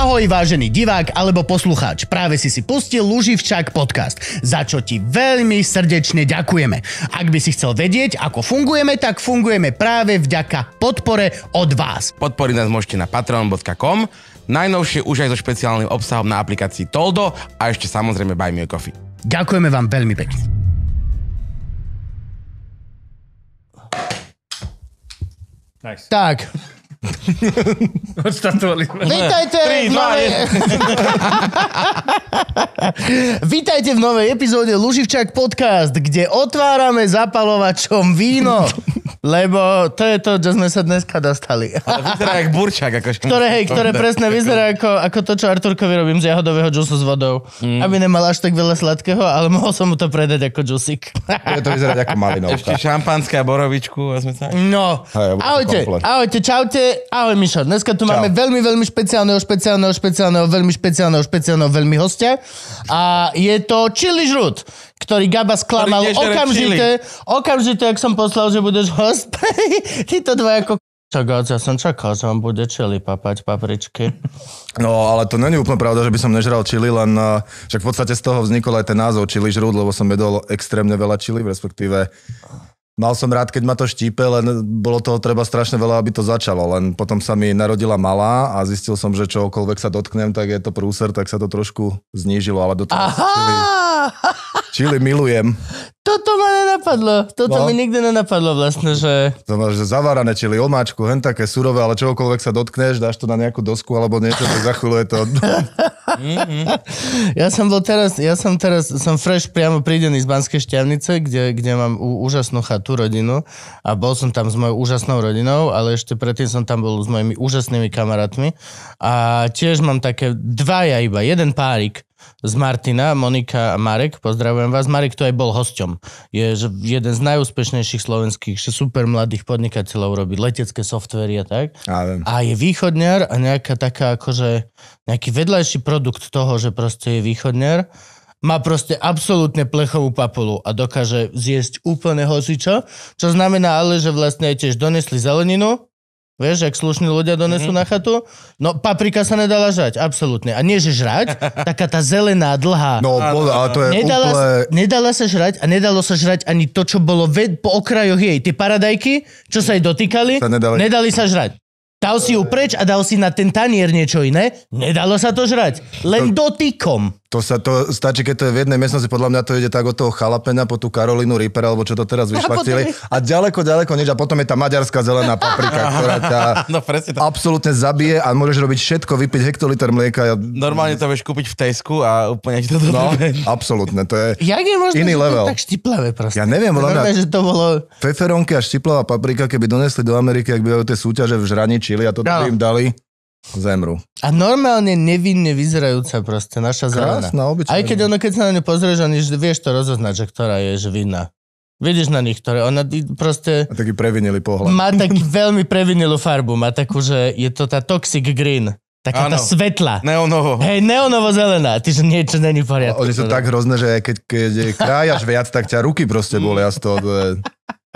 Ahoj vážený divák alebo poslucháč, práve si si pustil Luživčák podcast, za čo ti veľmi srdečne ďakujeme. Ak by si chcel vedieť, ako fungujeme, tak fungujeme práve vďaka podpore od vás. Podporiť nás môžete na patreon.com, najnovšie už aj so špeciálnym obsahom na aplikácii Toldo a ešte samozrejme Buy Me a Coffee. Ďakujeme vám veľmi pekne. Nice. Tak, Odštartovali. Vítajte, 3, v novej... Vítajte v novej epizóde Luživčák podcast, kde otvárame zapalovačom víno. Lebo to je to, čo sme sa dneska dostali. vyzerá jak burčák. Ako ktoré, hej, ktoré presne vyzerá ako, ako to, čo Arturkovi robím z jahodového džusu s vodou. Mm. Aby nemal až tak veľa sladkého, ale mohol som mu to predať ako džusik. Je to vyzerá ako malinovka. Ešte šampanské a borovičku. A sme sa... No. Hej, ahojte, ahojte, čaute, ahoj Mišo. Dneska tu Čau. máme veľmi, veľmi špeciálneho, špeciálneho, špeciálneho, veľmi špeciálneho, špeciálneho, veľmi hostia. A je to Chili Žrut, ktorý Gaba sklamal ktorý okamžite, chili. okamžite, ak som poslal, že budeš host. Títo dva ako Čakaj, ja som čakal, že vám bude čili papať papričky. No, ale to není úplne pravda, že by som nežral čili, len eh, však v podstate z toho vznikol aj ten názov čili žrúd, lebo som jedol extrémne veľa čili, respektíve Mal som rád, keď ma to štípe, len bolo toho treba strašne veľa, aby to začalo. Len potom sa mi narodila malá a zistil som, že čokoľvek sa dotknem, tak je to prúser, tak sa to trošku znížilo, ale do toho... Aha! Čili milujem. Toto ma nenapadlo. Toto no. mi nikdy nenapadlo vlastne, že... To máš zavarané, čili omáčku, hen také surové, ale čokoľvek sa dotkneš, dáš to na nejakú dosku alebo niečo, tak za chvíľu je to... ja som bol teraz, ja som teraz, som fresh priamo prídený z Banskej Šťavnice, kde, kde mám ú, úžasnú chatu, rodinu a bol som tam s mojou úžasnou rodinou, ale ešte predtým som tam bol s mojimi úžasnými kamarátmi a tiež mám také dvaja iba, jeden párik, z Martina, Monika a Marek. Pozdravujem vás. Marek tu aj bol hosťom. Je jeden z najúspešnejších slovenských super mladých podnikateľov, robí letecké softvery a tak. A, A je východňar a nejaká taká akože nejaký vedľajší produkt toho, že proste je východňar má proste absolútne plechovú papulu a dokáže zjesť úplne hocičo, čo znamená ale, že vlastne tiež donesli zeleninu, Vieš, ak slušní ľudia donesú mm-hmm. na chatu, no paprika sa nedala žrať, absolútne. A nie, že žrať, taká tá zelená, dlhá. No, bol, ale to je nedala, úplne... Sa, nedala sa žrať a nedalo sa žrať ani to, čo bolo ved, po okrajoch jej. Tie paradajky, čo sa jej dotýkali, sa nedali. nedali sa žrať. Dal si ju preč a dal si na ten tanier niečo iné. Nedalo sa to žrať. Len dotykom. To sa to stačí, keď to je v jednej miestnosti, podľa mňa to ide tak od toho chalapena po tú Karolínu Ripper, alebo čo to teraz vyšpachtili. A ďaleko, ďaleko nič. A potom je tá maďarská zelená paprika, ktorá ťa no, absolútne zabije a môžeš robiť všetko, vypiť hektoliter mlieka. Normálne to vieš kúpiť v Tesku a úplne ti to No, absolútne. To je, Jak je možné, iný že level. To tak štiplavé proste. Ja neviem, podľa mňa, že to bolo... Feferonky a štiplavá paprika, keby donesli do Ameriky, ak by tie súťaže v žrani čili a to no. by im dali. Zemru. A normálne nevinne vyzerajúca proste, naša zelená. Krásna, obyčajná. Aj keď ono, keď sa na ňu pozrieš, oni, vieš to rozoznať, že ktorá je vinná. Vidíš na nich, ktoré ona proste... A taký previnilý pohľad. Má taký veľmi previnilú farbu, má takú, že je to tá toxic green. Taká ano. tá svetla. Neonovo. Hej, neonovo zelená. Ty, že niečo není v poriadku. Oni sú tak hrozné, že keď, keď krájaš viac, tak ťa ruky proste bolia z toho.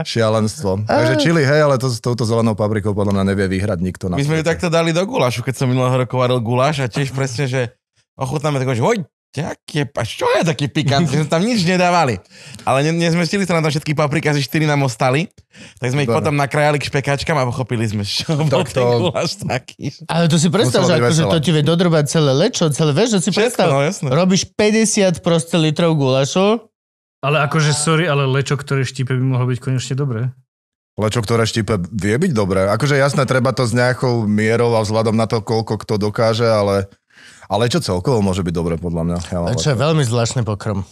Šialenstvo. Takže čili, hej, ale to, s touto zelenou paprikou podľa mňa nevie vyhrať nikto. Na My sme ju takto dali do gulášu, keď som minulého roku varil guláš a tiež presne, že ochutnáme tak, že hoď, ďakie, a čo je taký pikant, že sme tam nič nedávali. Ale ne, nezmestili sa na tam všetky paprika, že štyri nám ostali, tak sme ich Dobre. potom nakrajali k špekačkám a pochopili sme, čo bol to... ten guláš taký. Ale to si predstav, že akože to ti vie dodrbať celé lečo, celé, vieš, to si Všetko, predstav, no, robíš 50 proste litrov gulášu, ale akože, sorry, ale lečo, ktoré štípe, by mohlo byť konečne dobré. Lečo, ktoré štípe, vie byť dobré. Akože jasné, treba to s nejakou mierou a vzhľadom na to, koľko kto dokáže, ale, ale čo celkovo môže byť dobré, podľa mňa. Ja lečo je veľmi zvláštny pokrom.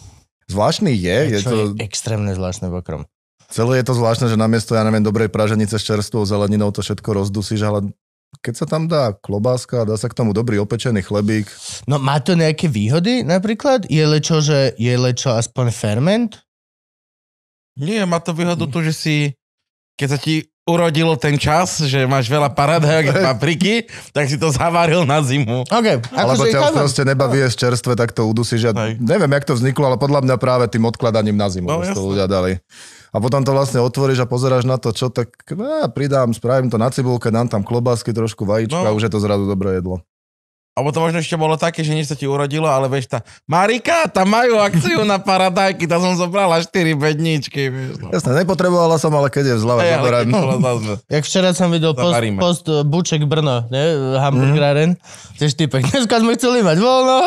Zvláštny je. Lečo je, to... je extrémne zvláštny pokrom. Celé je to zvláštne, že namiesto, ja neviem, dobrej praženice s čerstvou zeleninou to všetko rozdusíš, ale keď sa tam dá klobáska, dá sa k tomu dobrý opečený chlebík. No má to nejaké výhody napríklad? Je lečo, že je lečo aspoň ferment? Nie, má to výhodu tu, že si, keď sa ti urodilo ten čas, že máš veľa paradajok a papriky, tak si to zavaril na zimu. Okay, akože Alebo ťa už proste nebaví z čerstve, tak to udusíš. Ja neviem, jak to vzniklo, ale podľa mňa práve tým odkladaním na zimu no, to ľudia dali a potom to vlastne otvoríš a pozeráš na to, čo tak no, pridám, spravím to na cibulke, dám tam klobásky, trošku vajíčka no. a už je to zrazu dobré jedlo. Alebo to možno ešte bolo také, že niečo ti urodilo, ale vieš, tá Marika, tam majú akciu na paradajky, tam som zobrala 4 bedničky. No. Jasne, nepotrebovala som, ale keď je v zlave, hey, ale no. Jak včera som videl post, post eh, Buček Brno, ne? hamburgeráren, mm-hmm. tiež typek. Dneska sme chceli mať voľno,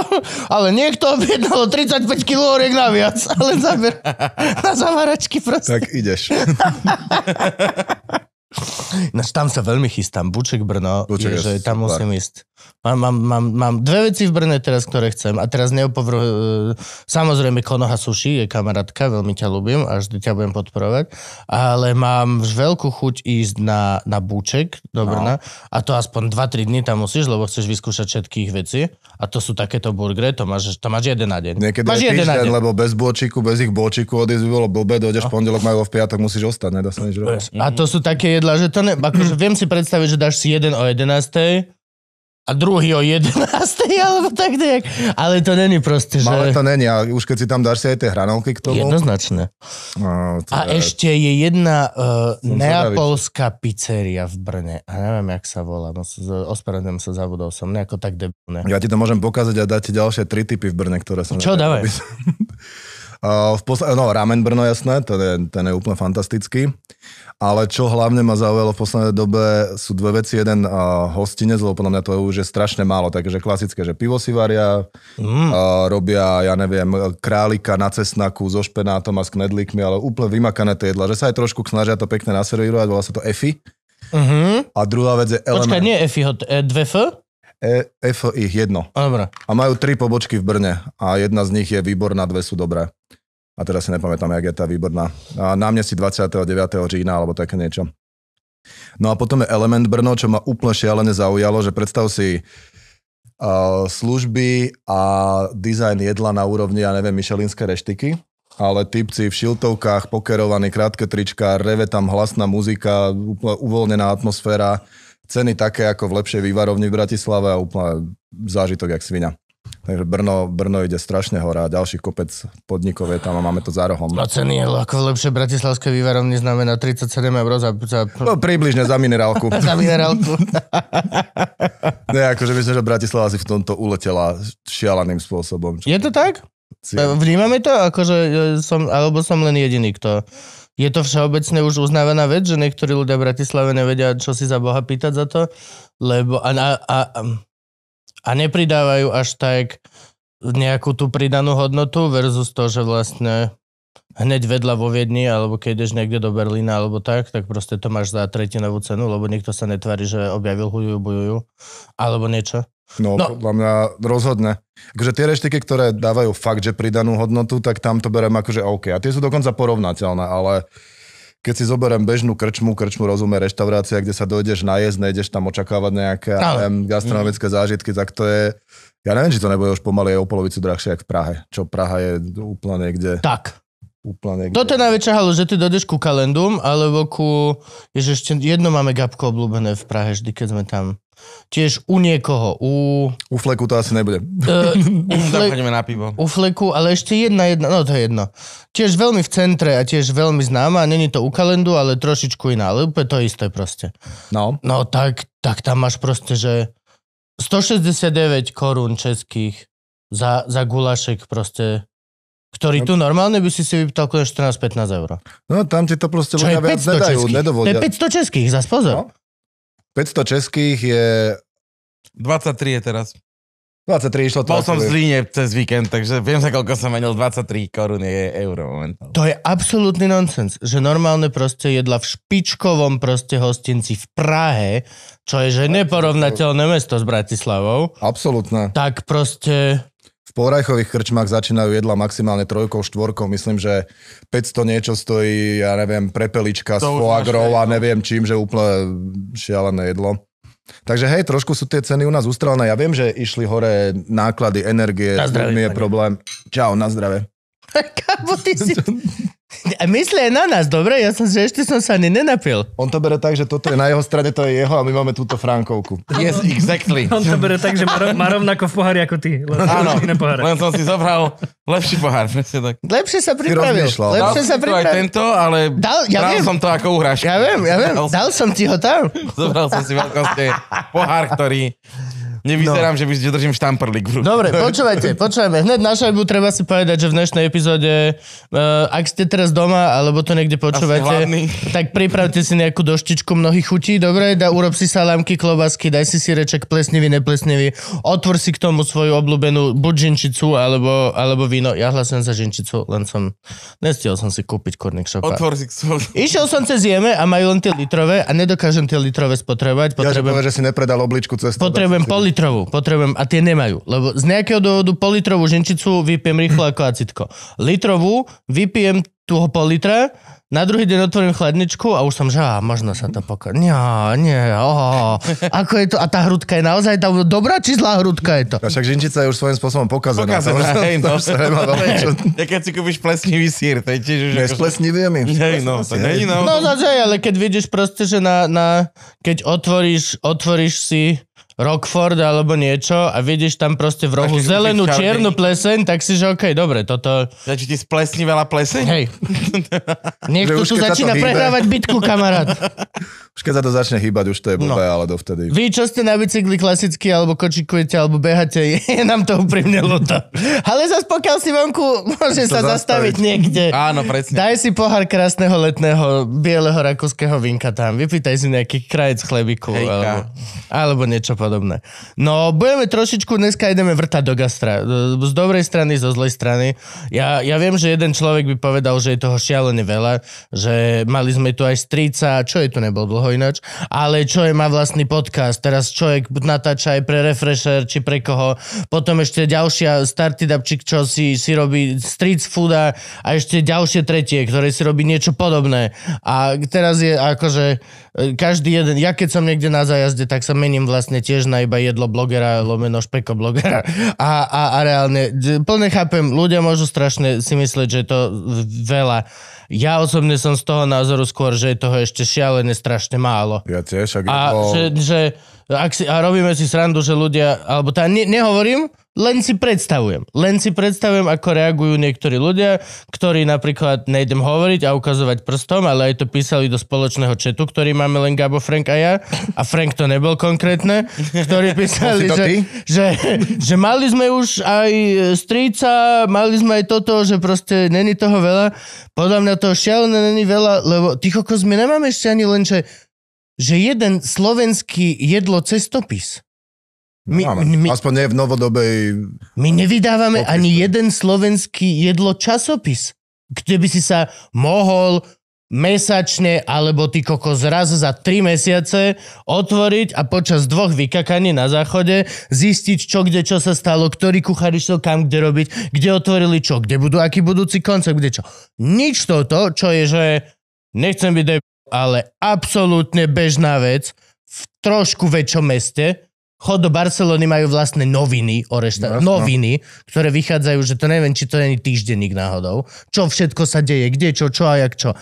ale niekto objednalo 35 kilóriek naviac, ale zabier na zavaračky proste. Tak ideš. Ináč tam sa veľmi chystám. Buček Brno, Buček je, že tam musím ísť. Mám, mám, mám, mám dve veci v Brne teraz, ktoré chcem. A teraz neopovru... E, samozrejme, Konoha Sushi je kamarátka, veľmi ťa ľúbim a vždy ťa budem podporovať. Ale mám veľkú chuť ísť na, na Buček do no. Brna. No. A to aspoň 2-3 dní tam musíš, lebo chceš vyskúšať všetkých veci. A to sú takéto burgery, to máš, to máš jeden na deň. Niekedy máš jeden týždeň, na deň. lebo bez bočiku, bez ich bôčiku odísť by bolo blbé, dojdeš no. pondelok, majú v piatok, musíš ostať, nedá sa nič A to sú také jedlo, jedla, že to ne... Akože viem si predstaviť, že dáš si jeden o 11 a druhý o 11. alebo tak nejak. Ale to není proste, no, že... Ale to není, ale už keď si tam dáš si aj tie hranolky k tomu. Jednoznačne. No, to a je... ešte je jedna uh, neapolská zvedavý. pizzeria v Brne. A neviem, jak sa volá. No, ospravedlňujem sa, zabudol som. Nejako tak debilné. Ja ti to môžem pokazať a dať ti ďalšie tri typy v Brne, ktoré som... Čo, dávaj v posl- no, Ramen Brno, jasné, ten je, ten je úplne fantastický. Ale čo hlavne ma zaujalo v poslednej dobe sú dve veci. Jeden uh, hostinec, lebo podľa mňa to je už je strašne málo. Takže klasické, že pivo si varia, mm. uh, robia, ja neviem, králika na cesnaku so špenátom a s knedlíkmi, ale úplne vymakané tie jedla. Že sa aj trošku snažia to pekne naservírovať, volá sa to EFI. Mm-hmm. A druhá vec je element. Počkaj, nie EFI, e, dve f E, F, ich jedno. No, dobre. A majú tri pobočky v Brne a jedna z nich je výborná, dve sú dobré. A teraz si nepamätám, jak je tá výborná. A na mne si 29. října alebo také niečo. No a potom je Element Brno, čo ma úplne šialene zaujalo, že predstav si uh, služby a dizajn jedla na úrovni, ja neviem, myšelinské reštiky ale typci v šiltovkách, pokerovaní, krátke trička, reve tam hlasná muzika, úplne uvoľnená atmosféra ceny také ako v lepšej vývarovni v Bratislave a úplne zážitok jak svina. Takže Brno, Brno ide strašne hore a ďalší kopec podnikov je tam a máme to za rohom. A no, ceny je ako lepšie bratislavské vývarovne znamená 37 eur za... za... No, približne za minerálku. za minerálku. ne, akože myslím, že Bratislava si v tomto uletela šialaným spôsobom. Čo... Je to tak? Cien. Vnímame to, akože som, alebo som len jediný, kto je to všeobecne už uznávaná vec, že niektorí ľudia v Bratislave nevedia, čo si za Boha pýtať za to, lebo a, a, a, a nepridávajú až tak nejakú tú pridanú hodnotu versus to, že vlastne hneď vedľa vo Viedni, alebo keď ideš niekde do Berlína alebo tak, tak proste to máš za tretinovú cenu, lebo nikto sa netvári, že objavil hujujú, bujujú, alebo niečo. No, no, podľa mňa rozhodne. Takže tie reštiky, ktoré dávajú fakt, že pridanú hodnotu, tak tam to berem akože OK. A tie sú dokonca porovnateľné, ale keď si zoberiem bežnú krčmu, krčmu rozumie reštaurácia, kde sa dojdeš najesť, nejdeš tam očakávať nejaké ale... gastronomické mhm. zážitky, tak to je... Ja neviem, či to nebude už pomaly o polovicu drahšie, ako v Prahe. Čo Praha je úplne niekde... Tak úplne... Toto je najväčšia halu, že ty dojdeš ku kalendum, alebo ku... Ježiš, ešte jedno máme gabko obľúbené v Prahe, vždy, keď sme tam tiež u niekoho, u... U fleku to asi nebude. Uh, u, fle... na pivo. u fleku, ale ešte jedna, jedna, no to je jedno. Tiež veľmi v centre a tiež veľmi známa, není to u kalendu, ale trošičku iná, ale úplne to isté proste. No. No tak, tak tam máš proste, že 169 korún českých za, za gulašek proste ktorý no. tu normálne by si si vyptal 14-15 eur. No tam ti to proste ľudia viac nedajú, nedovolia. To je 500 českých, zase pozor. No? 500 českých je... 23 je teraz. 23 išlo to. Bol som v Zlíne cez víkend, takže viem sa, koľko som menil. 23 korún je euro momentálne. To je absolútny nonsens, že normálne proste jedla v špičkovom proste hostinci v Prahe, čo je že neporovnateľné mesto s Bratislavou. Absolutné. Tak proste v porajchových krčmách začínajú jedla maximálne trojkou, štvorkou. Myslím, že 500 niečo stojí, ja neviem, prepelička to s foagrou a no. neviem čím, že úplne šialené jedlo. Takže hej, trošku sú tie ceny u nás ustrelené. Ja viem, že išli hore náklady, energie, zdravie, je problém. Čau, na zdravie. Kámo, ty si... A myslí aj na nás, dobre? Ja som, že ešte som sa ani nenapil. On to bere tak, že toto je na jeho strane, to je jeho a my máme túto Frankovku. Yes, exactly. On to bere tak, že má, má rovnako v pohári ako ty. Áno, len som si zobral lepší pohár, presne tak. Lepšie sa pripravil. Lepšie dal sa pripravil. aj tento, ale dal, ja viem. som to ako uhráš. Ja viem, ja viem. Dal som ti ho tam. Zobral som si veľkosti pohár, ktorý Nevyzerám, no. že by držím štamprlik. Dobre, počúvajte, počúvajme. Hneď na šajbu treba si povedať, že v dnešnej epizóde, uh, ak ste teraz doma, alebo to niekde počúvate, tak pripravte si nejakú doštičku mnohých chutí, dobre? Da, urob si salámky, klobásky, daj si sireček plesnivý, neplesnivý, otvor si k tomu svoju obľúbenú buď žinčicu, alebo, alebo víno. Ja hlasujem za žinčicu, len som... Nestiel som si kúpiť kurník šopa. Otvor si k svoju. Išiel som cez jeme a majú len tie litrové a nedokážem tie litrové spotrebať. Potrebujem... Ja, že povedal, že si nepredal obličku cez Potrebujem pol litrovú potrebujem a tie nemajú. Lebo z nejakého dôvodu politrovú ženčicu vypijem rýchlo ako acitko. Litrovú vypijem toho pol litra, na druhý deň otvorím chladničku a už som, že á, možno sa to poká... Nie, nie, oho. Ako je to? A tá hrudka je naozaj tá dobrá či zlá hrudka je to? A však žinčica je už svojím spôsobom pokazaná. Pokazaná, to, hej, no. To, to, čo... ja keď si kúpiš plesnivý sír, to je tiež už... Ako... Plesnivý je mi. Hej, no, to hej, no. No, zase, ale keď vidíš proste, že na, na keď otvoríš, otvoríš si Rockford alebo niečo a vidíš tam proste v rohu Takže zelenú čiernu pleseň, tak si že okej, okay, dobre, toto... Znači ti splesní veľa pleseň? Hej. Niekto tu začína prehrávať bitku, kamarát. Už keď sa to začne hýbať, už to je no. blbé, no. ale dovtedy... Vy, čo ste na bicykli klasicky, alebo kočikujete, alebo behate, je nám to úprimne ľúto. Ale zas pokiaľ si vonku, môže sa zastaviť. zastaviť niekde. Áno, presne. Daj si pohár krásneho letného bieleho rakúskeho vinka tam. Vypýtaj si nejaký krajec chlebiku. Alebo, alebo niečo podobné. No, budeme trošičku, dneska ideme vrtať do gastra. Z dobrej strany, zo zlej strany. Ja, ja viem, že jeden človek by povedal, že je toho šialene veľa, že mali sme tu aj strica, čo je tu nebol dlho ináč, ale čo je má vlastný podcast, teraz človek natáča aj pre Refresher, či pre koho. Potom ešte ďalšia startidapčik, čo si, si robí street fooda a ešte ďalšie tretie, ktoré si robí niečo podobné. A teraz je akože e, každý jeden, ja keď som niekde na zájazde, tak sa mením vlastne tiež tiež na iba jedlo blogera, lomeno špeko blogera. A, a, a reálne, plne chápem, ľudia môžu strašne si myslieť, že je to veľa. Ja osobne som z toho názoru skôr, že je toho ešte šialené strašne málo. Ja tiež. Ak a, to... že, že, ak si, a robíme si srandu, že ľudia, alebo tá, ne, nehovorím, len si predstavujem. Len si predstavujem, ako reagujú niektorí ľudia, ktorí napríklad, nejdem hovoriť a ukazovať prstom, ale aj to písali do spoločného četu, ktorý máme len Gabo, Frank a ja. A Frank to nebol konkrétne. Ktorí písali, že, že, že mali sme už aj strica, mali sme aj toto, že proste není toho veľa. Podľa mňa toho šialené není veľa, lebo tých okos my nemáme ešte ani len, že, že jeden slovenský jedlo cestopis. My, Máme. My, Aspoň nie v novodobej... My nevydávame opisu. ani jeden slovenský jedlo časopis, kde by si sa mohol mesačne alebo ty kokos raz za tri mesiace otvoriť a počas dvoch vykakaní na záchode zistiť, čo kde, čo sa stalo, ktorý kuchár išiel kam, kde robiť, kde otvorili čo, kde budú, aký budúci koncept, kde čo. Nič toto, čo je, že nechcem byť deb- ale absolútne bežná vec v trošku väčšom meste, chod do Barcelony majú vlastné noviny o rešta- noviny, ktoré vychádzajú, že to neviem, či to není týždenník náhodou. Čo všetko sa deje, kde, čo, čo a jak čo.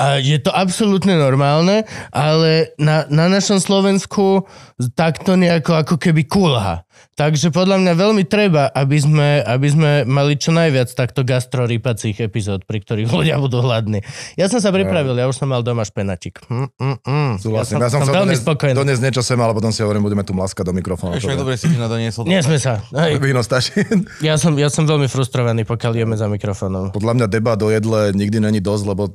A je to absolútne normálne, ale na, na našom Slovensku takto nejako ako keby kulha. Takže podľa mňa veľmi treba, aby sme, aby sme mali čo najviac takto gastrorýpacích epizód, pri ktorých ľudia budú hladní. Ja som sa pripravil, ja už som mal doma špenačik. Mm, mm, mm. Súhlasím, ja som, ja som, som veľmi dones, spokojný. Dones niečo sem, ale potom si hovorím, budeme tu mlaskať do mikrofónu. Ešte dobre si na doniesol. Nie sme sa. Víno Ja som, ja som veľmi frustrovaný, pokiaľ jeme za mikrofónom. Podľa mňa deba do jedle nikdy není dosť, lebo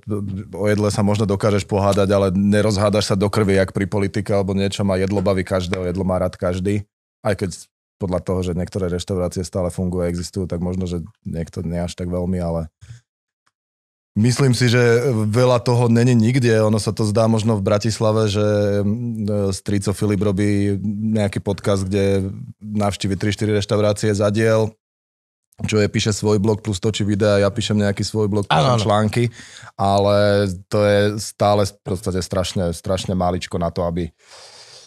o jedle sa možno dokážeš pohádať, ale nerozhádaš sa do krvi, jak pri politike alebo niečo má jedlo baví každého, jedlo má rád každý. Aj keď podľa toho, že niektoré reštaurácie stále fungujú a existujú, tak možno, že niekto nie až tak veľmi, ale Myslím si, že veľa toho není nikde. Ono sa to zdá možno v Bratislave, že mm, e, Strico Filip robí nejaký podcast, kde navštívi 3-4 reštaurácie za diel, čo je, píše svoj blog plus točí videa, ja píšem nejaký svoj blog, píšem ano, články, ale to je stále v strašne, strašne maličko na to, aby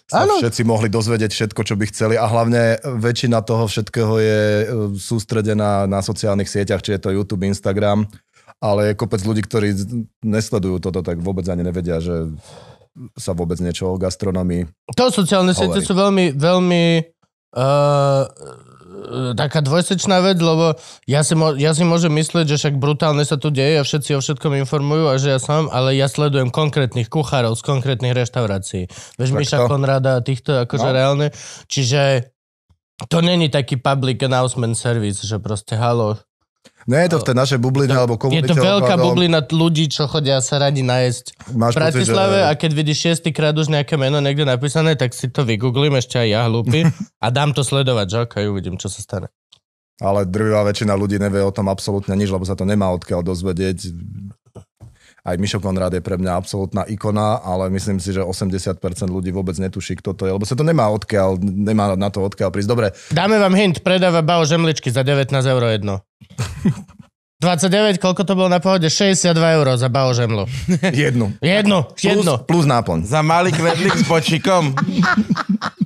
sa ano. všetci mohli dozvedieť všetko, čo by chceli a hlavne väčšina toho všetkého je e, sústredená na sociálnych sieťach, či je to YouTube, Instagram, ale je kopec ľudí, ktorí nesledujú toto, tak vôbec ani nevedia, že sa vôbec niečo o gastronomii. To sociálne siete sú veľmi, veľmi uh, E, taká dvojsečná vec, lebo ja si, mo- ja si môžem myslieť, že však brutálne sa tu deje a všetci o všetkom informujú a že ja som, ale ja sledujem konkrétnych kuchárov z konkrétnych reštaurácií. Vieš, Miša Konrada a týchto, akože no. reálne. Čiže to není taký public announcement service, že proste halo, nie je to v tej našej bubline alebo komunite. Je to veľká odpadom. bublina ľudí, čo chodia sa radi nájsť Máš v Bratislave pocit, že... a keď vidíš šiestýkrát už nejaké meno niekde napísané, tak si to vygooglím ešte aj ja hlúpy a dám to sledovať, že okay, uvidím, čo sa stane. Ale drvivá väčšina ľudí nevie o tom absolútne nič, lebo sa to nemá odkiaľ dozvedieť. Aj Mišo Konrad je pre mňa absolútna ikona, ale myslím si, že 80% ľudí vôbec netuší, kto to je, lebo sa to nemá odkiaľ, nemá na to odkiaľ prísť. Dobre. Dáme vám hint, predáva Bao žemličky za 19 eur jedno. 29, koľko to bolo na pohode? 62 eur za bao žemlu. Jednu. Jednu, plus, jednu. Plus náplň. Za malý kvetlik s bočikom.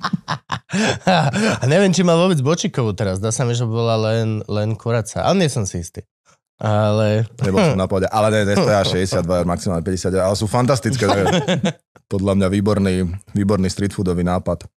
A neviem, či mal vôbec bočikovú teraz. Dá sa mi, že bola len, len kuraca. Ale nie som si istý. Ale... Nebol som na pôde. Ale ne, je 62 eur, maximálne 50 eur. Ale sú fantastické. Podľa mňa výborný, výborný street foodový nápad.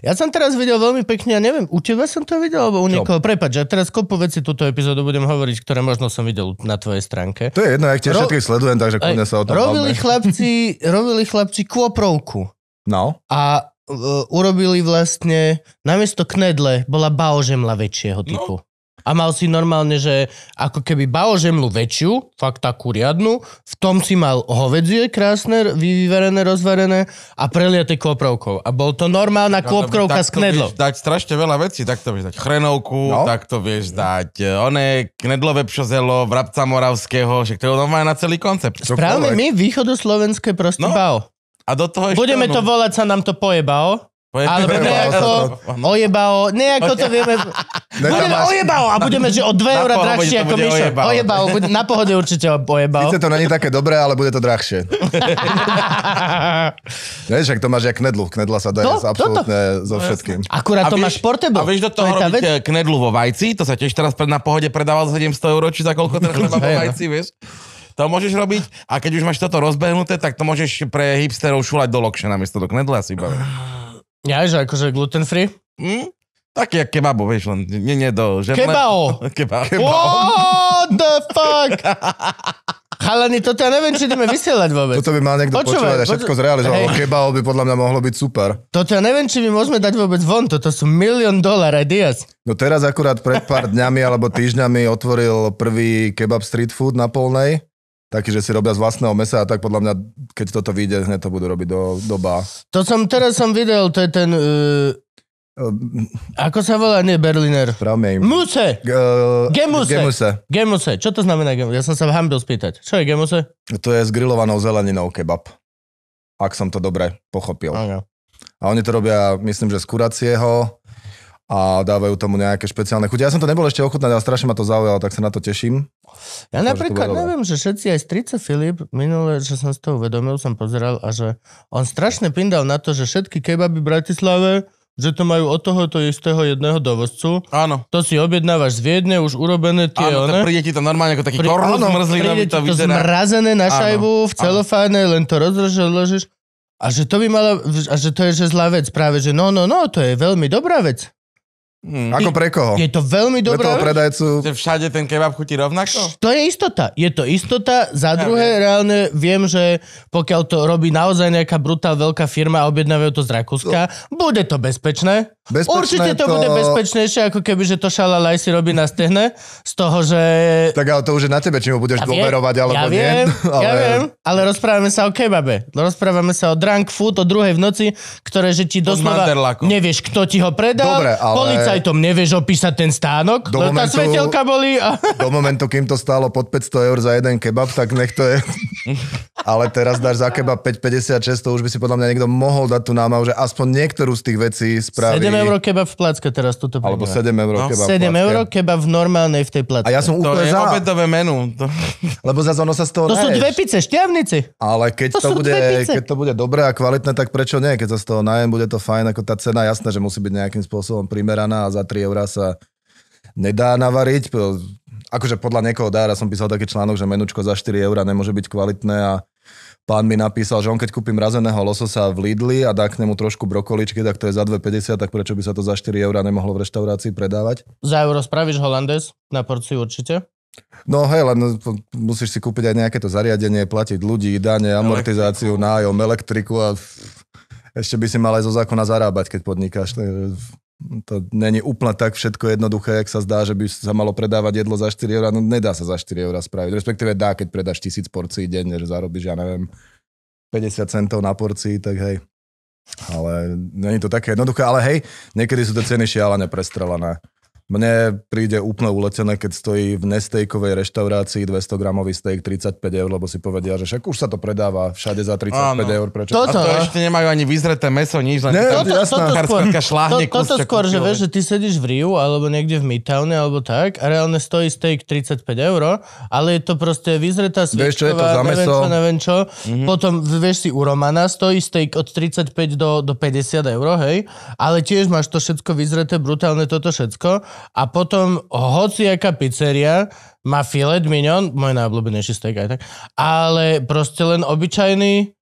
Ja som teraz videl veľmi pekne, ja neviem, u teba som to videl, alebo u niekoho. Prepač, ja teraz kopu veci túto epizódu budem hovoriť, ktoré možno som videl na tvojej stránke. To je jedno, ja ťa Ro- všetkých sledujem, takže kľudne sa o tom robili chlapci, robili chlapci kôprovku. No. A uh, urobili vlastne, namiesto knedle bola baožemla väčšieho typu. No. A mal si normálne, že ako keby žemlu väčšiu, fakt takú riadnu, v tom si mal hovedzie krásne, vyverené, rozvarené a preliate kôprovkou. A bol to normálna no, klopkrovka z knedlo. dať strašne veľa vecí, tak to vieš dať chrenovku, no. tak to vieš dať eh, one knedlové pšozelo, vrabca moravského, že to je normálne na celý koncept. Správne my východoslovenské proste no. bao. A do toho Budeme to volať, sa nám to pojebao. Alebo nejako ojebao, nejak toto vieme... Budeme ojebao a budeme, že o 2 eurá drahšie ako Mišo. Ojebao, na pohode určite ojebao. Sice to není také dobré, ale bude to drahšie. Vieš, ak to máš jak knedlu. Knedla sa daje absolútne so no, všetkým. Akurát to máš portable. A vieš, do toho robíte eh, knedlu vo vajci, to sa tiež teraz na pohode predával za 700 eur, či za koľko chleba vo no. vajci, vieš? To môžeš robiť a keď už máš toto rozbehnuté, tak to môžeš pre hipsterov šulať do lokše namiesto do knedla, si bavím. Ja, že akože gluten free? Mm? Hm? Taký jak kebabo, vieš, len nie, nie do žemle. Kebao! kebao. What the fuck? Chalani, toto ja neviem, či ideme vysielať vôbec. Toto by mal niekto Počúvaj, počúvať a všetko poču... zrealizovalo. Hey. Kebao by podľa mňa mohlo byť super. Toto ja neviem, či my môžeme dať vôbec von. Toto sú milión dolar ideas. No teraz akurát pred pár dňami alebo týždňami otvoril prvý kebab street food na Polnej taký, že si robia z vlastného mesa a tak podľa mňa, keď toto vyjde, hneď to budú robiť do, do To som teraz som videl, to je ten... Uh... Ako sa volá? Nie, Berliner. Pravme im. Muse! Uh, e, gemuse. gemuse. Gemuse. Čo to znamená gemuse? Ja som sa hambil spýtať. Čo je gemuse? To je s grillovanou zeleninou kebab. Ak som to dobre pochopil. Okay. A oni to robia, myslím, že z kuracieho, a dávajú tomu nejaké špeciálne chute. Ja som to nebol ešte ochutnať, ale strašne ma to zaujalo, tak sa na to teším. Ja napríklad neviem, že všetci aj strica Filip, minule, že som si to uvedomil, som pozeral a že on strašne pindal na to, že všetky kebaby v Bratislave že to majú od tohoto istého jedného dovozcu. Áno. To si objednávaš z Viedne, už urobené tie Áno, one. príde ti to normálne ako taký Pri... kornus zmrzlý. Príde to, to vyzerá. zmrazené na áno, šajbu v celofáne, len to rozložíš. A že to by malo, a že to je že zlá vec práve, že no, no, no, to je veľmi dobrá vec. Hmm. Ako pre koho? Je to veľmi dobré. Pre toho predajcu. Že všade ten kebab chutí rovnako? To je istota. Je to istota. Za ja druhé, viem. reálne viem, že pokiaľ to robí naozaj nejaká brutál veľká firma a objednávajú to z Rakúska, to... bude to bezpečné. bezpečné Určite to, to bude bezpečnejšie, ako keby, že to šalalaj si robí na stehne z toho, že... Tak ale to už je na tebe, či mu budeš ja dôverovať alebo ja viem, ale... Ja viem, ale rozprávame sa o kebabe. Rozprávame sa o drunk food o druhej v noci, ktoré že ti doslova nevieš, kto ti ho predal. Dobre, ale policajtom nevieš opísať ten stánok? Do momentu, tá svetelka boli. A... Do momentu, kým to stálo pod 500 eur za jeden kebab, tak nech to je. Ale teraz dáš za kebab 5,56, to už by si podľa mňa niekto mohol dať tú námahu, že aspoň niektorú z tých vecí spraví. 7 eur kebab v placke teraz toto Alebo 7 eur no. kebab 7 eur kebab v normálnej v tej placke. A ja som úplne za. To je menu. To... Lebo za ono sa z toho To neješ. sú dve pice, šťavnici. Ale keď to, to bude, keď to bude dobré a kvalitné, tak prečo nie? Keď sa z toho najem, bude to fajn, ako tá cena, jasné, že musí byť nejakým spôsobom primeraná a za 3 eurá sa nedá navariť. Akože podľa niekoho dára som písal taký článok, že menučko za 4 eurá nemôže byť kvalitné a pán mi napísal, že on keď kúpim razeného lososa v Lidli a dá k nemu trošku brokoličky, tak to je za 2,50, tak prečo by sa to za 4 eurá nemohlo v reštaurácii predávať? Za euro spravíš holandes na porciu určite? No hej, len musíš si kúpiť aj nejaké to zariadenie, platiť ľudí, dane, amortizáciu, nájom, elektriku a ešte by si mal aj zo zákona zarábať, keď podnikáš to není úplne tak všetko jednoduché, jak sa zdá, že by sa malo predávať jedlo za 4 eurá. No nedá sa za 4 eurá spraviť. Respektíve dá, keď predáš 1000 porcií denne, že zarobíš, ja neviem, 50 centov na porcii, tak hej. Ale není to také jednoduché, ale hej, niekedy sú to ceny šialené prestrelené. Mne príde úplne uletené, keď stojí v nestejkovej reštaurácii 200 gramový steak 35 eur, lebo si povedia, že však už sa to predáva všade za 35 Áno. eur. Prečo? Toto, a to ešte nemajú ani vyzreté meso, nič. ne, toto, toto skôr, šláhne, to, toto skôr že vieš, že ty sedíš v Riu alebo niekde v Midtowne alebo tak a reálne stojí steak 35 eur, ale je to proste vyzretá sviečková, vieš, je to Neviem čo, neviem čo. Mm-hmm. Potom vieš si u Romana, stojí steak od 35 do, do 50 eur, hej, ale tiež máš to všetko vyzreté, brutálne toto všetko a potom hociaká pizzeria má filet mignon, môj najobľúbenejší steak aj tak, ale proste len obyčajný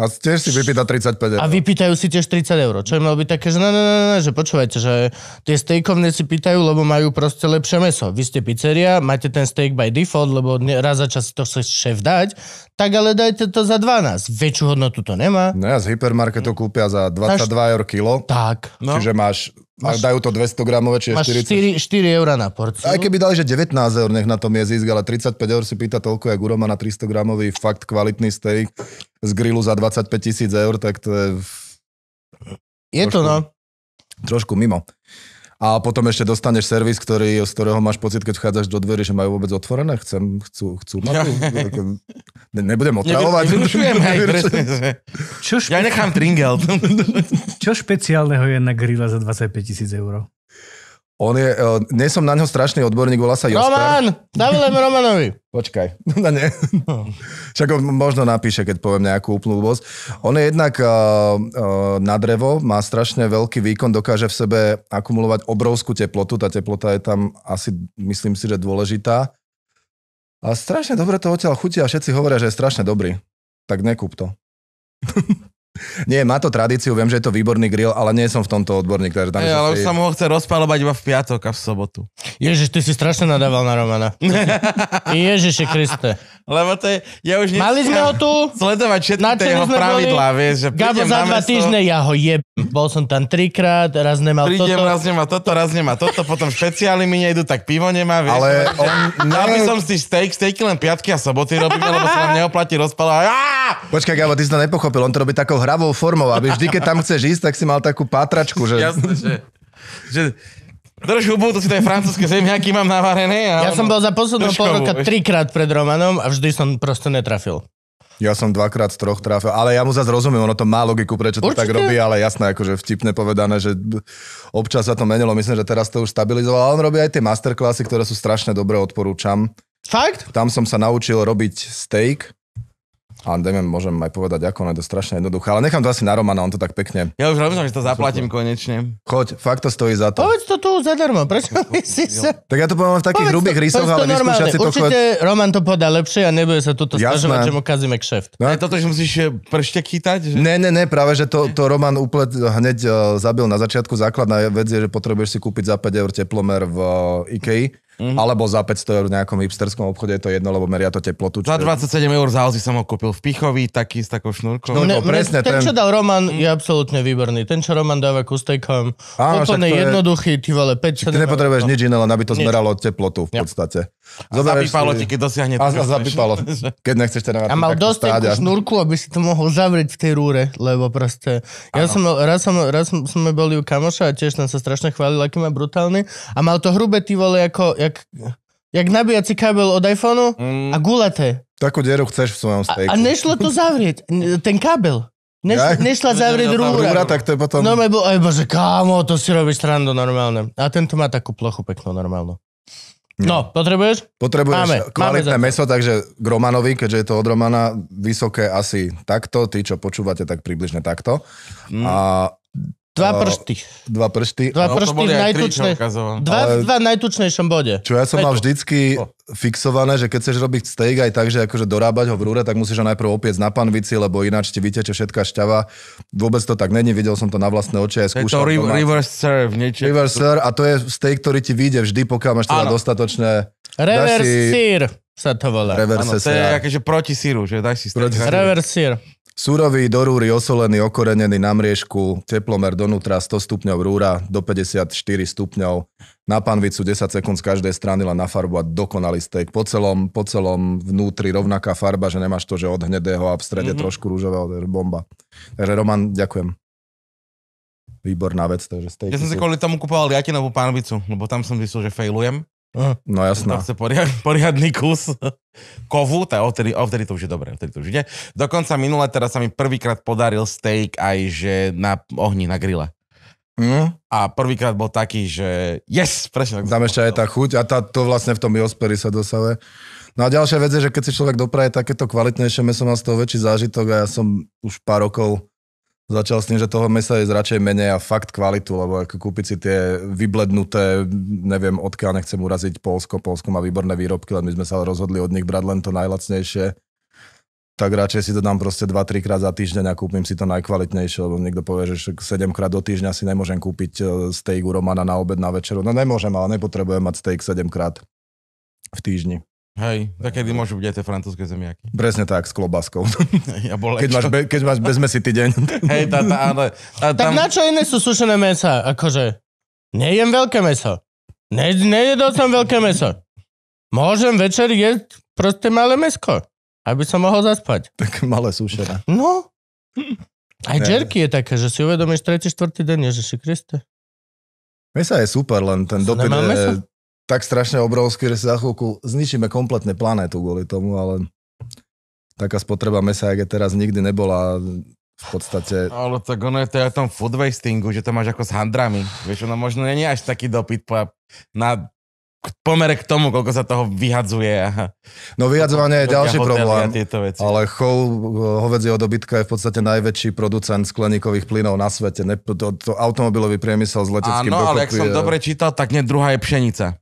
a tiež si vypýta 35 eur. A vypýtajú si tiež 30 eur. Čo im malo byť také, že na, na, na, na, že počúvajte, že tie stejkovne si pýtajú, lebo majú proste lepšie meso. Vy ste pizzeria, máte ten steak by default, lebo raz za čas to chce šéf dať, tak ale dajte to za 12. Väčšiu hodnotu to nemá. No ja z hypermarketu kúpia za 22 Taž... eur kilo. Tak. No. Čiže máš Máš, dajú to 200 gramové, čiže 40. 4, 4 eur na porciu. Aj keby dali, že 19 eur, nech na tom je zisk, ale 35 eur si pýta toľko, jak Uroma na 300 gramový fakt kvalitný steak z grilu za 25 tisíc eur, tak to je... Je trošku, to, no. Trošku mimo a potom ešte dostaneš servis, ktorý, z ktorého máš pocit, keď vchádzaš do dverí, že majú vôbec otvorené, chcem, chcú, chcú ma Ja. Ne, nebudem otravovať. Ne, ne, špe... Ja nechám tringel. Čo špeciálneho je na grilla za 25 tisíc eur? On je, uh, nie som na neho strašný odborník, volá sa Jostar. Roman! Zavolajme Romanovi. Počkaj. No, ne. Však možno napíše, keď poviem nejakú úplnú voz. On je jednak uh, uh, na drevo, má strašne veľký výkon, dokáže v sebe akumulovať obrovskú teplotu. Tá teplota je tam asi, myslím si, že dôležitá. A strašne dobre to odtiaľ chutí a všetci hovoria, že je strašne dobrý. Tak nekúp to. Nie, má to tradíciu, viem, že je to výborný grill, ale nie som v tomto odborník. Takže tam, Ej, ale už si... som ho chcel rozpalovať iba v piatok a v sobotu. Ježiš, ty si strašne nadával na Romana. Ježiši Kriste. Lebo to je, ja už Mali sme ho tu. Sledovať všetky na jeho pravidlá, boli? vieš, že Gabo za dva týždne, ja ho jeb. Bol som tam trikrát, raz nemal prídem, toto. raz nemá toto, raz nemá toto, potom špeciály mi nejdu, tak pivo nemá, vieš. Ale on... Ja by som si steak, steaky len piatky a soboty robíme, lebo sa vám neoplatí rozpalovať. Počkaj, Gabo, ty si to nepochopil, on to robí takou hra pravou formou, aby vždy, keď tam chceš ísť, tak si mal takú pátračku. Že... Jasné, že, že Drž hubu, to si tie francúzske zemiaky mám navarené. A ja ono, som bol za posledného pol roka trikrát pred Romanom a vždy som proste netrafil. Ja som dvakrát z troch trafil, ale ja mu zase rozumiem, ono to má logiku, prečo to Určite. tak robí, ale jasné, akože vtipne povedané, že občas sa to menilo, myslím, že teraz to už stabilizovalo, ale on robí aj tie masterklasy, ktoré sú strašne dobre, odporúčam. Fakt? Tam som sa naučil robiť steak, a neviem, môžem aj povedať, ako ono je to strašne jednoduché. ale nechám to asi na Romana, on to tak pekne. Ja už rozumiem, že to zaplatím Súdne. konečne. Choď, fakt to stojí za to. Povedz to tu zadarmo, prečo my si sa... Tak ja to poviem v takých hrubých rysoch, ale vyskúšať si to Určite chod... Roman to podá lepšie a nebude sa toto snažovať, že mu kazíme kšeft. No. Ne, toto, že musíš eh, pršte chytať? Že... Ne, ne, ne, práve, že to, to Roman úplne eh, hneď uh, zabil na začiatku. Základná vec je, že potrebuješ si kúpiť za 5 eur teplomer v uh, IKEA mm-hmm. alebo za 500 eur v nejakom hipsterskom obchode, je to jedno, lebo meria to teplotu. Za 27 eur za Aussie som ho kúpil v Pichovi, taký s takou šnúrkou. No, no ne, no, presne, ten, ten, čo dal Roman, je mhm. absolútne výborný. Ten, čo Roman dáva ku stejkom, úplne je... jednoduchý, ty vole, 5 Ty nepotrebuješ no. nič iné, len aby to zmeralo teplotu v podstate. Zoberieš zapípalo ti, keď dosiahne to, A, a zapípalo. Keď nechceš teda A mal dosť takú a... šnúrku, aby si to mohol zavrieť v tej rúre, lebo proste... Ja ano. som, raz, som, raz sme boli u kamoša a tiež tam sa strašne chválil, aký má brutálny. A mal to hrubé ty vole, ako... Jak, jak nabíjací kabel od iPhoneu mm. a gulaté. Takú dieru chceš v svojom stejku. A, a nešlo to zavrieť, ten kábel. Neš, ja, nešla zavrieť rúra. rúra. tak to je potom... No, bol, aj bože, kámo, to si robíš srandu normálne. A tento má takú plochu peknú normálnu. No, no, potrebuješ? Potrebuješ máme, kvalitné máme meso, takže gromanovi, keďže je to od Romana, vysoké asi takto, tí, čo počúvate, tak približne takto. Mm. A Dva prsty. Dva prsty. Dva no, prsty v najtučnej, dva, ale... dva najtučnejšom bode. Čo ja som Petu. mal vždycky oh. fixované, že keď chceš robiť steak aj tak, že akože dorábať ho v rúre, tak musíš ho najprv opiec na panvici, lebo ináč ti vyteče všetká šťava. Vôbec to tak není, videl som to na vlastné oči aj skúšal. Je to re- reverse serve. Niečo. Reverse serve a to je steak, ktorý ti vyjde vždy, pokiaľ máš teda dostatočné... Reverse si... sir sa to volá. Reverse ano, to je akéže proti síru, že daj si steak. Proti reverse sir. Súrový, do rúry, osolený, okorenený na mriežku, teplomer donútra 100 stupňov rúra do 54 stupňov, na panvicu 10 sekúnd z každej strany len nafarbovať dokonalý steak. Po celom, po celom vnútri rovnaká farba, že nemáš to, že od hnedého a v strede mm-hmm. trošku rúžového, to je bomba. Takže Roman, ďakujem. Výborná vec, takže steak. Ja som si kvôli tomu kupoval jatinovú panvicu, lebo tam som myslel, že failujem. Hm. No jasná. To chce poriad, poriadný kus kovu, tá, ovtedy, ovtedy to už je dobré, ovtedy to už ide. Dokonca minule teraz sa mi prvýkrát podaril steak aj že na ohni, na grille. Mm. A prvýkrát bol taký, že yes, presne tak. Tam ešte aj tá chuť a tá, to vlastne v tom Josperi sa dosahuje. No a ďalšia vec je, že keď si človek dopraje takéto kvalitnejšie meso, má z toho väčší zážitok a ja som už pár rokov Začal s tým, že toho mesa je zračej menej a fakt kvalitu, lebo ako kúpiť si tie vyblednuté, neviem odkiaľ, nechcem uraziť Polsko, Polsko má výborné výrobky, len my sme sa rozhodli od nich brať len to najlacnejšie tak radšej si to dám proste 2-3 krát za týždeň a kúpim si to najkvalitnejšie, lebo niekto povie, že 7 krát do týždňa si nemôžem kúpiť e, steak u Romana na obed, na večeru. No nemôžem, ale nepotrebujem mať steak 7 krát v týždni. Hej, tak kedy môžu byť aj tie francúzske zemiaky. Presne tak, s klobáskou. Ja bol keď, máš be, keď máš bezmesitý deň. Hej, tá, tá, ale, tá, tam... Tak na čo iné sú sušené mesa? Akože, nejem veľké meso. Ne, nejedol som veľké meso. Môžem večer jesť proste malé mesko, aby som mohol zaspať. Tak malé sušené. No. Aj ne. jerky je také, že si uvedomíš 3. 4. deň, Ježiši Kriste. Mesa je super, len ten dopyt tak strašne obrovský, že si za chvíľku zničíme kompletne planétu kvôli tomu, ale taká spotreba mesa, aké teraz, nikdy nebola v podstate. Ale tak ono je to aj o tom food wastingu, že to máš ako s handrami. Vieš, ono možno nie je až taký dopyt po, na pomere k tomu, koľko sa toho vyhadzuje. no vyhadzovanie je ďalší problém, ale chov hovedzieho dobytka je v podstate najväčší producent skleníkových plynov na svete. Ne, to, to automobilový priemysel s leteckým Áno, ale ak som je... dobre čítal, tak nie druhá je pšenica.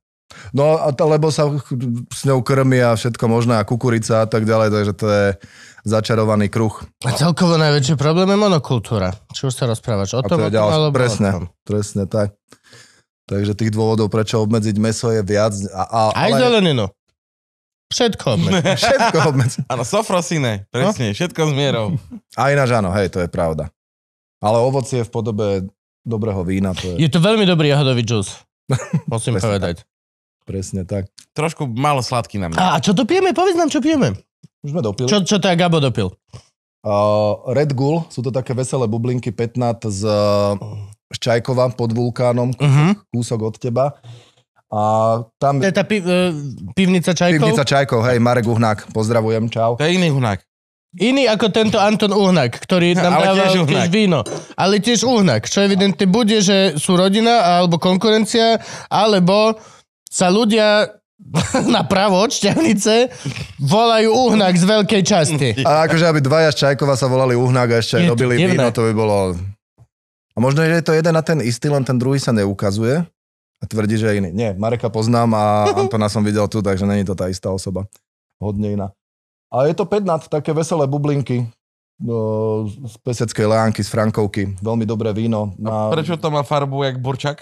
No, a to, lebo sa s ňou krmi a všetko možné a kukurica a tak ďalej, takže to je začarovaný kruh. A celkovo najväčší problém je monokultúra. Čo už sa rozprávaš? O tom, to je alebo presne, o tom? Presne, tak. Takže tých dôvodov, prečo obmedziť meso je viac. A, a, Aj ale... zeleninu. Všetko obmedziť. všetko obmedziť. Áno, sofrosine, presne, no? všetko s mierou. A ináč áno, hej, to je pravda. Ale ovocie v podobe dobrého vína. To je... je to veľmi dobrý jahodový džús. Musím povedať. Presne tak. Trošku malo sladký na mňa. A čo to pijeme? Povedz nám, čo pijeme. Už sme dopili. Čo, čo teda Gabo dopil? Uh, Red Gull, sú to také veselé bublinky 15 z, z Čajkova pod vulkánom, uh-huh. kúsok od teba. A tam... To je tá piv, uh, e, pivnica Čajkov? Pivnica Čajkov, hej, Marek Uhnák, pozdravujem, čau. To je iný Uhnák. Iný ako tento Anton Uhnak, ktorý nám ale dáva tiež, tiež víno. Ale tiež Uhnak. čo evidentne bude, že sú rodina alebo konkurencia, alebo sa ľudia na pravo od šťavnice volajú Uhnak z veľkej časti. A akože, aby dvaja z Čajkova sa volali Uhnak a ešte aj robili víno, to by bolo... A možno, že je to jeden na ten istý, len ten druhý sa neukazuje a tvrdí, že je iný. Nie, Mareka poznám a Antona som videl tu, takže není to tá istá osoba. Hodne iná. A je to 15, také veselé bublinky. No, z Peseckej Leánky, z Frankovky. Veľmi dobré víno. Má... A prečo to má farbu jak burčak?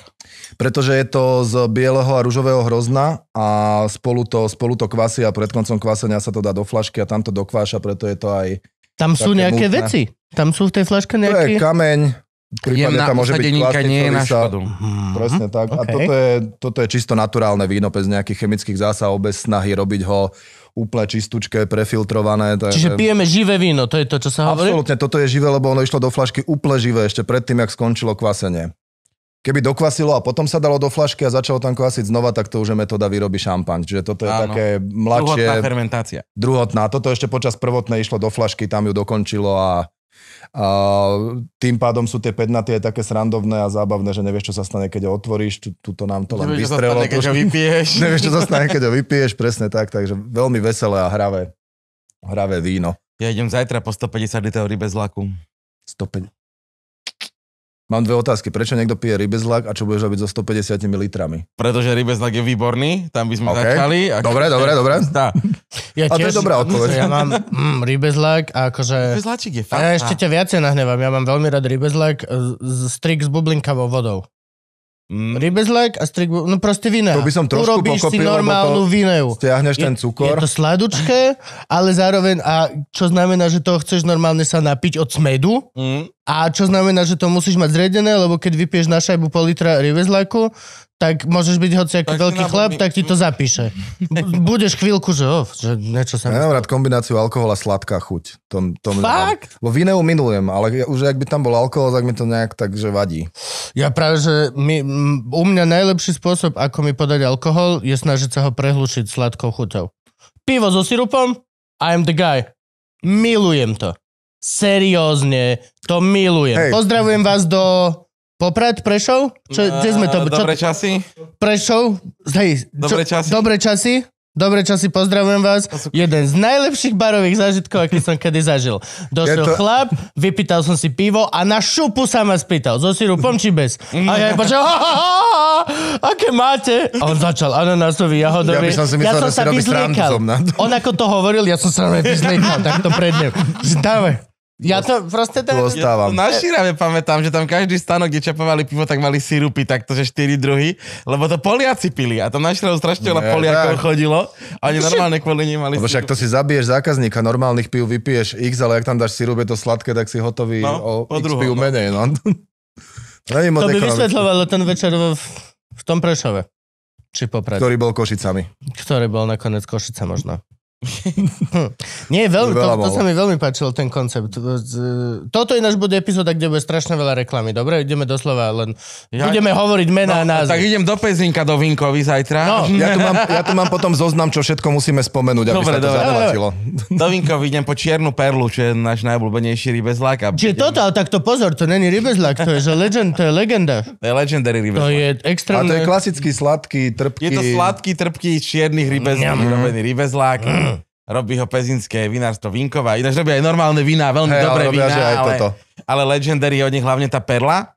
Pretože je to z bieleho a ružového hrozna a spolu to, spolu to kvasi a pred koncom kvasenia sa to dá do flašky a tam to dokváša, preto je to aj... Tam sú nejaké múdne. veci. Tam sú v tej flaške nejaké... To je kameň, prípadne tam môže byť vlastník, nie je na Sa... Hmm. Presne tak. Okay. A toto je, toto je čisto naturálne víno, bez nejakých chemických zásahov, bez snahy robiť ho úplne čistúčke, prefiltrované. Tak, Čiže pijeme živé víno, to je to, čo sa hovorí? Absolutne, toto je živé, lebo ono išlo do flašky úplne živé, ešte predtým, jak skončilo kvasenie. Keby dokvasilo a potom sa dalo do flašky a začalo tam kvasiť znova, tak to už je metóda výroby šampaň. Čiže toto je Áno. také mladšie... Druhotná fermentácia. Druhotná. Toto ešte počas prvotnej išlo do flašky, tam ju dokončilo a a tým pádom sú tie pednaty aj také srandovné a zábavné, že nevieš, čo sa stane, keď ho otvoríš. Tu, tuto nám to len nevieš, vystrelo. Čo sa stane, keď ho vypiješ. nevieš, čo sa stane, keď ho vypiješ, presne tak. Takže veľmi veselé a hravé, hravé víno. Ja idem zajtra po 150 litrov bez laku. 150. Mám dve otázky. Prečo niekto pije rybezlak a čo budeš robiť so 150 litrami? Pretože rybezlak je výborný, tam by sme okay. začali. A dobre, dobre, dobre. Tá. Ja a tiež, to je dobrá odpoveď. Ja mám mm, rybezlak a akože... Rybezlačík je fakt. A ja ešte ťa viacej nahnevam. Ja mám veľmi rád rybezlak e, z, z, strik s bublinkavou vodou. Mm. Rybezlak a strik, no proste vina. To by som trošku Urobíš pokopil, si normálnu vineu. Stiahneš je, ten cukor. Je to sladučké, ale zároveň, a čo znamená, že to chceš normálne sa napiť od smedu, mm. a čo znamená, že to musíš mať zredené, lebo keď vypieš na šajbu pol litra Rivezlaku, tak môžeš byť hoci aký veľký chleb, tak ti to zapíše. Budeš chvíľku, že, oh, že niečo sa... Ja nemám rád kombináciu alkohol a sladká chuť. Tom, tom, Fakt? v vineu minulujem, ale už ak by tam bol alkohol, tak mi to nejak tak, že vadí. Ja práve, že m, u mňa najlepší spôsob, ako mi podať alkohol, je snažiť sa ho prehlušiť sladkou chuťou. Pivo so sirupom, am the guy. Milujem to. Seriózne, to milujem. Hej. Pozdravujem vás do Poprad, Prešov? Čo, no, kde sme to? Čo, dobre časy. Prešov, hej. Dobre časy. Dobre časy. Dobre časy, pozdravujem vás. Jeden z najlepších barových zážitkov, aký som kedy zažil. Došiel to... chlap, vypýtal som si pivo a na šupu sa ma spýtal, so sirupom či bez. A ja počal, aké máte? A on začal ananásový, jahodový. Ja, by som si myslel, ja som sa vyzliekal. On ako to hovoril, ja som sa vyzliekal, tak to pred ním. Dávaj. Ja to proste tam... Tu ostávam. na Šírave pamätám, že tam každý stanok, kde čapovali pivo, tak mali sirupy to, že 4 druhy, lebo to Poliaci pili a tam na Šírave strašne veľa Poliakov chodilo a oni normálne kvôli nim mali Lebo však to si zabiješ zákazníka, normálnych pív vypiješ x, ale ak tam dáš sirup, je to sladké, tak si hotový no, o, x pív no. menej. No. to by vysvetľovalo ten večer v, v tom Prešove. Či Ktorý bol Košicami. Ktorý bol nakoniec košica možno. Nie, veľmi, to, to sa mi veľmi páčilo, ten koncept. Toto je náš bude epizóda, kde bude strašne veľa reklamy. Dobre, ideme doslova, len ja... budeme hovoriť mená no, a názvy. Tak idem do Pezinka, do Vinkovi zajtra. No. Ja, tu mám, ja tu mám potom zoznam, čo všetko musíme spomenúť, aby dobre, sa to dobre. zaplatilo. Do Vinkovi idem po Čiernu perlu, čo je náš najblúbenejší rybezlák. Čiže idem... toto, ale takto pozor, to není rybezlák, to je, že legend, to je legenda. To je legendary rybezlák. To je extrémne... A to je klasický sladký, trpký... Je to sladký, trpký, čierny rybezlák, mm. rybezlák. Mm robí ho pezinské vinárstvo Vinková. Ináč robí aj normálne vína, veľmi hey, dobré ale robia, vína, ale, toto. ale Legendary je od nich hlavne tá perla.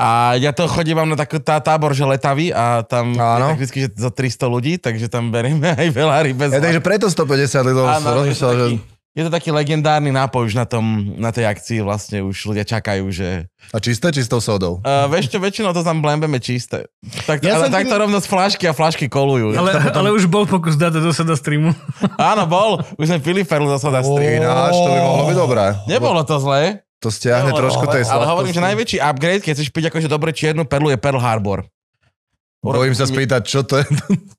A ja to chodím, vám na takú tá, tábor, že letavý a tam áno. tak vždy, že za 300 ľudí, takže tam berieme aj veľa rybe. Ja, takže preto 150 lidov som rozmýšľal, že... Taký je to taký legendárny nápoj už na, tom, na tej akcii vlastne už ľudia čakajú, že... A čisté, čistou sodou? Uh, vieš čo, väčšinou to tam blembeme čisté. Tak, ja ale tak to rovno z flášky a flašky kolujú. Ale, potom... ale už bol pokus dať do soda streamu. Áno, bol. Už sme pili perlu do soda streamu. Ináč, to by mohlo byť dobré. Nebolo to zlé. To stiahne Nebolo, trošku tej Ale hovorím, že najväčší upgrade, keď chceš piť akože dobre čiernu perlu, je Pearl Harbor. Bojím sa spýtať, čo to je.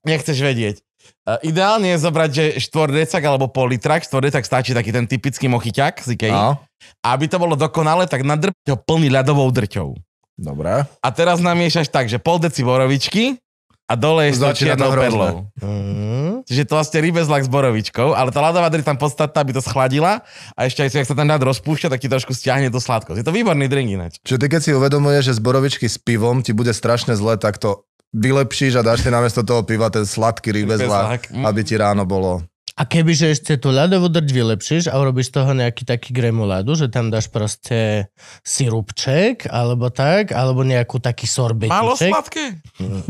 Nechceš vedieť. Uh, ideálne je zobrať, že štvordecak alebo politrak, štvordecak stačí taký ten typický mochyťak z Ikei. No. Aby to bolo dokonale, tak nadrbte ho plný ľadovou drťou. Dobre. A teraz namiešaš tak, že pol deci borovičky a dole je to čiernou perlou. Mm. Čiže to vlastne rybezlak s borovičkou, ale tá ľadová drť tam podstatná, aby to schladila a ešte aj, ak sa ten ľad rozpúšťa, tak ti trošku stiahne tú sladkosť. Je to výborný drink ináč. Čiže ty keď si uvedomuješ, že z borovičky s pivom ti bude strašne zle, tak to vylepšíš a dáš si namiesto toho piva ten sladký rybezla, mm. aby ti ráno bolo a kebyže ešte tú ľadovú drť vylepšíš a urobíš z toho nejaký taký gremuládu, že tam dáš proste sirupček, alebo tak, alebo nejakú taký sorbetiček. Málo sladké? Mm.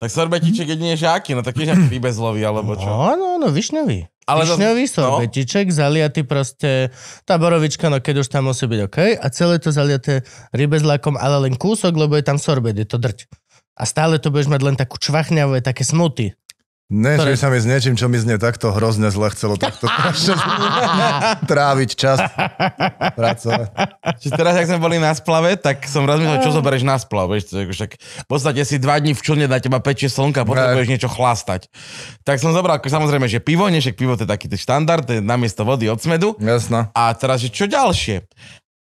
tak sorbetiček jedine žáky, no taký žáky rybezlový alebo čo? No, no, no, višňový. Ale Višňový to... No. sorbetiček, no. zaliatý proste, tá borovička, no keď už tam musí byť OK, a celé to zaliaté rybezlákom, ale len kúsok, lebo je tam sorbet, je to drť a stále to budeš mať len takú čvachňavé, také smuty. Ne, ktoré... sa mi s niečím, čo mi znie takto hrozne zle chcelo takto tráviť čas pracovať. Čiže teraz, ak sme boli na splave, tak som rozmýšľal, čo zoberieš na splav. Vieš, však v podstate si dva dní v člne na teba pečie slnka, potrebuješ niečo chlastať. Tak som zobral samozrejme, že pivo, nie, pivo to je taký štandard, to je namiesto vody od smedu. Jasno. A teraz, že čo ďalšie?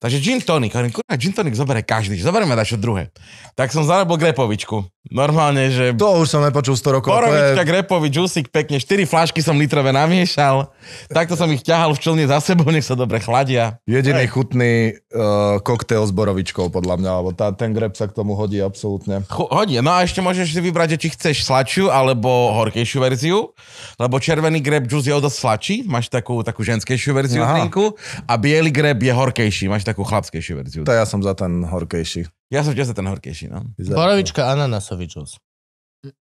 Takže gin tonic. Hovorím, kurva, gin tonic zoberie každý, zoberieme dačo druhé. Tak som zarobil grepovičku. Normálne, že... To už som nepočul 100 rokov. Porovička, je... Grepovič, džusik, pekne. 4 flašky som litrové namiešal. Takto som ich ťahal v člne za sebou, nech sa dobre chladia. Jediný Aj. chutný uh, koktail s borovičkou, podľa mňa, lebo tá, ten grep sa k tomu hodí absolútne. Ch- hodí, no a ešte môžeš si vybrať, či chceš slačiu alebo horkejšiu verziu, lebo červený grep džus je dosť slačí, máš takú, takú ženskejšiu verziu drinku a biely grep je horkejší, máš takú chlapskejšiu verziu. To ja som za ten horkejší. Ja som tiež ten horkejší, no. Borovička, ananasový džús.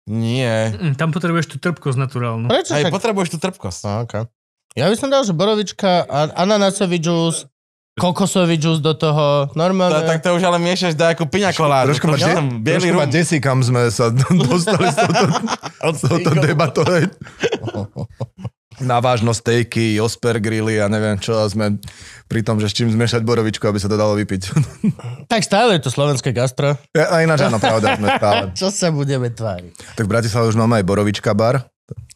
Nie. Mm, tam potrebuješ tú trpkosť naturálnu. Prečo Aj, tak? potrebuješ tú trpkosť. No, okay. Ja by som dal, že borovička, ananasový džús, kokosový džús do toho, normálne. Ta, tak to už ale miešaš da ako piňa koládu. Trošku ma, de- ma desí, kam sme sa dostali z toho toho debatovať na vážno stejky, Osper grilly a neviem čo a sme pri tom, že s čím zmiešať borovičku, aby sa to dalo vypiť. Tak stále je to slovenské gastro. Ja, a ináč áno, pravda, sme stále. čo sa budeme tváriť? Tak v Bratislave už máme aj borovička bar.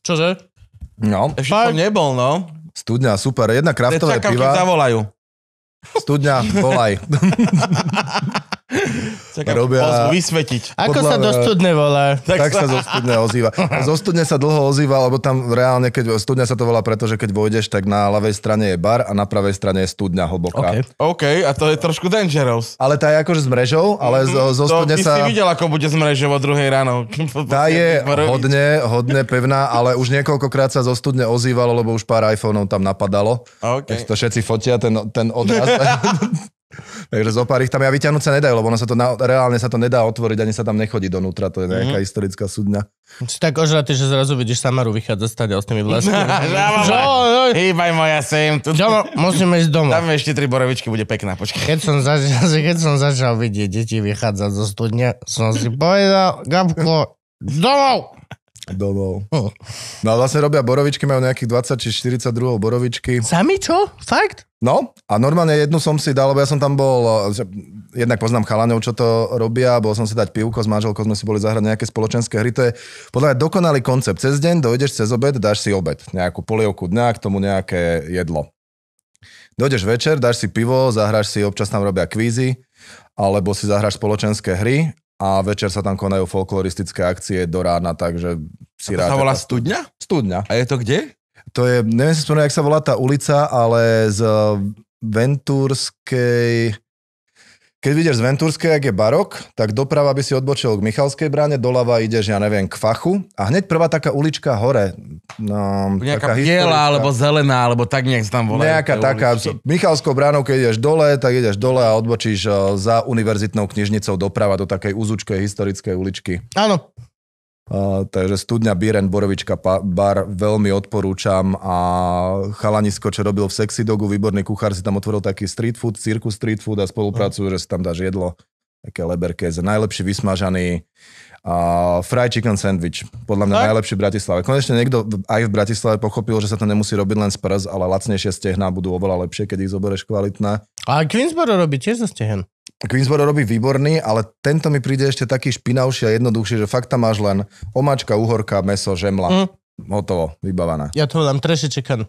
Čože? No. Ešte Pár... som nebol, no. Studňa, super. Jedna kraftové Nečakám, piva. zavolajú. Studňa, volaj. Čaká, robia... vysvetiť. Ako Podľa... sa do studne volá? Tak, tak sa do studne ozýva. Zo studne sa dlho ozýva, lebo tam reálne, keď studňa sa to volá, pretože keď vojdeš, tak na ľavej strane je bar a na pravej strane je studňa hlboká. OK, a to je trošku dangerous. Ale tá je akože s mrežou, ale mm-hmm. zo, mhm. zo studne sa... si videl, ako bude s mrežou o druhej ráno. Tá je hodne, hodne pevná, ale už niekoľkokrát sa zo studne ozývalo, lebo už pár iPhoneov tam napadalo. Okay. Keď to všetci fotia ten, ten odraz. Takže zo pár ich tam ja vyťahnuť sa nedajú, lebo ono sa to na, reálne sa to nedá otvoriť, ani sa tam nechodí donútra, to je nejaká mm-hmm. historická súdňa. Si tak ožratý, že zrazu vidíš Samaru vychádzať stať s tými vlaskami. Čo? Hýbaj moja sem. Čo, musíme ísť domov. Dáme ešte tri borovičky, bude pekná, počkaj. Keď som, začal, keď som začal vidieť deti vychádzať zo studňa, som si povedal, Gabko, domov! domov. Oh. No a vlastne robia borovičky, majú nejakých 20 či 42 borovičky. Sami čo? Fakt? No a normálne jednu som si dal, lebo ja som tam bol, eh, že jednak poznám chalanov, čo to robia, bol som si dať pivko, s manželkou sme si boli zahrať nejaké spoločenské hry, to je podľa mňa dokonalý koncept. Cez deň dojdeš cez obed, dáš si obed, nejakú polievku dňa, k tomu nejaké jedlo. Dojdeš večer, dáš si pivo, zahráš si, občas tam robia kvízy, alebo si zahráš spoločenské hry a večer sa tam konajú folkloristické akcie do rána, takže si rád. To sa volá Studňa? Studňa. A je to kde? To je, neviem si spomenúť, jak sa volá tá ulica, ale z Ventúrskej... Keď vidieš z Venturskej, ak je barok, tak doprava by si odbočil k Michalskej bráne, doľava ideš, ja neviem, k Fachu a hneď prvá taká ulička hore. No, nejaká taká biela, alebo zelená, alebo tak nejak tam volá. Nejaká taká. Uličky. Michalskou bránou, keď ideš dole, tak ideš dole a odbočíš eh, za univerzitnou knižnicou doprava do takej úzučkej historickej uličky. Áno takže studňa Biren Borovička bar veľmi odporúčam a chalanisko, čo robil v Sexy Dogu, výborný kuchár, si tam otvoril taký street food, cirkus street food a spolupracujú, no. že si tam dáš jedlo, také leberkeze, najlepší vysmažaný Uh, fried chicken sandwich, podľa mňa tak? najlepší v Bratislave. Konečne niekto aj v Bratislave pochopil, že sa to nemusí robiť len z prs, ale lacnejšie stehná budú oveľa lepšie, keď ich zoberieš kvalitné. A Queensboro robí tiež zo stehen. Queensboro robí výborný, ale tento mi príde ešte taký špinavší a jednoduchší, že fakt tam máš len omáčka, uhorka, meso, žemla. Mm. Hotovo, vybavené. Ja to dám trešie chicken.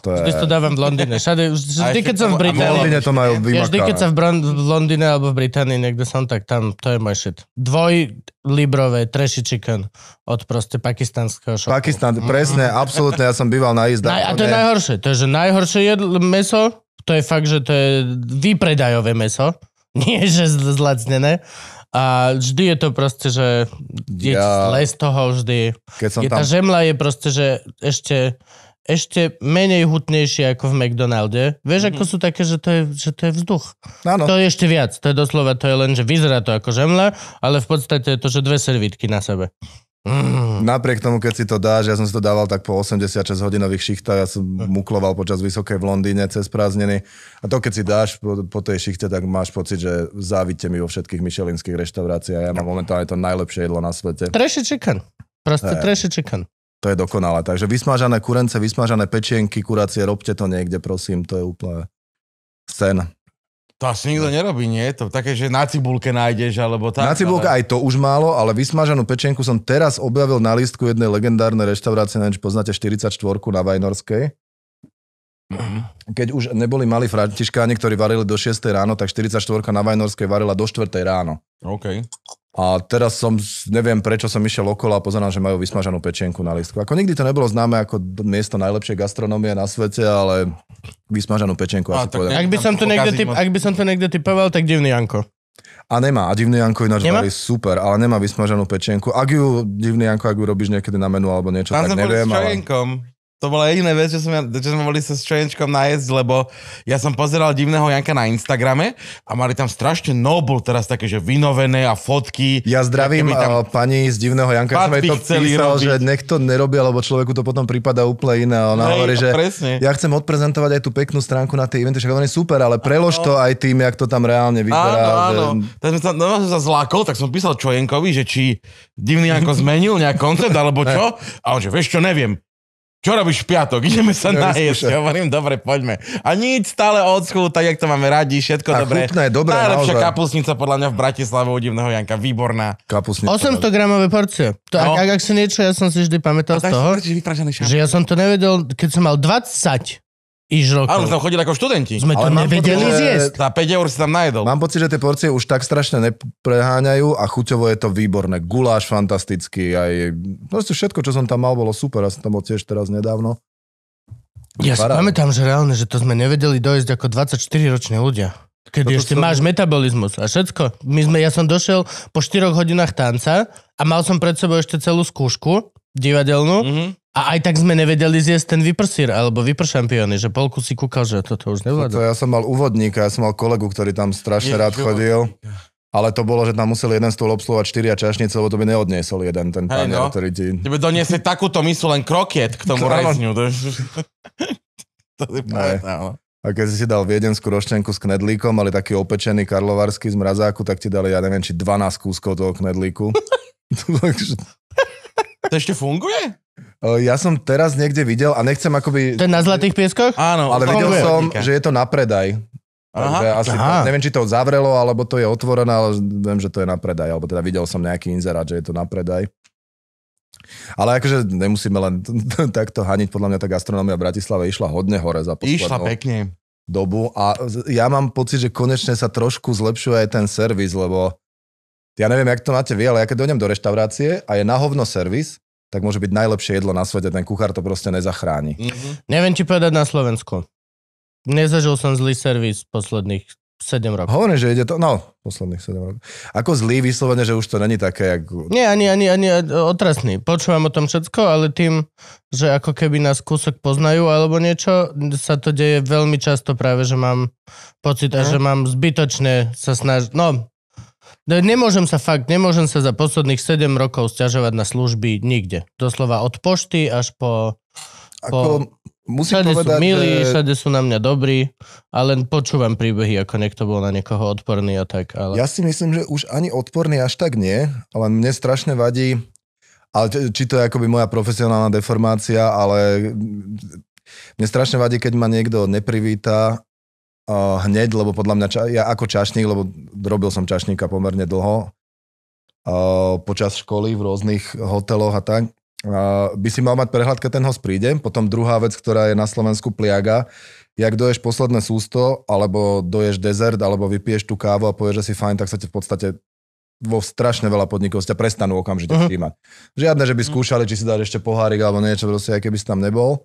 To je... Vždy to dávam v Londýne. Všade, vždy, keď som v Británii. V Londýne to majú vymakané. Vždy, keď som v, Brand- v Londýne alebo v Británii niekde som, tak tam to je môj shit. Dvoj librové trashy chicken od proste pakistanského šoku. Pakistan, mhm. presne, absolútne, ja som býval na jízdach. Naj- a to je najhoršie, to je, že najhoršie je meso, to je fakt, že to je vypredajové meso, nie že zlacnené. A vždy je to proste, že je ja... zle z toho vždy. Keď som je, tam... Tá žemla je proste, že ešte ešte menej hutnejšie ako v McDonalde. Vieš, mm-hmm. ako sú také, že to je, že to je vzduch. Ano. To je ešte viac. To je doslova, to je len, že vyzerá to ako žemla, ale v podstate je to, že dve servítky na sebe. Mm. Napriek tomu, keď si to dáš, ja som si to dával tak po 86 hodinových šichtách, ja som hm. mukloval počas vysokej v Londýne cez prázdniny a to keď si dáš po, po tej šichte, tak máš pocit, že závite mi vo všetkých michelinských reštauráciách. Ja mám no. momentálne to najlepšie jedlo na svete. Trashy chicken. Proste hey. trashy chicken. To je dokonalé. Takže vysmažané kurence, vysmažané pečienky, kurácie, robte to niekde, prosím, to je úplne sen. To asi nikto no. nerobí, nie? To také, že na cibulke nájdeš, alebo tak. Na cibulke ale... aj to už málo, ale vysmaženú pečenku som teraz objavil na listku jednej legendárnej reštaurácie, neviem, či poznáte 44 na Vajnorskej. Mhm. Keď už neboli mali františkáni, ktorí varili do 6 ráno, tak 44 na Vajnorskej varila do 4 ráno. OK. A teraz som, neviem prečo som išiel okolo a pozeral, že majú vysmažanú pečienku na listku. Ako nikdy to nebolo známe ako miesto najlepšej gastronomie na svete, ale vysmažanú pečienku a asi povedal. Ak by, som to niekde typ, no. ak by som to niekde typoval, tak divný Janko. A nemá. A divný Janko ináč varí super, ale nemá vysmaženú pečenku. Ak ju, divný Janko, ak ju robíš niekedy na menu alebo niečo, Pán tak neviem. Ale... To bola jediná vec, že sme, že sme boli sa s Čojenčkom nájsť, lebo ja som pozeral divného Janka na Instagrame a mali tam strašne noble teraz také, že vynovené a fotky. Ja zdravím tam... pani z divného Janka, že jej to písal, robiť. že nech to nerobí, lebo človeku to potom prípada úplne iné. Ona Hej, hovorí, že presne. ja chcem odprezentovať aj tú peknú stránku na tej eventy, však je super, ale prelož to aj tým, jak to tam reálne vyzerá. Áno, áno. Že... Tak som sa, no, som sa zlákol, tak som písal Čojenkovi, že či divný Janko zmenil nejak koncept, alebo čo? A on že, vieš čo, neviem čo robíš v piatok? Ideme sa no, najesť. Ja hovorím, dobre, poďme. A nič, stále odschú, tak jak to máme radi, všetko a dobre. Chutné, dobré, Najlepšia naozaj. kapusnica podľa mňa v Bratislave u divného Janka, výborná. Kapusnica. 800 gramové porcie. To, no. ak, ak, si niečo, ja som si vždy pamätal z toho, že ja som to nevedel, keď som mal 20 Iž rokov. Áno, tam chodili ako študenti. Sme to nevedeli pocit, zjesť. Za 5 eur si tam najedol. Mám pocit, že tie porcie už tak strašne nepreháňajú a chuťovo je to výborné. Guláš fantastický, aj proste všetko, čo som tam mal, bolo super. Ja som tam bol tiež teraz nedávno. Ja si pamätám, že reálne, že to sme nevedeli dojsť ako 24-roční ľudia. Keď Toto ešte som... máš metabolizmus a všetko. My sme, ja som došiel po 4 hodinách tanca a mal som pred sebou ešte celú skúšku divadelnú mm-hmm. a aj tak sme nevedeli zjesť ten vyprsír alebo vypršampióny, že polku si kúkal, že toto už nevládam. ja som mal úvodníka, ja som mal kolegu, ktorý tam strašne rád chodil. Ale to bolo, že tam museli jeden stôl obsluhovať štyria čašnice, lebo to by neodniesol jeden ten panier, hey no. ktorý ti... by doniesie takúto misu len kroket k tomu rajzňu. To, to si no. A keď si si dal viedenskú roštenku s knedlíkom, ale taký opečený karlovarský z mrazáku, tak ti dali, ja neviem, či 12 kúskov toho knedlíku. To ešte funguje? Ja som teraz niekde videl a nechcem akoby... Ten na Zlatých pieskoch? Áno. Ale videl funguje. som, že je to na predaj. aha, asi, aha. neviem, či to zavrelo, alebo to je otvorené, ale viem, že to je na predaj. Alebo teda videl som nejaký inzerát, že je to na predaj. Ale akože nemusíme len takto haniť, podľa mňa tá gastronomia v Bratislave išla hodne hore za poslednú. Išla pekne. Dobu a ja mám pocit, že konečne sa trošku zlepšuje aj ten servis, lebo ja neviem, jak to máte vy, ale ja keď dojdem do reštaurácie a je na hovno servis, tak môže byť najlepšie jedlo na svete, ten kuchár to proste nezachráni. Mm-hmm. Neviem, či povedať na Slovensku. Nezažil som zlý servis posledných 7 rokov. Hovorím, že ide to, no, posledných 7 rokov. Ako zlý vyslovene, že už to není také, jak... Nie, ani, ani, ani e, otrasný. Počúvam o tom všetko, ale tým, že ako keby nás kúsok poznajú alebo niečo, sa to deje veľmi často práve, že mám pocit, mm. že mám zbytočne sa snažiť, no, No, nemôžem sa fakt, nemôžem sa za posledných 7 rokov stiažovať na služby nikde. Doslova od pošty až po... Ako, po musím všade povedať, sú milí, že... všade sú na mňa dobrí, ale počúvam príbehy, ako niekto bol na niekoho odporný a tak. Ale... Ja si myslím, že už ani odporný až tak nie, ale mne strašne vadí, ale či to je akoby moja profesionálna deformácia, ale mne strašne vadí, keď ma niekto neprivíta uh, hneď, lebo podľa mňa, ča- ja ako čašník, lebo robil som čašníka pomerne dlho, uh, počas školy v rôznych hoteloch a tak, uh, by si mal mať prehľad, keď ten host príde. Potom druhá vec, ktorá je na Slovensku pliaga, jak doješ posledné sústo, alebo doješ dezert, alebo vypiješ tú kávu a povieš, že si fajn, tak sa ti v podstate vo strašne veľa podnikov ťa prestanú okamžite uh-huh. všímať. Žiadne, že by mhm. skúšali, či si dáš ešte pohárik alebo niečo, proste, aj keby si tam nebol.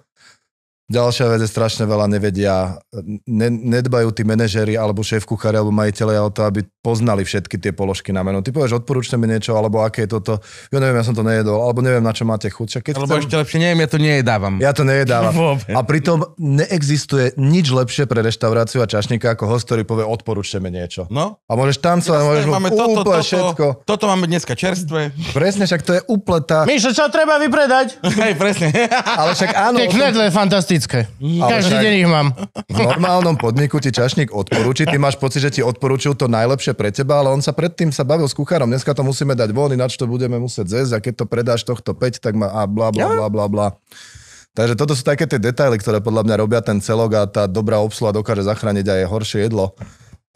Ďalšia vec je strašne veľa nevedia, ne, nedbajú tí manažéri alebo šéf kuchári alebo majiteľe o to, aby poznali všetky tie položky na menu. Ty povieš, odporúčte mi niečo, alebo aké je toto, ja neviem, ja som to nejedol, alebo neviem, na čo máte chuť. Keď alebo chcem, ešte lepšie, neviem, ja to nejedávam. Ja to nejedávam. Vôbec. A pritom neexistuje nič lepšie pre reštauráciu a čašníka ako host, ktorý povie, odporúčte mi niečo. No? A môžeš tancovať, môžeš máme toto, úplne toto, všetko. Toto máme dneska čerstvé. Presne, však to je upletá. tá... čo treba vypredať? Hej, presne. Ale však áno. Tie fantastické Klasické. Mhm. Ale Každý deň ich mám. V normálnom podniku ti čašník odporúči, ty máš pocit, že ti odporúčil to najlepšie pre teba, ale on sa predtým sa bavil s kuchárom. Dneska to musíme dať von, ináč to budeme musieť zjesť a keď to predáš tohto 5, tak má a bla bla bla bla bla. Takže toto sú také tie detaily, ktoré podľa mňa robia ten celok a tá dobrá obsluha dokáže zachrániť aj horšie jedlo.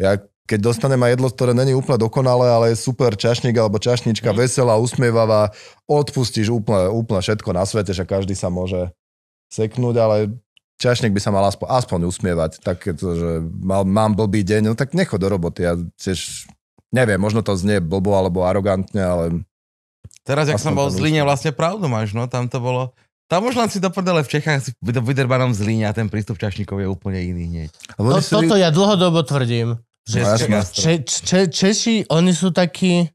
Ja keď dostanem aj jedlo, ktoré není úplne dokonalé, ale je super čašník alebo čašnička, mhm. veselá, usmievavá, odpustíš úplne, úplne všetko na svete, že každý sa môže seknúť, ale čašník by sa mal aspoň, aspoň usmievať, to, že mal, mám blbý deň, no tak necho do roboty. Ja tiež neviem, možno to znie blbo alebo arogantne, ale... Teraz, ak som bol v Zlíne, vlastne pravdu máš, no tam to bolo... Tam už len si do v Čechách, v vydrbanom Zlíne a ten prístup čašníkov je úplne iný hneď. No, si... toto ja dlhodobo tvrdím. Že no, Češi, Če, Če, Češi, oni sú takí...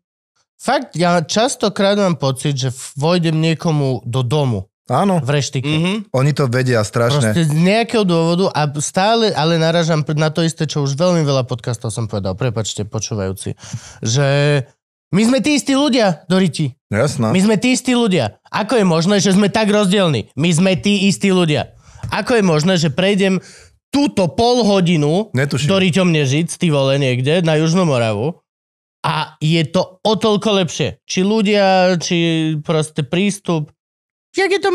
Fakt, ja častokrát mám pocit, že vojdem niekomu do domu Áno. V reštike. Mm-hmm. Oni to vedia strašne. Proste z nejakého dôvodu a stále, ale naražam na to isté, čo už veľmi veľa podcastov som povedal, prepačte počúvajúci, že my sme tí istí ľudia, Doriti. Jasná. My sme tí istí ľudia. Ako je možné, že sme tak rozdielni? My sme tí istí ľudia. Ako je možné, že prejdem túto pol hodinu Netuším. do Riťom Nežic, ty vole niekde, na Južnú Moravu, a je to o toľko lepšie. Či ľudia, či proste prístup, Як і то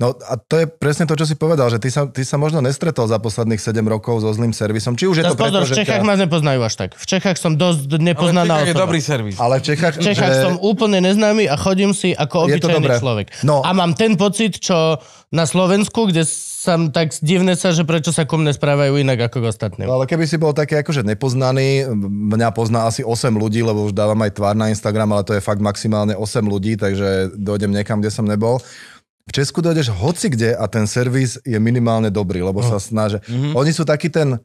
No a to je presne to, čo si povedal, že ty sa, ty sa možno nestretol za posledných 7 rokov so zlým servisom. Či už je to preto, pozor, v Čechách ťa... ma nepoznajú až tak. V Čechách som dosť nepoznaná Ale v je dobrý servis. Ale v Čechách, v Čechách že... som úplne neznámy a chodím si ako obyčajný človek. No. A mám ten pocit, čo na Slovensku, kde som tak divne sa, že prečo sa ku mne správajú inak ako k ostatným. No, ale keby si bol taký akože nepoznaný, mňa pozná asi 8 ľudí, lebo už dávam aj tvár na Instagram, ale to je fakt maximálne 8 ľudí, takže dojdem niekam, kde som nebol v Česku dojdeš hoci kde a ten servis je minimálne dobrý, lebo no. sa snažia. Mm-hmm. Oni sú taký ten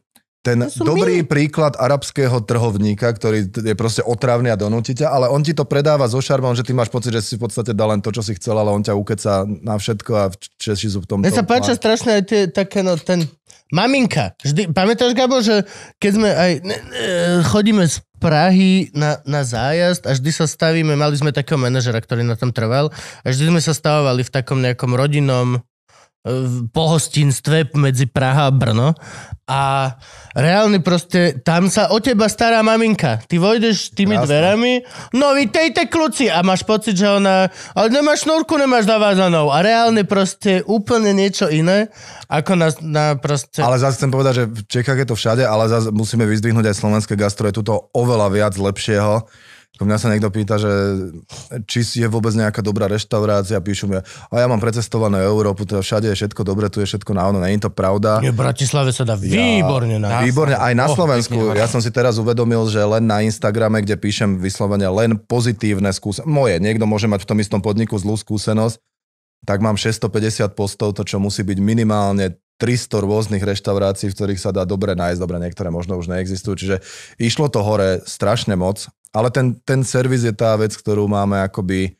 ten dobrý my... príklad arabského trhovníka, ktorý je proste otravný a donúti ťa, ale on ti to predáva so šarmom, že ty máš pocit, že si v podstate dal len to, čo si chcel, ale on ťa ukeca na všetko a Češi sú v tom... Mne sa páčia strašne aj tie, také, no, ten maminka. Vždy, pamätáš, Gabo, že keď sme aj ne, ne, chodíme z Prahy na, na zájazd a vždy sa stavíme, mali sme takého manažera, ktorý na tom trval a vždy sme sa stavovali v takom nejakom rodinnom v pohostinstve medzi Praha a Brno a reálne proste tam sa o teba stará maminka. Ty vojdeš tými Jasne. dverami, no vítejte kľúci a máš pocit, že ona, ale nemáš šnúrku, nemáš zavázanou a reálne proste úplne niečo iné ako na, na proste... Ale zase chcem povedať, že v Čechách je to všade, ale zase musíme vyzdvihnúť aj slovenské gastro, je tu oveľa viac lepšieho Mňa sa niekto pýta, že či je vôbec nejaká dobrá reštaurácia, píšu mi, a ja mám precestovanú Európu, to všade je všetko dobre, tu je všetko na ono, není to pravda. Je, v Bratislave sa dá výborne na Výborne, aj na oh, Slovensku. Pekne, ja som si teraz uvedomil, že len na Instagrame, kde píšem vyslovene len pozitívne skúsenosti, moje, niekto môže mať v tom istom podniku zlú skúsenosť, tak mám 650 postov, to čo musí byť minimálne 300 rôznych reštaurácií, v ktorých sa dá dobre nájsť, dobre niektoré možno už neexistujú, čiže išlo to hore strašne moc, ale ten, ten servis je tá vec, ktorú máme akoby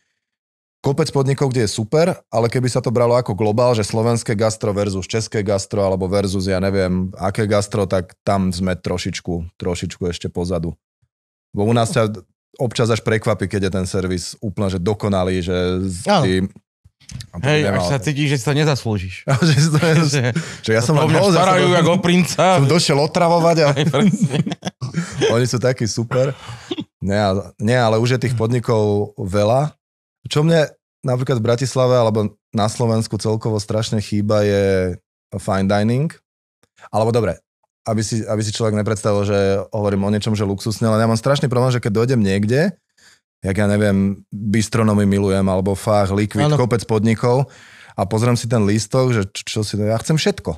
kopec podnikov, kde je super, ale keby sa to bralo ako globál, že slovenské gastro versus české gastro alebo versus ja neviem aké gastro, tak tam sme trošičku, trošičku ešte pozadu. Bo u nás ťa občas až prekvapí, keď je ten servis úplne že dokonalý, že si Hej, až sa cítiš, že si to nezaslúžiš. že si to nezaslúžiš. Čo, ja som to starajú ako do... princa. Som došiel otravovať a... Oni sú takí super. Nie, nie, ale už je tých podnikov veľa. Čo mne napríklad v Bratislave alebo na Slovensku celkovo strašne chýba je fine dining. Alebo dobre, aby si, aby si človek nepredstavil, že hovorím o niečom, že luxusne, ale ja mám strašný problém, že keď dojdem niekde, jak ja neviem, bistronomy milujem, alebo fach, likvid, ano. kopec podnikov a pozriem si ten lístok, že čo, čo si, ja chcem všetko.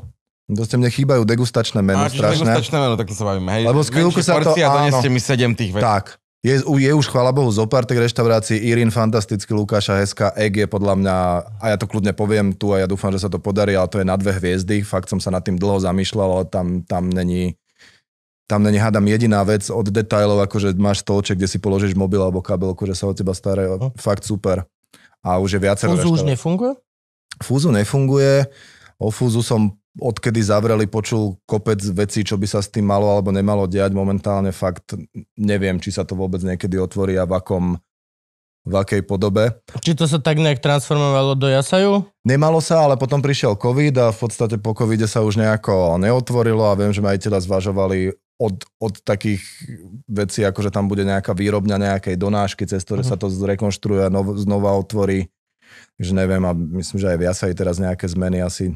Proste mne chýbajú degustačné menu, a, strašné. degustačné menu, tak to sa bavíme, hej. Lebo chvíľku sa to, áno. mi sedem tých vec. Tak, je, je už, chvála Bohu, zo pár tých reštaurácií. Irin, fantastický, Lukáša, Heska, Egg je podľa mňa, a ja to kľudne poviem tu a ja dúfam, že sa to podarí, ale to je na dve hviezdy. Fakt som sa nad tým dlho zamýšľal, ale tam, tam není tam není hádam jediná vec od detailov, akože máš stolček, kde si položíš mobil alebo kabelku, že sa o teba starajú. Hm. Fakt super. A už je viacero... Fúzu už nefunguje? Fúzu nefunguje. O Fúzu som odkedy zavreli, počul kopec vecí, čo by sa s tým malo alebo nemalo diať. Momentálne fakt neviem, či sa to vôbec niekedy otvorí a v akom v akej podobe. Či to sa tak nejak transformovalo do Jasaju? Nemalo sa, ale potom prišiel COVID a v podstate po COVIDe sa už nejako neotvorilo a viem, že majiteľa zvažovali od, od takých vecí, ako že tam bude nejaká výrobňa nejakej donášky, cez ktoré uh-huh. sa to zrekonštruuje a nov, znova otvorí. Takže neviem, a myslím, že aj v Jasaji teraz nejaké zmeny asi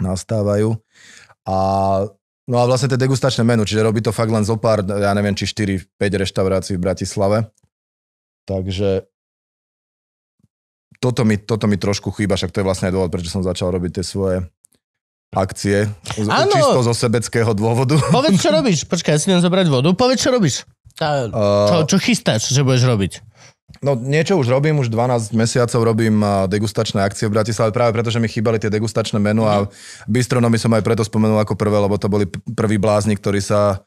nastávajú. A, no a vlastne to degustačné menu, čiže robí to fakt len zo pár, ja neviem, či 4-5 reštaurácií v Bratislave. Takže toto mi, toto mi trošku chýba, však to je vlastne aj dôvod, prečo som začal robiť tie svoje akcie. Z, ano. Čisto zo sebeckého dôvodu. Povedz, čo robíš. Počkaj, ja si idem zobrať vodu. Povedz, čo robíš. Tá, eh, čo, čo chystáš, že budeš robiť? No niečo už robím, už 12 mesiacov robím eh, degustačné akcie v Bratislave, práve preto, že mi chýbali tie degustačné menu a mhm. bistronomy som aj preto spomenul ako prvé, lebo to boli prví blázni, ktorí sa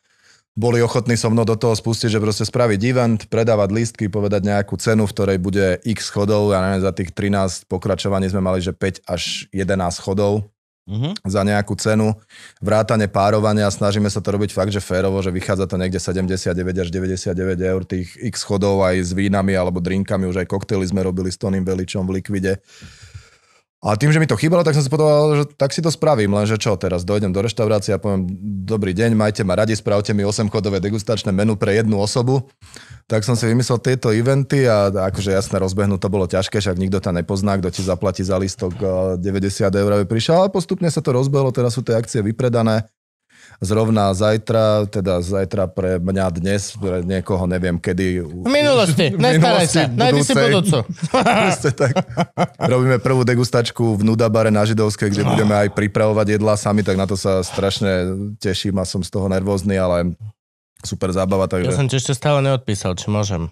boli ochotní so mnou do toho spustiť, že proste spraviť event, predávať lístky, povedať nejakú cenu, v ktorej bude x chodov, ja neviem, za tých 13 pokračovaní sme mali, že 5 až 11 chodov mm-hmm. za nejakú cenu, vrátane párovania, snažíme sa to robiť fakt, že férovo, že vychádza to niekde 79 až 99 eur tých x chodov aj s vínami alebo drinkami, už aj koktejly sme robili s Tonym veličom v likvide. A tým, že mi to chýbalo, tak som si povedal, že tak si to spravím, lenže čo teraz, dojdem do reštaurácie a poviem, dobrý deň, majte ma radi, spravte mi 8-chodové degustačné menu pre jednu osobu. Tak som si vymyslel tieto eventy a akože jasné, rozbehnúť to bolo ťažké, však nikto tam nepozná, kto ti zaplatí za listok 90 eur, aby prišiel, ale postupne sa to rozbehlo, teraz sú tie akcie vypredané zrovna zajtra, teda zajtra pre mňa dnes, pre niekoho neviem kedy. V minulosti, nestaraj sa, najdi si budúco. Proste tak. Robíme prvú degustačku v Nudabare na Židovskej, kde budeme aj pripravovať jedlá sami, tak na to sa strašne teším a som z toho nervózny, ale super zábava. Takže... Ja som ti ešte stále neodpísal, či môžem.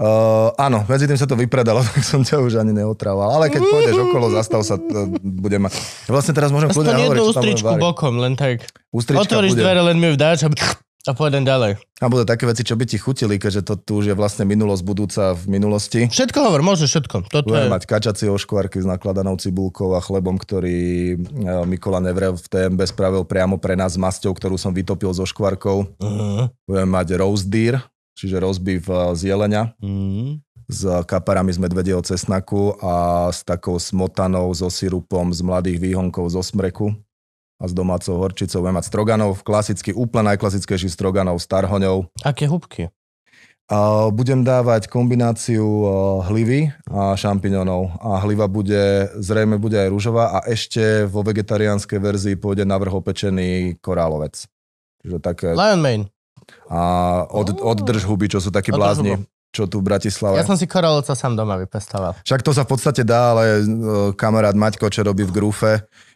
Uh, áno, medzi tým sa to vypredalo, tak som ťa už ani neotrával. Ale keď mhm. pôjdeš okolo, zastav sa, budem... Vlastne teraz môžem kľudne hovoriť, čo tam budem bokom, len tak. Ústrička Otvoríš bude. dvere, len mi ju dáš a, a pôjdem ďalej. A budú také veci, čo by ti chutili, keďže to tu už je vlastne minulosť budúca v minulosti. Všetko hovor, môže všetko. Toto budem je... mať kačacie oškvarky s nakladanou cibulkou a chlebom, ktorý eh, Mikola Nevre v TMB spravil priamo pre nás s masťou, ktorú som vytopil so škvarkou. Uh-huh. Mhm. Budem mať roast deer, čiže rozbiv eh, z jelenia. Mm. S kaparami z medvedieho cesnaku a s takou smotanou so sirupom z mladých výhonkov zo smreku a s domácou horčicou. Budeme mať stroganov, klasicky, úplne najklasickejší stroganov s tarhoňou. Aké A Budem dávať kombináciu eh, hlivy a šampiňonov. A hliva bude, zrejme bude aj rúžová a ešte vo vegetariánskej verzii pôjde navrho pečený korálovec. Takže také... Lion mane a od, od držhuby, čo sú takí blázni čo tu v Bratislave. Ja som si korolca sám doma vypestoval. Však to sa v podstate dá, ale e, kamarát Maťko, čo robí v grúfe,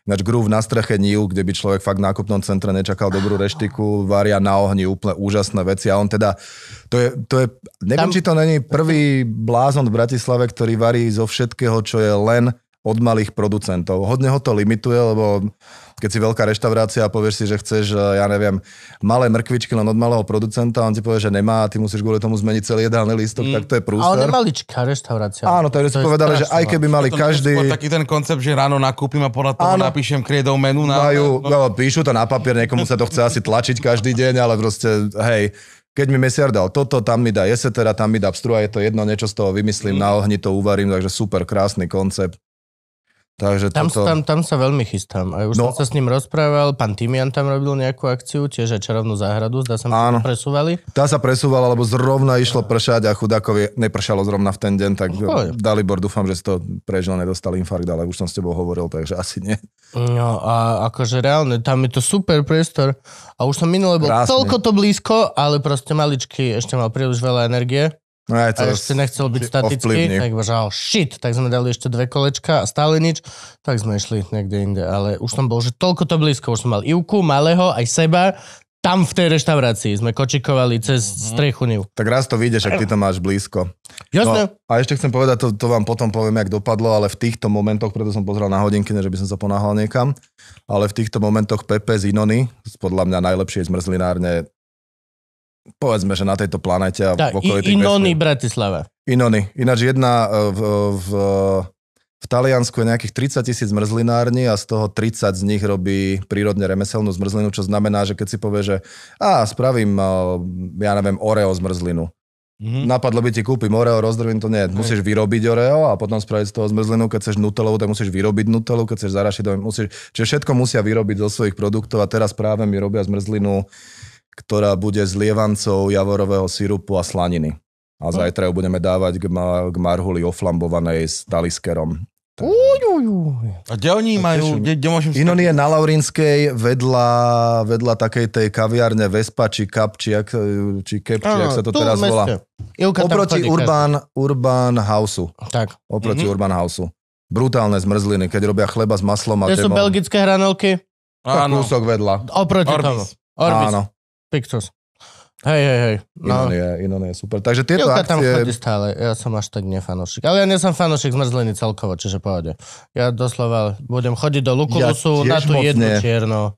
ináč grúf na streche Níl, kde by človek fakt v nákupnom centre nečakal dobrú reštiku, varia na ohni úplne úžasné veci a on teda, to je, to je neviem, Tam... či to není prvý blázon v Bratislave, ktorý varí zo všetkého, čo je len od malých producentov. Hodne ho to limituje, lebo keď si veľká reštaurácia a povieš si, že chceš, eh, ja neviem, malé mrkvičky len od malého producenta, on ti povie, že nemá a ty musíš kvôli tomu zmeniť celý jedálny lístok, mm. tak to je prúser. Ale maličká reštaurácia. Áno, takže si povedali, že aj keby mali každý... Taký ten koncept, že ráno nakúpim a podľa toho Áno. napíšem kriedou menu. Na... Majú, no, píšu to na papier, niekomu sa to chce asi tlačiť každý deň, ale proste, hej, keď mi mesiar dal toto, tam mi dá jesetera, tam mi dá pstruha, je to jedno, niečo z toho vymyslím, mm. na ohni to uvarím, takže super, krásny koncept. Takže tam, toto... tam, tam sa veľmi chystám. A už no. som sa s ním rozprával, pán Timian tam robil nejakú akciu, tiež aj čarovnú záhradu, zdá sa, Áno. presúvali. Tá sa presúvala, lebo zrovna išlo pršať a chudákovi nepršalo zrovna v ten deň, tak no, Dalibor, dúfam, že si to prežil, nedostal infarkt, ale už som s tebou hovoril, takže asi nie. No a akože reálne, tam je to super priestor a už som minule bol Krásne. toľko to blízko, ale proste maličky, ešte mal príliš veľa energie. No aj to a ešte nechcel byť statický, tak bol, shit, tak sme dali ešte dve kolečka a stále nič, tak sme išli niekde inde, ale už som bol, že toľko to blízko, už som mal Ivku, malého, aj seba, tam v tej reštaurácii sme kočikovali cez mhm. strechu Niu. Tak raz to vidieš, ak ty to máš blízko. No, a ešte chcem povedať, to, to vám potom poviem, jak dopadlo, ale v týchto momentoch, preto som pozrel na hodinky, že by som sa ponáhal niekam, ale v týchto momentoch Pepe z Inony, podľa mňa najlepšie zmrzlinárne povedzme, že na tejto planete a v okolitých Inony Bratislava. Inony. Ináč jedna e, v, v, v Taliansku je nejakých 30 tisíc zmrzlinární a z toho 30 z nich robí prírodne remeselnú zmrzlinu, čo znamená, že keď si povie, že a spravím, e, ja neviem, Oreo zmrzlinu. Mm-hmm. Napadlo by ti kúpim Oreo, rozdrvím to, nie. Musíš vyrobiť Oreo a potom spraviť z toho zmrzlinu. Keď chceš nutelovú, tak musíš vyrobiť nutelu, keď chceš zarašiť, musíš... Čiže všetko musia vyrobiť zo svojich produktov a teraz práve mi robia zmrzlinu ktorá bude s lievancov javorového syrupu a slaniny. A zajtra ju budeme dávať k, ma- k marhuli oflambovanej s taliskerom. Uj, uj, uj. A kde oni majú? Kde, kde môžem Inon je na Laurinskej vedľa, vedľa takej tej kaviárne Vespa či Kap, či, ak, či Kep, či ak sa to teraz volá. Ilka oproti Urban, Urban Houseu. Tak. Oproti mm-hmm. Urban Houseu. Brutálne zmrzliny, keď robia chleba s maslom a To sú belgické hranolky? Áno. Kúsok vedľa. Oproti Orbis. tomu. Orbis. Áno. Pictures. Hej, hej, hej. No. Inon, je, Inon je super. Takže tieto Jilka akcie... tam chodí stále, ja som až tak nefanošik. Ale ja nie som fanošik zmrzliny celkovo, čiže pohode. Ja doslova budem chodiť do Lukulusu ja na tú jednu nie. čiernu.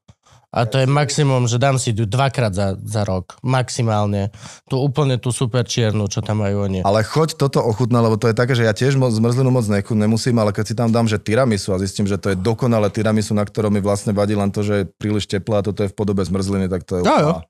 A to je maximum, že dám si ju dvakrát za, za rok. Maximálne. Tu úplne tú super čiernu, čo tam majú oni. Ale choď toto ochutná, lebo to je také, že ja tiež moc, zmrzlinu moc nechu, nemusím, ale keď si tam dám, že tiramisu a zistím, že to je dokonalé tiramisu, na ktorom mi vlastne vadí len to, že je príliš teplá a toto je v podobe zmrzliny, tak to je no úplná.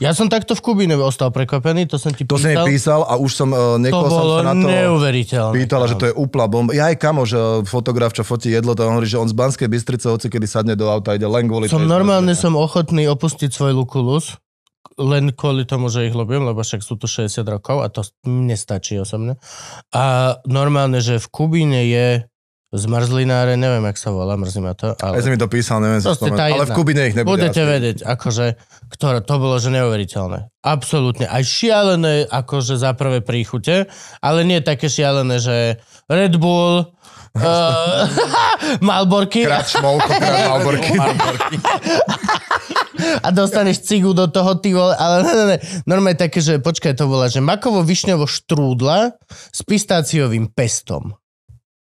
Ja som takto v Kubine ostal prekvapený, to som ti písal. To som písal a už som uh, e, niekoho som sa na to neuveriteľné, pýtala, že to je úplná bomba. Ja aj kamo, že fotograf, čo fotí jedlo, to hovorí, že on z Banskej Bystrice, hoci kedy sadne do auta, ide len kvôli Som normálne som ochotný opustiť svoj Lukulus, len kvôli tomu, že ich ľúbim, lebo však sú tu 60 rokov a to nestačí osobne. A normálne, že v Kubíne je zmrzlináre, neviem, jak sa volá, mrzí ma to. Ale... Ja som mi to písal, neviem, sa spomenúť, ale v Kubine ich nebude. Budete asi. vedieť, akože, ktoré, to bolo, že neuveriteľné. Absolútne. Aj šialené, akože za prvé príchute, ale nie také šialené, že Red Bull, uh, Malborky. Krát šmolko, krát Malborky. malborky. a dostaneš cigu do toho, ty vole, ale ne, ne, ne. normálne také, že počkaj, to bola, že makovo-višňovo štrúdla s pistáciovým pestom.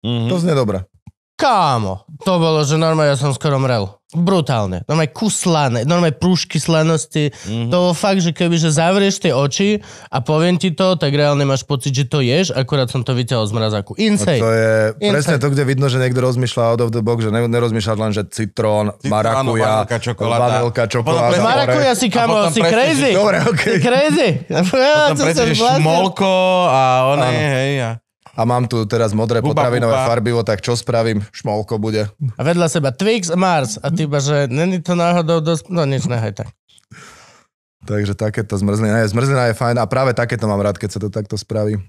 Mm-hmm. To znie dobre. Kámo, to bolo, že normálne ja som skoro mrel. Brutálne. Normálne kus slané, normálne prúšky slanosti. Mm-hmm. To bolo fakt, že keby že zavrieš tie oči a poviem ti to, tak reálne máš pocit, že to ješ, akurát som to vyťahol z mrazáku. Insane. to je Insane. presne to, kde vidno, že niekto rozmýšľa out of the box, že nerozmýšľa len, že citrón, citrón marakuja, vanilka, čokoláda. Vanilka, čokoláda marakuja si kamo, si crazy. Dobre, okay. Si crazy. Potom presne, že šmolko a one, hej. A a mám tu teraz modré buba, potravinové buba. farbivo, tak čo spravím? Šmolko bude. A vedľa seba Twix a Mars a ty iba, že není to náhodou dosť, no nič nehaj tak. Takže takéto zmrzlina je. Zmrzlina je fajn a práve takéto mám rád, keď sa to takto spraví.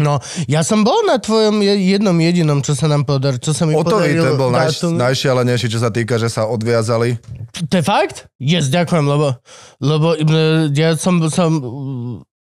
No, ja som bol na tvojom jednom jedinom, čo sa nám podar, čo sa mi Otovi, podarilo. to bol naj, najšialenejší, čo sa týka, že sa odviazali. To je fakt? Yes, ďakujem, lebo, lebo ja som, som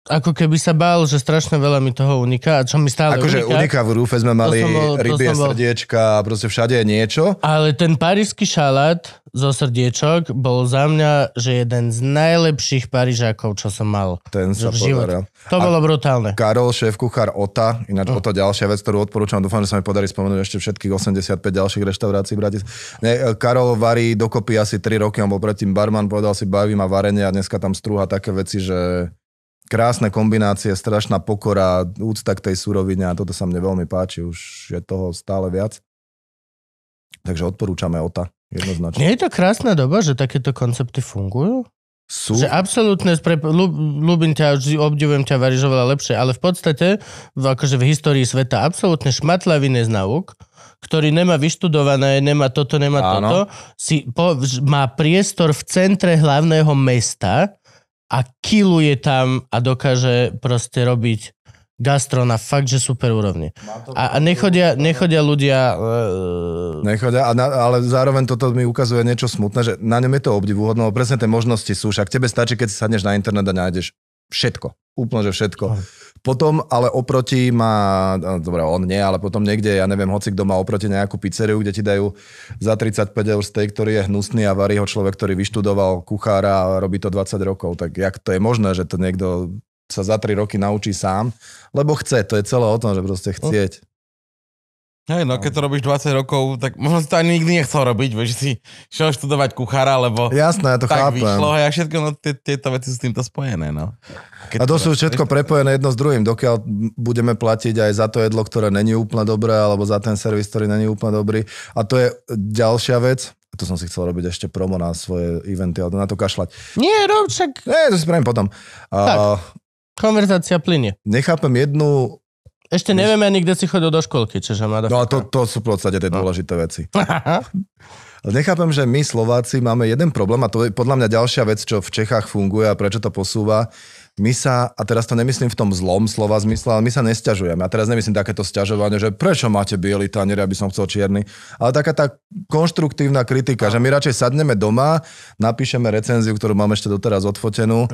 ako keby sa bál, že strašne veľa mi toho uniká. A čo mi stále Akože uniká v rúfe sme mali bol, rybie a srdiečka, proste všade je niečo. Ale ten parížsky šalát zo srdiečok bol za mňa, že jeden z najlepších parížákov, čo som mal. Ten sa podaral. To a bolo brutálne. Karol, šéf kuchár Ota, ináč mm. Ota ďalšia vec, ktorú odporúčam, dúfam, že sa mi podarí spomenúť ešte všetkých 85 ďalších reštaurácií v Ne, Karol varí dokopy asi 3 roky, on bol predtým barman, povedal si, baví ma varenie a dneska tam strúha také veci, že krásne kombinácie, strašná pokora, úcta k tej surovine a toto sa mne veľmi páči, už je toho stále viac. Takže odporúčame OTA, jednoznačne. Nie je to krásna doba, že takéto koncepty fungujú? Sú... Že absolútne, spre. ľúbim ťa, obdivujem ťa, varíš oveľa lepšie, ale v podstate, v, akože v histórii sveta, absolútne šmatlavý z ktorý nemá vyštudované, nemá toto, nemá Áno. toto, si po, má priestor v centre hlavného mesta, a kiluje tam a dokáže proste robiť gastro na fakt, že super úrovni. A, a nechodia, nechodia ľudia... E, nechodia, a na, ale zároveň toto mi ukazuje niečo smutné, že na ňom je to obdivuhodné, lebo presne tie možnosti sú, však tebe stačí, keď si sadneš na internet a nájdeš všetko. Úplne, že všetko. Oh potom ale oproti má, no, dobre, on nie, ale potom niekde, ja neviem, hoci kto má oproti nejakú pizzeriu, kde ti dajú za 35 eur steak, ktorý je hnusný a varí ho človek, ktorý vyštudoval kuchára a robí to 20 rokov. Tak jak to je možné, že to niekto sa za 3 roky naučí sám? Lebo chce, to je celé o tom, že proste chcieť. Hej, no keď to robíš 20 rokov, tak možno si to ani nikdy nechcel robiť, vieš, si šiel študovať kuchára, lebo Jasné, ja to tak chápem. vyšlo a všetko, no tie, tieto veci s týmto spojené, no. Keď a to, to sú všetko to... prepojené jedno s druhým, dokiaľ budeme platiť aj za to jedlo, ktoré není úplne dobré, alebo za ten servis, ktorý není úplne dobrý. A to je ďalšia vec, a to som si chcel robiť ešte promo na svoje eventy, ale na to kašľať. Nie, rob, však... Nie, to si potom. Tak. Uh, Konverzácia plyne. Nechápem jednu ešte nevieme ani, kde si chodil do školky, čiže mada. No a to, to sú v podstate tie no. dôležité veci. nechápem, že my Slováci máme jeden problém a to je podľa mňa ďalšia vec, čo v Čechách funguje a prečo to posúva my sa, a teraz to nemyslím v tom zlom slova zmysle, ale my sa nesťažujeme. A teraz nemyslím takéto sťažovanie, že prečo máte biely tanier, aby som chcel čierny. Ale taká tá konštruktívna kritika, že my radšej sadneme doma, napíšeme recenziu, ktorú mám ešte doteraz odfotenú.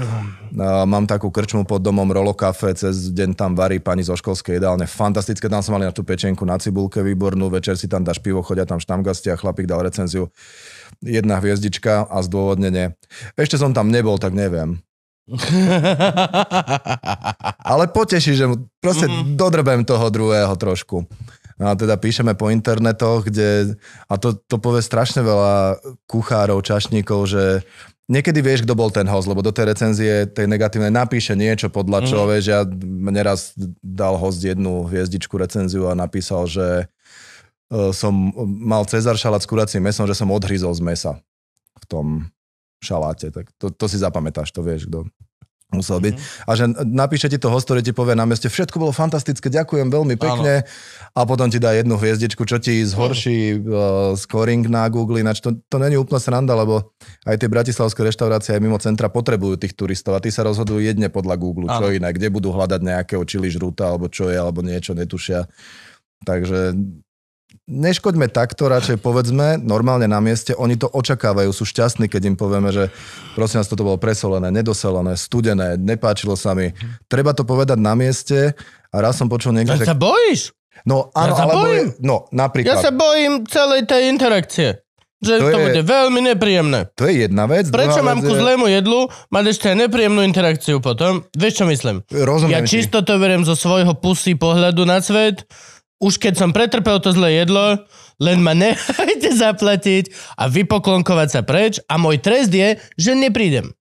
A mám takú krčmu pod domom, Rolo Cafe, cez deň tam varí pani zo školskej jedálne. Fantastické, tam som mali na tú pečenku na cibulke výbornú, večer si tam dáš pivo, chodia tam štamgastia, chlapík dal recenziu jedna hviezdička a zdôvodnenie. Ešte som tam nebol, tak neviem. Ale poteší, že mu proste mm-hmm. dodrbem toho druhého trošku. No a teda píšeme po internetoch, kde, a to, to povie strašne veľa kuchárov, čašníkov, že niekedy vieš, kto bol ten host, lebo do tej recenzie, tej negatívnej, napíše niečo podľa čo, mm. vieš, ja neraz dal host jednu hviezdičku recenziu a napísal, že e, som mal Cezar šalát s kuracím mesom, že som odhryzol z mesa v tom šaláte. Tak to, to si zapamätáš, to vieš, kto musel byť. Mm-hmm. A že napíše ti to host, ktorý ti povie na meste, všetko bolo fantastické, ďakujem veľmi pekne Áno. a potom ti dá jednu hviezdičku, čo ti zhorší uh, scoring na Google. Ináč to, to není úplne sranda, lebo aj tie bratislavské reštaurácie aj mimo centra potrebujú tých turistov a tí sa rozhodujú jedne podľa Google, Áno. čo iné, kde budú hľadať nejakého čili žrúta alebo čo je, alebo niečo, netušia. Takže neškoďme takto, radšej povedzme normálne na mieste, oni to očakávajú, sú šťastní, keď im povieme, že prosím vás, toto bolo presolené, nedoselené, studené, nepáčilo sa mi. Treba to povedať na mieste a raz som počul niekde... Ja sa bojíš? No, áno, ja sa alebo bojím. Je, no, napríklad. Ja sa bojím celej tej interakcie. Že to, to je, bude veľmi nepríjemné. To je jedna vec. Prečo mám ku je... zlému jedlu mať ešte nepríjemnú interakciu potom? Vieš, čo myslím? Rozumiem ja čisto ti. to verím zo svojho pusy pohľadu na svet už keď som pretrpel to zlé jedlo, len ma nechajte zaplatiť a vypoklonkovať sa preč a môj trest je, že neprídem.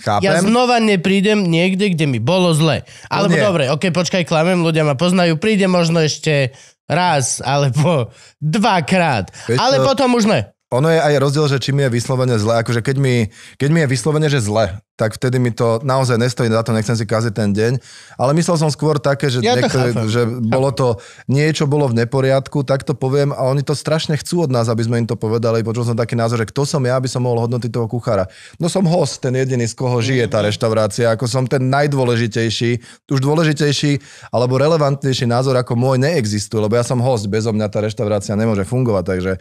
Chápem. Ja znova neprídem niekde, kde mi bolo zle. Alebo no dobre, ok, počkaj, klamem, ľudia ma poznajú, príde možno ešte raz alebo dvakrát. Veď ale to... potom už ne ono je aj rozdiel, že či mi je vyslovene zle. Akože keď mi, keď mi je vyslovene, že zle, tak vtedy mi to naozaj nestojí za to, nechcem si kaziť ten deň. Ale myslel som skôr také, že, ja niektoré, že bolo to, niečo bolo v neporiadku, tak to poviem a oni to strašne chcú od nás, aby sme im to povedali. Počul som taký názor, že kto som ja, aby som mohol hodnotiť toho kuchára. No som host, ten jediný, z koho žije tá mhm. reštaurácia. Ako som ten najdôležitejší, už dôležitejší alebo relevantnejší názor ako môj neexistuje, lebo ja som host, bezo mňa tá reštaurácia nemôže fungovať. Takže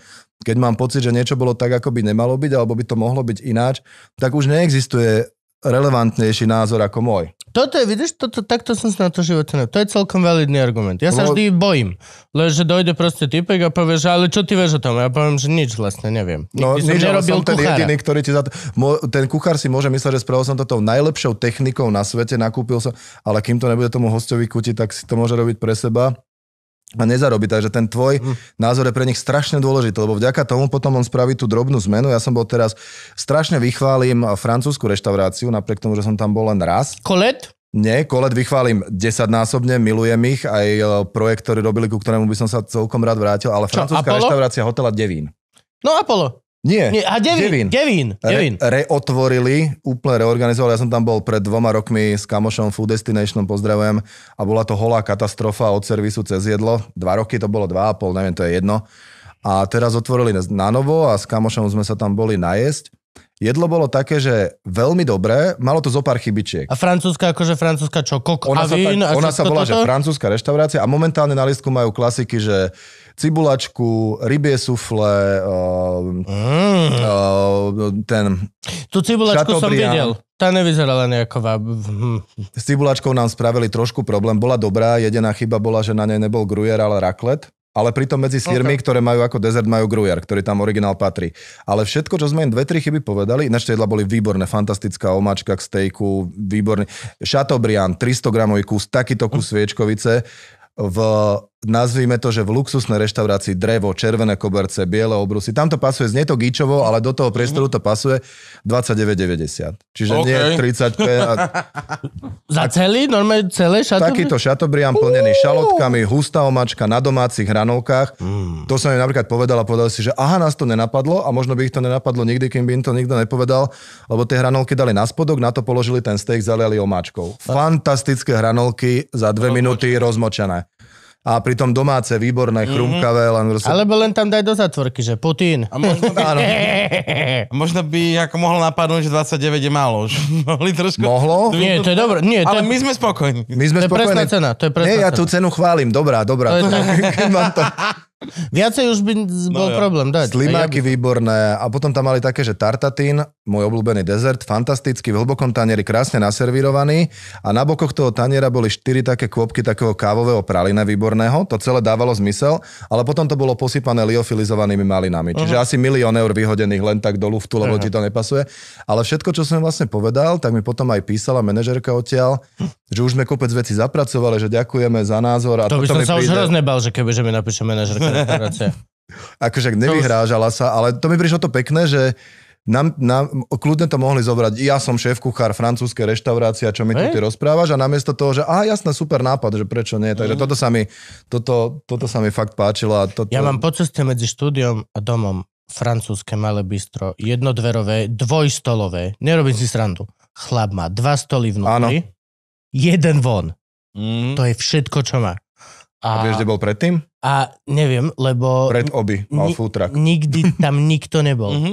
keď mám pocit, že niečo bolo tak, ako by nemalo byť, alebo by to mohlo byť ináč, tak už neexistuje relevantnejší názor ako môj. Toto je, vidíš, toto, takto som sa na to živote To je celkom validný argument. Ja sa vždy bojím, lenže dojde proste typek a povie, že ale čo ty vieš o tom? Ja poviem, že nič vlastne neviem. No, Nikdy no, som nič, nerobil som ten kuchára. jediný, ktorý ti za to... Mo, ten kuchár si môže mysleť, že spravil som to tou najlepšou technikou na svete, nakúpil som, ale kým to nebude tomu hostovi kutiť, tak si to môže robiť pre seba a nezarobí. Takže ten tvoj mm. názor je pre nich strašne dôležitý, lebo vďaka tomu potom on spraví tú drobnú zmenu. Ja som bol teraz, strašne vychválim francúzsku reštauráciu, napriek tomu, že som tam bol len raz. Kolet? Nie, kolet vychválim desaťnásobne, milujem ich, aj e, projekt, ktorý robili, ku ktorému by som sa celkom rád vrátil, ale francúzska reštaurácia hotela Devín. No Apollo. Nie, Nie a Devín. Devín. Devín, Devín. Re, reotvorili, úplne reorganizovali. Ja som tam bol pred dvoma rokmi s kamošom Food Destination, pozdravujem. A bola to holá katastrofa od servisu cez jedlo. Dva roky to bolo, dva a pol, neviem, to je jedno. A teraz otvorili na novo a s kamošom sme sa tam boli najesť. Jedlo bolo také, že veľmi dobré, malo to zo pár chybičiek. A francúzska, akože francúzska čo? Kok ona a vín? Sa tak, ona sa volá, toto? že francúzska reštaurácia a momentálne na listku majú klasiky, že cibulačku, rybie sufle, uh, mm. uh, ten Tu cibulačku šatobrián. som videl. Tá nevyzerala nejako vab. S cibulačkou nám spravili trošku problém. Bola dobrá, jediná chyba bola, že na nej nebol grujer, ale raklet. Ale pritom medzi no sírmi, okay. ktoré majú ako dezert, majú grujer, ktorý tam originál patrí. Ale všetko, čo sme im dve, tri chyby povedali, ináč tie boli výborné, fantastická omáčka k stejku, výborný. Chateaubriand, 300 gramový kus, takýto kus hm. sviečkovice v nazvime to, že v luxusnej reštaurácii drevo, červené koberce, biele obrusy. Tam to pasuje, znie to gíčovo, ale do toho priestoru to pasuje 29,90. Čiže okay. nie 35. A... Za celý? Normálne celé šatobri... Takýto šatobrián plnený šalotkami, hustá omačka na domácich hranolkách. Mm. To som im napríklad povedal a povedal si, že aha, nás to nenapadlo a možno by ich to nenapadlo nikdy, kým by im to nikto nepovedal, lebo tie hranolky dali na spodok, na to položili ten steak, zaliali omáčkou. Fantastické hranolky za dve minúty rozmočené a pritom domáce, výborné, mm-hmm. chrumkavé. Len proste... Alebo len tam daj do zatvorky, že Putin. A možno by, možno by ako mohlo napadnúť, že 29 je málo. Že mohli trošku... Mohlo? Nie, to je dobré. Nie, to... Ale my sme spokojní. My sme to je spokojní. presná cena. To je presná Nie, ja tú cenu chválim. Dobrá, dobrá. To je to... Viacej už by no bol no, problém dať. Slimáky ja by... výborné a potom tam mali také, že tartatín, môj obľúbený dezert, fantastický, v hlbokom tanieri krásne naservírovaný a na bokoch toho taniera boli štyri také kôpky takého kávového pralina výborného, to celé dávalo zmysel, ale potom to bolo posypané liofilizovanými malinami, čiže uh-huh. asi milión eur vyhodených len tak do luftu, lebo uh-huh. ti to nepasuje. Ale všetko, čo som vlastne povedal, tak mi potom aj písala manažerka odtiaľ, že už sme kopec veci zapracovali, že ďakujeme za názor. A to by som sa príde... už hrozne bal, že keby že mi napíše manažerka akože nevyhrážala sa, ale to mi prišlo to pekné, že nám, nám, kľudne to mohli zobrať. Ja som šéf kuchár francúzskej reštaurácie, čo mi hey? tu ty rozprávaš a namiesto toho, že aha, jasné, super nápad, že prečo nie. Takže mm. toto, sa mi, toto, toto sa mi fakt páčilo. A toto... Ja mám po ceste medzi štúdiom a domom francúzske malé bistro, jednodverové, dvojstolové, nerobím si srandu. Chlap má dva stoly vnútri, Áno. jeden von. Mm. To je všetko, čo má. A, a vieš, kde bol predtým? A neviem, lebo... Pred oby, mal ni- truck. Nikdy tam nikto nebol. Mhm.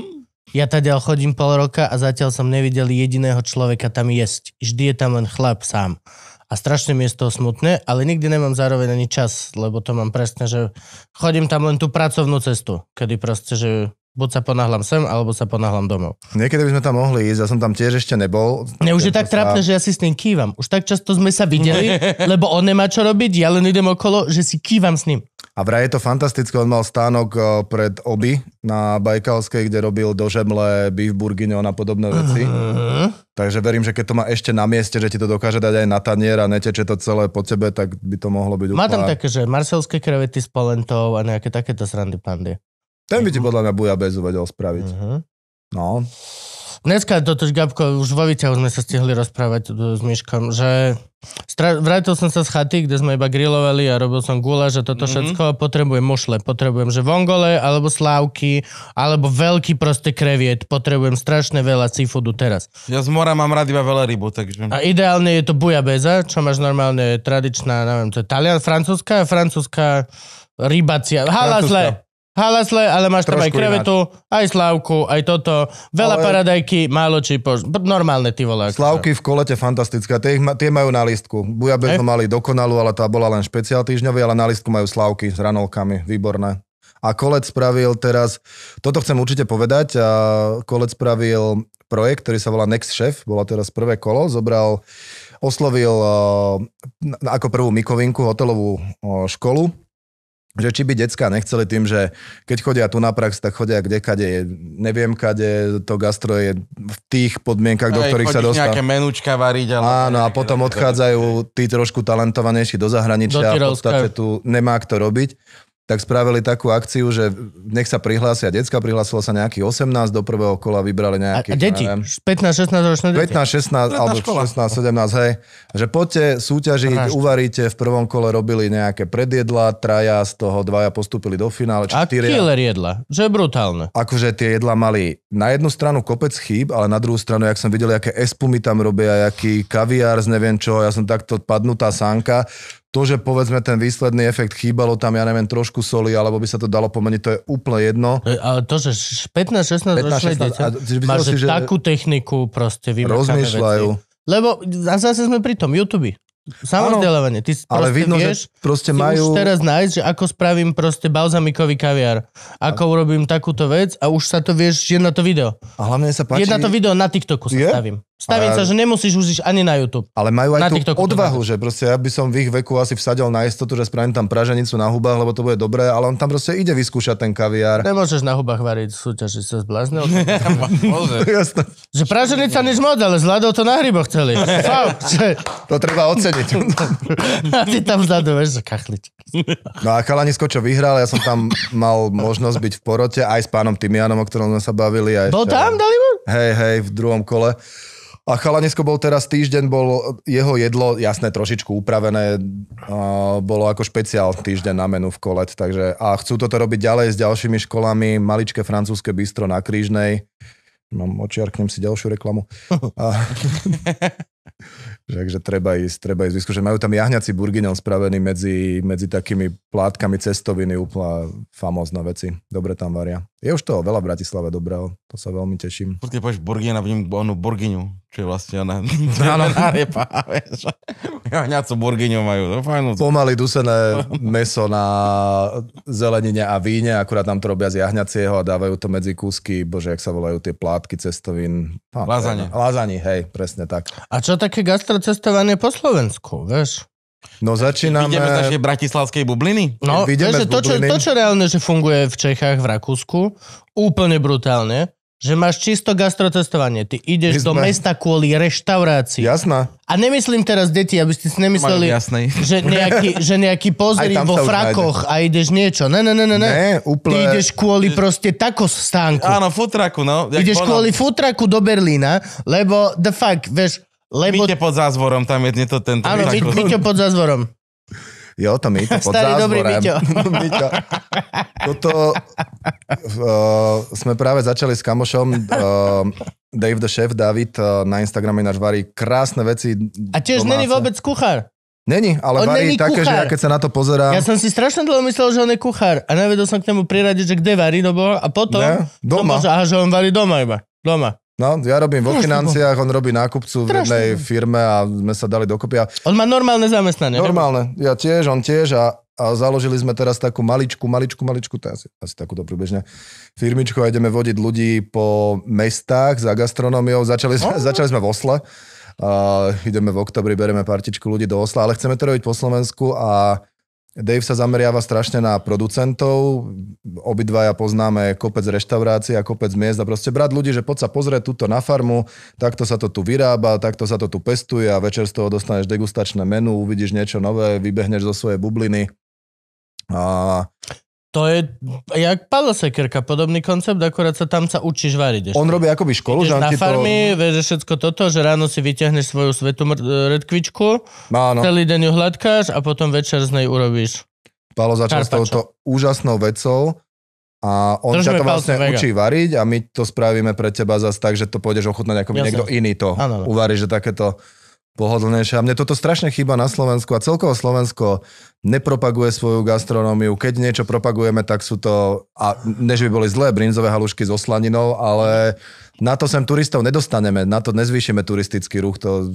ja tady chodím pol roka a zatiaľ som nevidel jediného človeka tam jesť. Vždy je tam len chlap sám. A strašne mi je z toho smutné, ale nikdy nemám zároveň ani čas, lebo to mám presne, že chodím tam len tú pracovnú cestu, kedy proste, že buď sa ponáhľam sem, alebo sa ponáhľam domov. Niekedy by sme tam mohli ísť, ja som tam tiež ešte nebol. Ne, už je tak sa... trápne, že ja si s ním kývam. Už tak často sme sa videli, lebo on nemá čo robiť, ja len idem okolo, že si kývam s ním. A vraj je to fantastické, on mal stánok e, pred oby na Bajkalskej, kde robil do žemle beef bourguignon a podobné veci. Uh-huh. Takže verím, že keď to má ešte na mieste, že ti to dokáže dať aj na tanier a neteče to celé po tebe, tak by to mohlo byť Má tam také, že marselské krevety s polentou a nejaké takéto srandy pandy. Ten by ti mhm. podľa mňa bezu vedel spraviť. Uh-huh. No. Dneska totiž, Gabko, už vo Vitehu sme sa stihli rozprávať e, s Myškom, že stra- vrátil som sa z chaty, kde sme iba grillovali a robil som gula, že toto mm-hmm. všetko potrebujem mušle. Potrebujem, že vongole, alebo slávky, alebo veľký proste kreviet. Potrebujem strašne veľa seafoodu teraz. Ja z mora mám rád iba veľa rybu, takže... A ideálne je to bujabeza, čo máš normálne tradičná, neviem, to je talian, francúzska, francúzska rybacia. Hala zle halasle, ale máš tam aj krevetu, ináč. aj slávku, aj toto. Veľa ale... paradajky, málo čipoš. Normálne ty vole. Akože. Slávky v kolete fantastické. Tie, ma, tie majú na listku. by sme mali dokonalú, ale tá bola len špeciál týždňový, ale na listku majú slávky s ranolkami. Výborné. A Kolec spravil teraz, toto chcem určite povedať, a Kolec spravil projekt, ktorý sa volá Next Chef, bola teraz prvé kolo, zobral, oslovil ako prvú Mikovinku hotelovú školu, že či by decka nechceli tým, že keď chodia tu na prax, tak chodia kde kade, neviem kade, to gastro je v tých podmienkach, Ej, do ktorých sa dostávajú. nejaké menučka variť. Ale Áno, a potom odchádzajú tí trošku talentovanejší do zahraničia do a v podstate tu nemá kto robiť tak spravili takú akciu, že nech sa prihlásia decka, prihlásilo sa nejakých 18 do prvého kola, vybrali nejaké. A deti? 15-16 ročné deti? 15-16 alebo 16-17, hej. Že poďte súťažiť, Rášt. uvaríte, v prvom kole robili nejaké predjedla, traja z toho, dvaja postúpili do finále. Čtyria. A killer jedla, že je brutálne. Akože tie jedla mali na jednu stranu kopec chýb, ale na druhú stranu, jak som videl, aké espumy tam robia, aký kaviár z neviem čo, ja som takto padnutá sánka to, že povedzme ten výsledný efekt chýbalo tam, ja neviem, trošku soli, alebo by sa to dalo pomeniť, to je úplne jedno. E, a to, že 15-16 ročné dieťa máš si, že takú techniku proste rozmýšľajú. Veci. Lebo zase sme pri tom YouTube. Samozdeľovanie, Ty ale vidno, vieš, že proste majú... už teraz nájsť, že ako spravím proste balzamikový kaviár. Ako a... urobím takúto vec a už sa to vieš, že na to video. A hlavne sa páči... Je na to video na TikToku sa je? stavím. Stavím sa, že nemusíš užiť ani na YouTube. Ale majú aj na tú TikToku odvahu, že proste ja by som v ich veku asi vsadil na istotu, že spravím tam praženicu na hubách, lebo to bude dobré, ale on tam proste ide vyskúšať ten kaviár. Nemôžeš na hubách variť súťaži, sa zbláznil. že praženica nič moc, ale s to na hryboch chceli. to treba oceniť. a ty tam vzadu, vieš, že kachlič. no a chalanisko, čo vyhral, ja som tam mal možnosť byť v porote aj s pánom Timianom, o ktorom sme sa bavili. Bol tam, Dalibor? Hej, hej, v druhom kole. A chalanisko bol teraz týždeň, bol jeho jedlo, jasné, trošičku upravené, uh, bolo ako špeciál týždeň na menu v Kolet. Takže, a chcú toto robiť ďalej s ďalšími školami, maličké francúzske bistro na Krížnej. Mám, no, očiarknem si ďalšiu reklamu. a, takže treba ísť, treba ísť vyskúšať. Majú tam jahňací burginel spravený medzi, medzi takými plátkami cestoviny, úplne famózne veci. Dobre tam varia. Je už to veľa v Bratislave dobrého. to sa veľmi teším. Keď povieš Borgina, vidím onu Borgiňu, čo je vlastne ona áno. na repa, vieš. Ňaco Borgiňu majú, to no fajnú. No. Pomaly dusené meso na zelenine a víne, akurát tam to robia z jahňacieho a dávajú to medzi kúsky, bože, jak sa volajú tie plátky cestovín. Lázanie. Eh, Lázanie, hej, presne tak. A čo také gastrocestovanie po Slovensku, vieš? No e, začíname... Ideme z našej bratislavskej bubliny? No, no Vidíme že to, čo, to, čo reálne, že funguje v Čechách, v Rakúsku, úplne brutálne, že máš čisto gastrotestovanie. Ty ideš sme... do mesta kvôli reštaurácii. Jasná. A nemyslím teraz deti, aby ste si nemysleli, že nejaký, že nejaký pozri vo frakoch nájde. a ideš niečo. Ne, ne, ne, ne. ne úplne... Ty ideš kvôli proste takos stánku. Áno, futraku, no. ideš kvôli futraku do Berlína, lebo the fuck, vieš, lebo... Myte pod zázvorom, tam je dne to tento. Áno, my, Myťo pod zázvorom. Jo, to pod Starý, zázvorem. dobrý Myťo. Myťo. Toto uh, sme práve začali s kamošom uh, Dave the Chef, David, uh, na Instagrame náš varí krásne veci. A tiež není vôbec kuchár. Není, ale on varí není také, kuchár. že ja keď sa na to pozerám... Ja som si strašne dlho myslel, že on je kuchár a nevedel som k nemu priradiť, že kde varí, no bo a potom... Ne, no doma. Som bože, aha, že on varí doma iba. Doma. No, ja robím vo financiách, on robí nákupcu v jednej firme a sme sa dali dokopy. A... On má normálne zamestnanie. Normálne, ja tiež, on tiež a, a založili sme teraz takú maličku, maličku, maličku, to asi, asi takúto približne firmičku a ideme vodiť ľudí po mestách za gastronómiou. Začali sme, oh. začali sme v Osle. A ideme v oktobri, bereme partičku ľudí do Osla, ale chceme to robiť po Slovensku a Dave sa zameriava strašne na producentov, obidvaja poznáme kopec reštaurácií a kopec miest a proste brať ľudí, že poď sa pozrieť túto na farmu, takto sa to tu vyrába, takto sa to tu pestuje a večer z toho dostaneš degustačné menu, uvidíš niečo nové, vybehneš zo svojej bubliny. A to je jak palosekerka, podobný koncept, akorát sa tam sa učíš variť. Ešte. On robí akoby školu, Ideš že na farmy, to... vieš všetko toto, že ráno si vyťahneš svoju svetú redkvičku, Áno. celý deň ju hladkáš a potom večer z nej urobíš. Palo začal s touto úžasnou vecou a on Držme ťa to vlastne vega. učí variť a my to spravíme pre teba zase tak, že to pôjdeš ochutnať ako by niekto iný to uvarí, že takéto pohodlnejšie. A mne toto strašne chýba na Slovensku a celkovo Slovensko nepropaguje svoju gastronómiu. Keď niečo propagujeme, tak sú to, a než by boli zlé brinzové halušky so slaninou, ale na to sem turistov nedostaneme, na to nezvýšime turistický ruch, to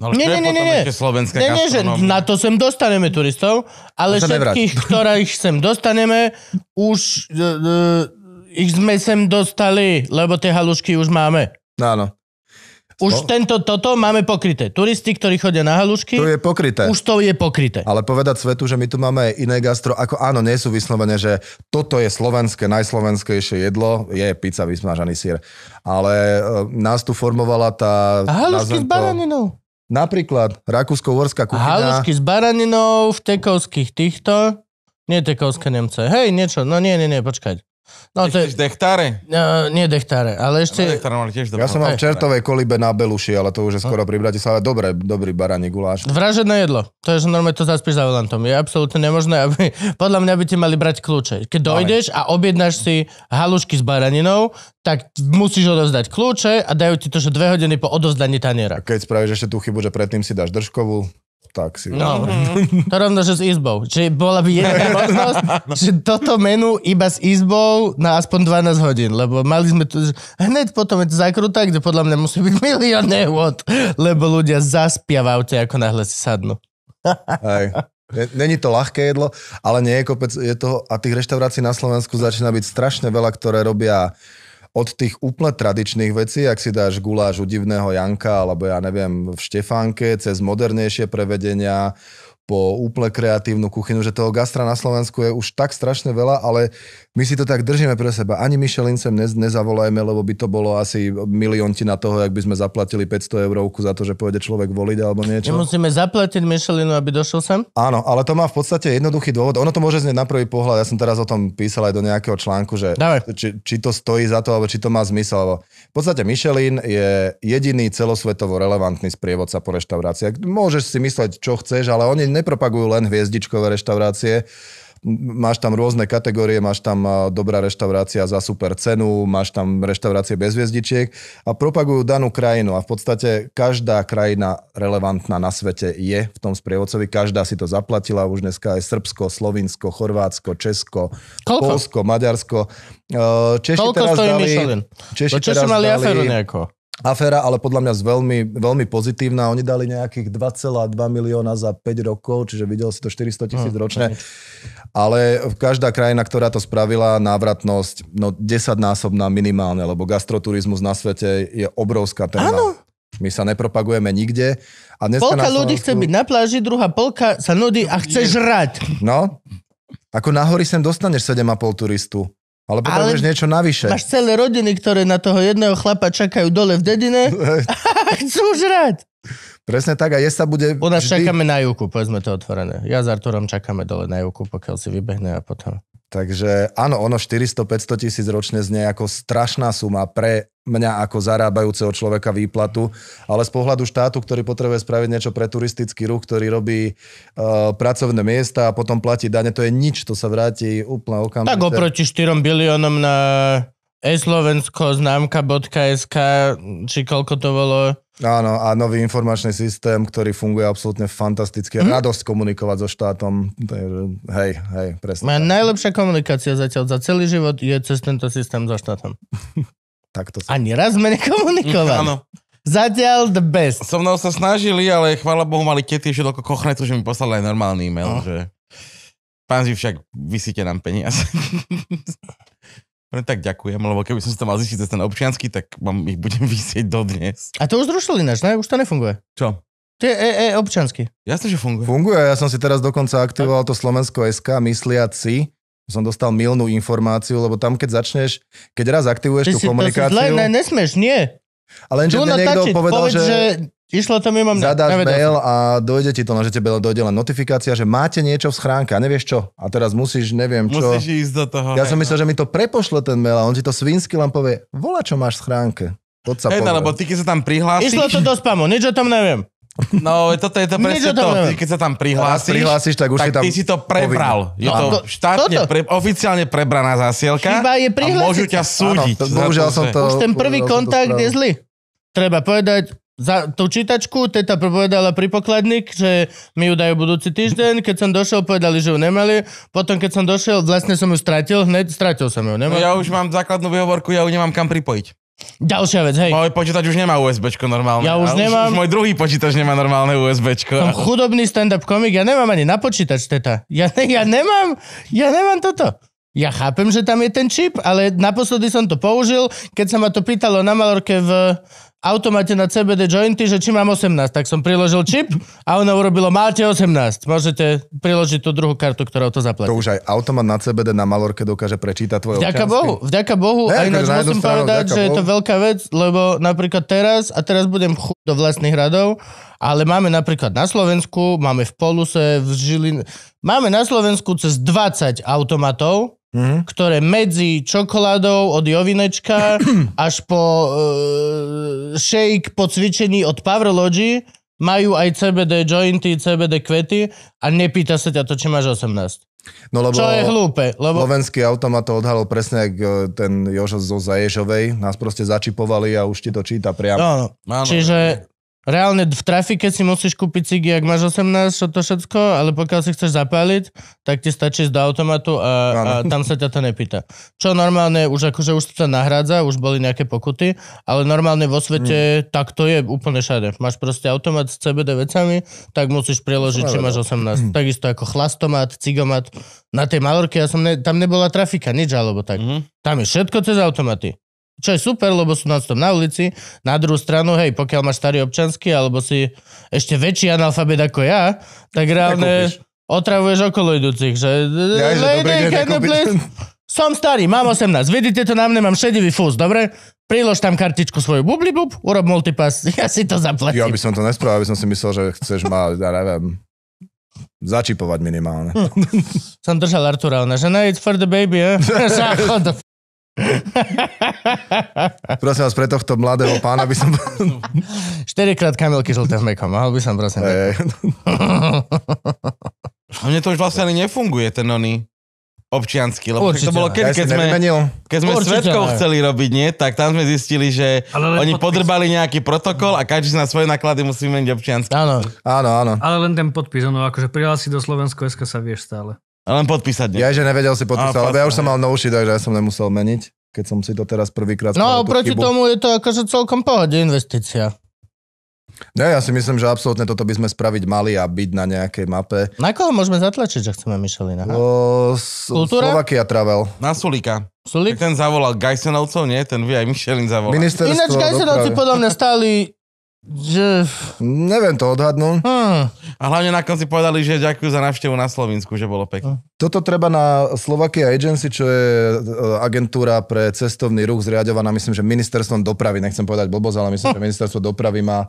No, ale nie, nie, nie, nie, nie. Slovenská nie, nie, že na to sem dostaneme turistov, ale všetkých, ktorých sem dostaneme, už uh, ich sme sem dostali, lebo tie halušky už máme. Áno. Už no. tento toto máme pokryté. Turisti, ktorí chodia na halušky, to je pokryté. už to je pokryté. Ale povedať svetu, že my tu máme iné gastro, ako áno, nie sú vyslovene, že toto je slovenské, najslovenskejšie jedlo, je pizza, vysmažaný sír. Ale e, nás tu formovala tá... A halušky s baraninou. Napríklad rakúsko-uhorská kuchyňa. Halušky s baraninou v tekovských týchto. Nie tekovské Nemce. Hej, niečo. No nie, nie, nie, počkaj. No, to je... dechtáre? No, nie dechtáre, ale ešte... No, dechtáre mali tiež Ja som mal v čertovej kolibe na Beluši, ale to už je skoro pri Bratislave. Dobre, dobrý baraní guláš. Vražené jedlo. To je, že normálne to zaspíš za volantom. Je absolútne nemožné, aby... Podľa mňa by ti mali brať kľúče. Keď dojdeš a objednáš si halušky s baraninou, tak musíš odovzdať kľúče a dajú ti to, že dve hodiny po odovzdaní taniera. A keď spravíš ešte tú chybu, že predtým si dáš držkovú, si... No, mm-hmm. to rovno, že s izbou. Čiže bola by jedna možnosť, že toto menu iba s izbou na aspoň 12 hodín, lebo mali sme tu, hneď potom je to zakrutá, kde podľa mňa musí byť milión nehôd, lebo ľudia zaspia v aute, ako náhle si sadnú. Hej. Není to ľahké jedlo, ale nie je kopec, je to, a tých reštaurácií na Slovensku začína byť strašne veľa, ktoré robia od tých úplne tradičných vecí, ak si dáš guláš u divného Janka, alebo ja neviem, v Štefánke, cez modernejšie prevedenia, po úplne kreatívnu kuchynu, že toho gastra na Slovensku je už tak strašne veľa, ale my si to tak držíme pre seba. Ani Michelin sem nez, nezavolajme, lebo by to bolo asi miliontina toho, ak by sme zaplatili 500 eurovku za to, že pôjde človek voliť alebo niečo. Nemusíme musíme zaplatiť Michelinu, aby došiel sem? Áno, ale to má v podstate jednoduchý dôvod. Ono to môže znieť na prvý pohľad. Ja som teraz o tom písal aj do nejakého článku, že či, či, to stojí za to, alebo či to má zmysel. Alebo... V podstate Michelin je jediný celosvetovo relevantný sprievodca po reštauráciách. Môžeš si mysleť, čo chceš, ale oni nepropagujú len hviezdičkové reštaurácie, máš tam rôzne kategórie, máš tam dobrá reštaurácia za super cenu, máš tam reštaurácie bez hviezdičiek a propagujú danú krajinu a v podstate každá krajina relevantná na svete je v tom sprievodcovi, každá si to zaplatila, už dneska aj Srbsko, Slovinsko, Chorvátsko, Česko, Koľko? Polsko, Maďarsko. E, Češi Koľko teraz stojí dali, Michelin? Češi Do no, Češi mali dali, nejako aféra, ale podľa mňa veľmi, veľmi pozitívna. Oni dali nejakých 2,2 milióna za 5 rokov, čiže videl si to 400 tisíc hm, ročne. Ale každá krajina, ktorá to spravila, návratnosť no 10 násobná minimálne, lebo gastroturizmus na svete je obrovská téma. Áno. My sa nepropagujeme nikde. A polka Slovensku... ľudí chce byť na pláži, druhá polka sa nudí a chce žrať. No, ako na hory sem dostaneš 7,5 turistu. Ale potrebuješ ale niečo navyše. Máš celé rodiny, ktoré na toho jedného chlapa čakajú dole v dedine a chcú žrať. Presne tak a jesť sa bude... U nás vždy... čakáme na Juku, povedzme to otvorené. Ja s Arturom čakáme dole na Juku, pokiaľ si vybehne a potom... Takže áno, ono 400-500 tisíc ročne znie ako strašná suma pre mňa ako zarábajúceho človeka výplatu, ale z pohľadu štátu, ktorý potrebuje spraviť niečo pre turistický ruch, ktorý robí e, pracovné miesta a potom platí dane, to je nič, to sa vráti úplne okamžite. Tak oproti 4 biliónom na známka.sk, či koľko to bolo. Áno, a nový informačný systém, ktorý funguje absolútne fantasticky. Mm. Radosť komunikovať so štátom. Hej, hej, presne. Moja najlepšia komunikácia zatiaľ za celý život je cez tento systém so štátom. tak to sa... Ani raz sme nekomunikovali. Áno. Zatiaľ the best. So mnou sa snažili, ale chvála Bohu mali tie všetko kochretu, že mi poslali aj normálny e-mail, oh. že pán Živšak, vysíte nám peniaze. No tak ďakujem, lebo keby som si to mal zistiť cez ten občiansky, tak mám, ich budem vysieť dodnes. A to už zrušili ináč, ne? Už to nefunguje. Čo? To je e, e, občansky. Jasne, že funguje. Funguje, ja som si teraz dokonca aktivoval to Slovensko SK, mysliaci. Som dostal milnú informáciu, lebo tam, keď začneš, keď raz aktivuješ Ty tú si, komunikáciu... To si zle, ne, nesmieš, nie. Ale lenže niekto povedal, povedz, že... že Išlo to tam nemám. Zadáš nevedel mail som. a dojde ti to, no, že tebe dojde len notifikácia, že máte niečo v schránke a nevieš čo. A teraz musíš, neviem čo. Musíš ísť do toho. Ja hej, som myslel, no. že mi to prepošle ten mail a on ti to svinsky len povie, vola čo máš v schránke. Poď sa Hej, no, lebo ty keď sa tam prihlásiš... Išlo to do spamu, nič o tom neviem. No, toto je to presne to. to Ty, keď sa tam prihlásiš, prihlásiš tak, už tak si tam ty si to prebral. Povinný. Je to štátne, pre, oficiálne prebraná zásielka Chyba je a môžu ťa súdiť. Áno, to, to, to... Už ten prvý kontakt je zlý. Treba povedať, za tú čítačku, teta povedala pri pokladník, že mi ju dajú budúci týždeň, keď som došiel, povedali, že ju nemali, potom keď som došiel, vlastne som ju stratil, hneď stratil som ju. Nemal... No ja už mám základnú výhovorku, ja ju nemám kam pripojiť. Ďalšia vec, hej. Môj počítač už nemá USBčko normálne. Ja už nemám. Už, už môj druhý počítač nemá normálne USBčko. Som chudobný stand-up komik, ja nemám ani na počítač, teta. Ja, ne, ja nemám, ja nemám toto. Ja chápem, že tam je ten čip, ale naposledy som to použil, keď sa ma to pýtalo na Malorke v automate na CBD jointy, že či mám 18, tak som priložil čip a ono urobilo, máte 18, môžete priložiť tú druhú kartu, ktorá to zaplatí. To už aj automat na CBD na Malorke dokáže prečítať tvoje Vďaka občansky. Bohu, vďaka Bohu, ne, aj akože ináč musím stranu, povedať, že Bohu. je to veľká vec, lebo napríklad teraz, a teraz budem chuť do vlastných radov, ale máme napríklad na Slovensku, máme v Poluse, v Žilin, máme na Slovensku cez 20 automatov, mm-hmm. ktoré medzi čokoládou od Jovinečka až po uh, shake po cvičení od Powerlogy majú aj CBD jointy, CBD kvety a nepýta sa ťa to, či máš 18. No lebo Čo je hlúpe. Lebo... Slovenský automat to odhalil presne, ak e, ten Jožo zo Zaježovej nás proste začipovali a už ti to číta priamo. No, no. Čiže Reálne v trafike si musíš kúpiť cigy, ak máš 18, čo to všetko, ale pokiaľ si chceš zapáliť, tak ti stačí ísť do automatu a, a tam sa ťa to nepýta. Čo normálne, už akože už sa nahrádza, už boli nejaké pokuty, ale normálne vo svete mm. tak to je úplne všade. Máš proste automat s CBD vecami, tak musíš priložiť, či máš 18. Mm. Takisto ako chlastomat, cigomat. Na tej Malorke ja som ne, tam nebola trafika, nič alebo tak. Mm. Tam je všetko cez automaty. Čo je super, lebo sú na tom na ulici. Na druhú stranu, hej, pokiaľ máš starý občanský, alebo si ešte väčší analfabet ako ja, tak reálne otravuješ okolo idúcich. Že, ja, že dobrý Som starý, mám 18. Vidíte to na mne, mám šedivý fúz, dobre? Prilož tam kartičku svoju bublibub, urob multipass, ja si to zaplatím. Ja by som to nespravil, aby som si myslel, že chceš ma, ja neviem, začipovať minimálne. Hm. Som držal Artura, ona, že no, it's for the baby, eh? prosím vás, pre tohto mladého pána by som... Štyrikrát kamilky žlté v mekom, mohol by som, prosím. Hey. Mne to už vlastne ani nefunguje, ten oný občiansky, lebo to bolo keď, keď ja sme, keď sme Určite, svetkov chceli robiť, nie, tak tam sme zistili, že ale oni podpis. podrbali nejaký protokol a každý na svoje náklady musí meniť občiansky. Áno. áno, áno. Ale len ten podpis, ono. akože prihlási do Slovensko SK sa vieš stále. Len podpísať. Ne? Ja, že nevedel si podpísať, ale ja už som mal novší, takže ja som nemusel meniť, keď som si to teraz prvýkrát No a proti chybu. tomu je to akože celkom pohode investícia. Ne, ja si myslím, že absolútne toto by sme spraviť mali a byť na nejakej mape. Na koho môžeme zatlačiť, že chceme Michelina? O, no, s- Slovakia Travel. Na Sulika. Sulik? ten zavolal Gajsenovcov, nie? Ten vie aj Michelin zavolal. Ináč Gajsenovci podľa mňa stáli že... Neviem to odhadnúť. Hm. A hlavne na konci povedali, že ďakujú za návštevu na Slovensku, že bolo pekné. Hm. Toto treba na Slovakia Agency, čo je e, agentúra pre cestovný ruch zriadovaná, myslím, že ministerstvom dopravy, nechcem povedať blboz, ale myslím, hm. že ministerstvo dopravy má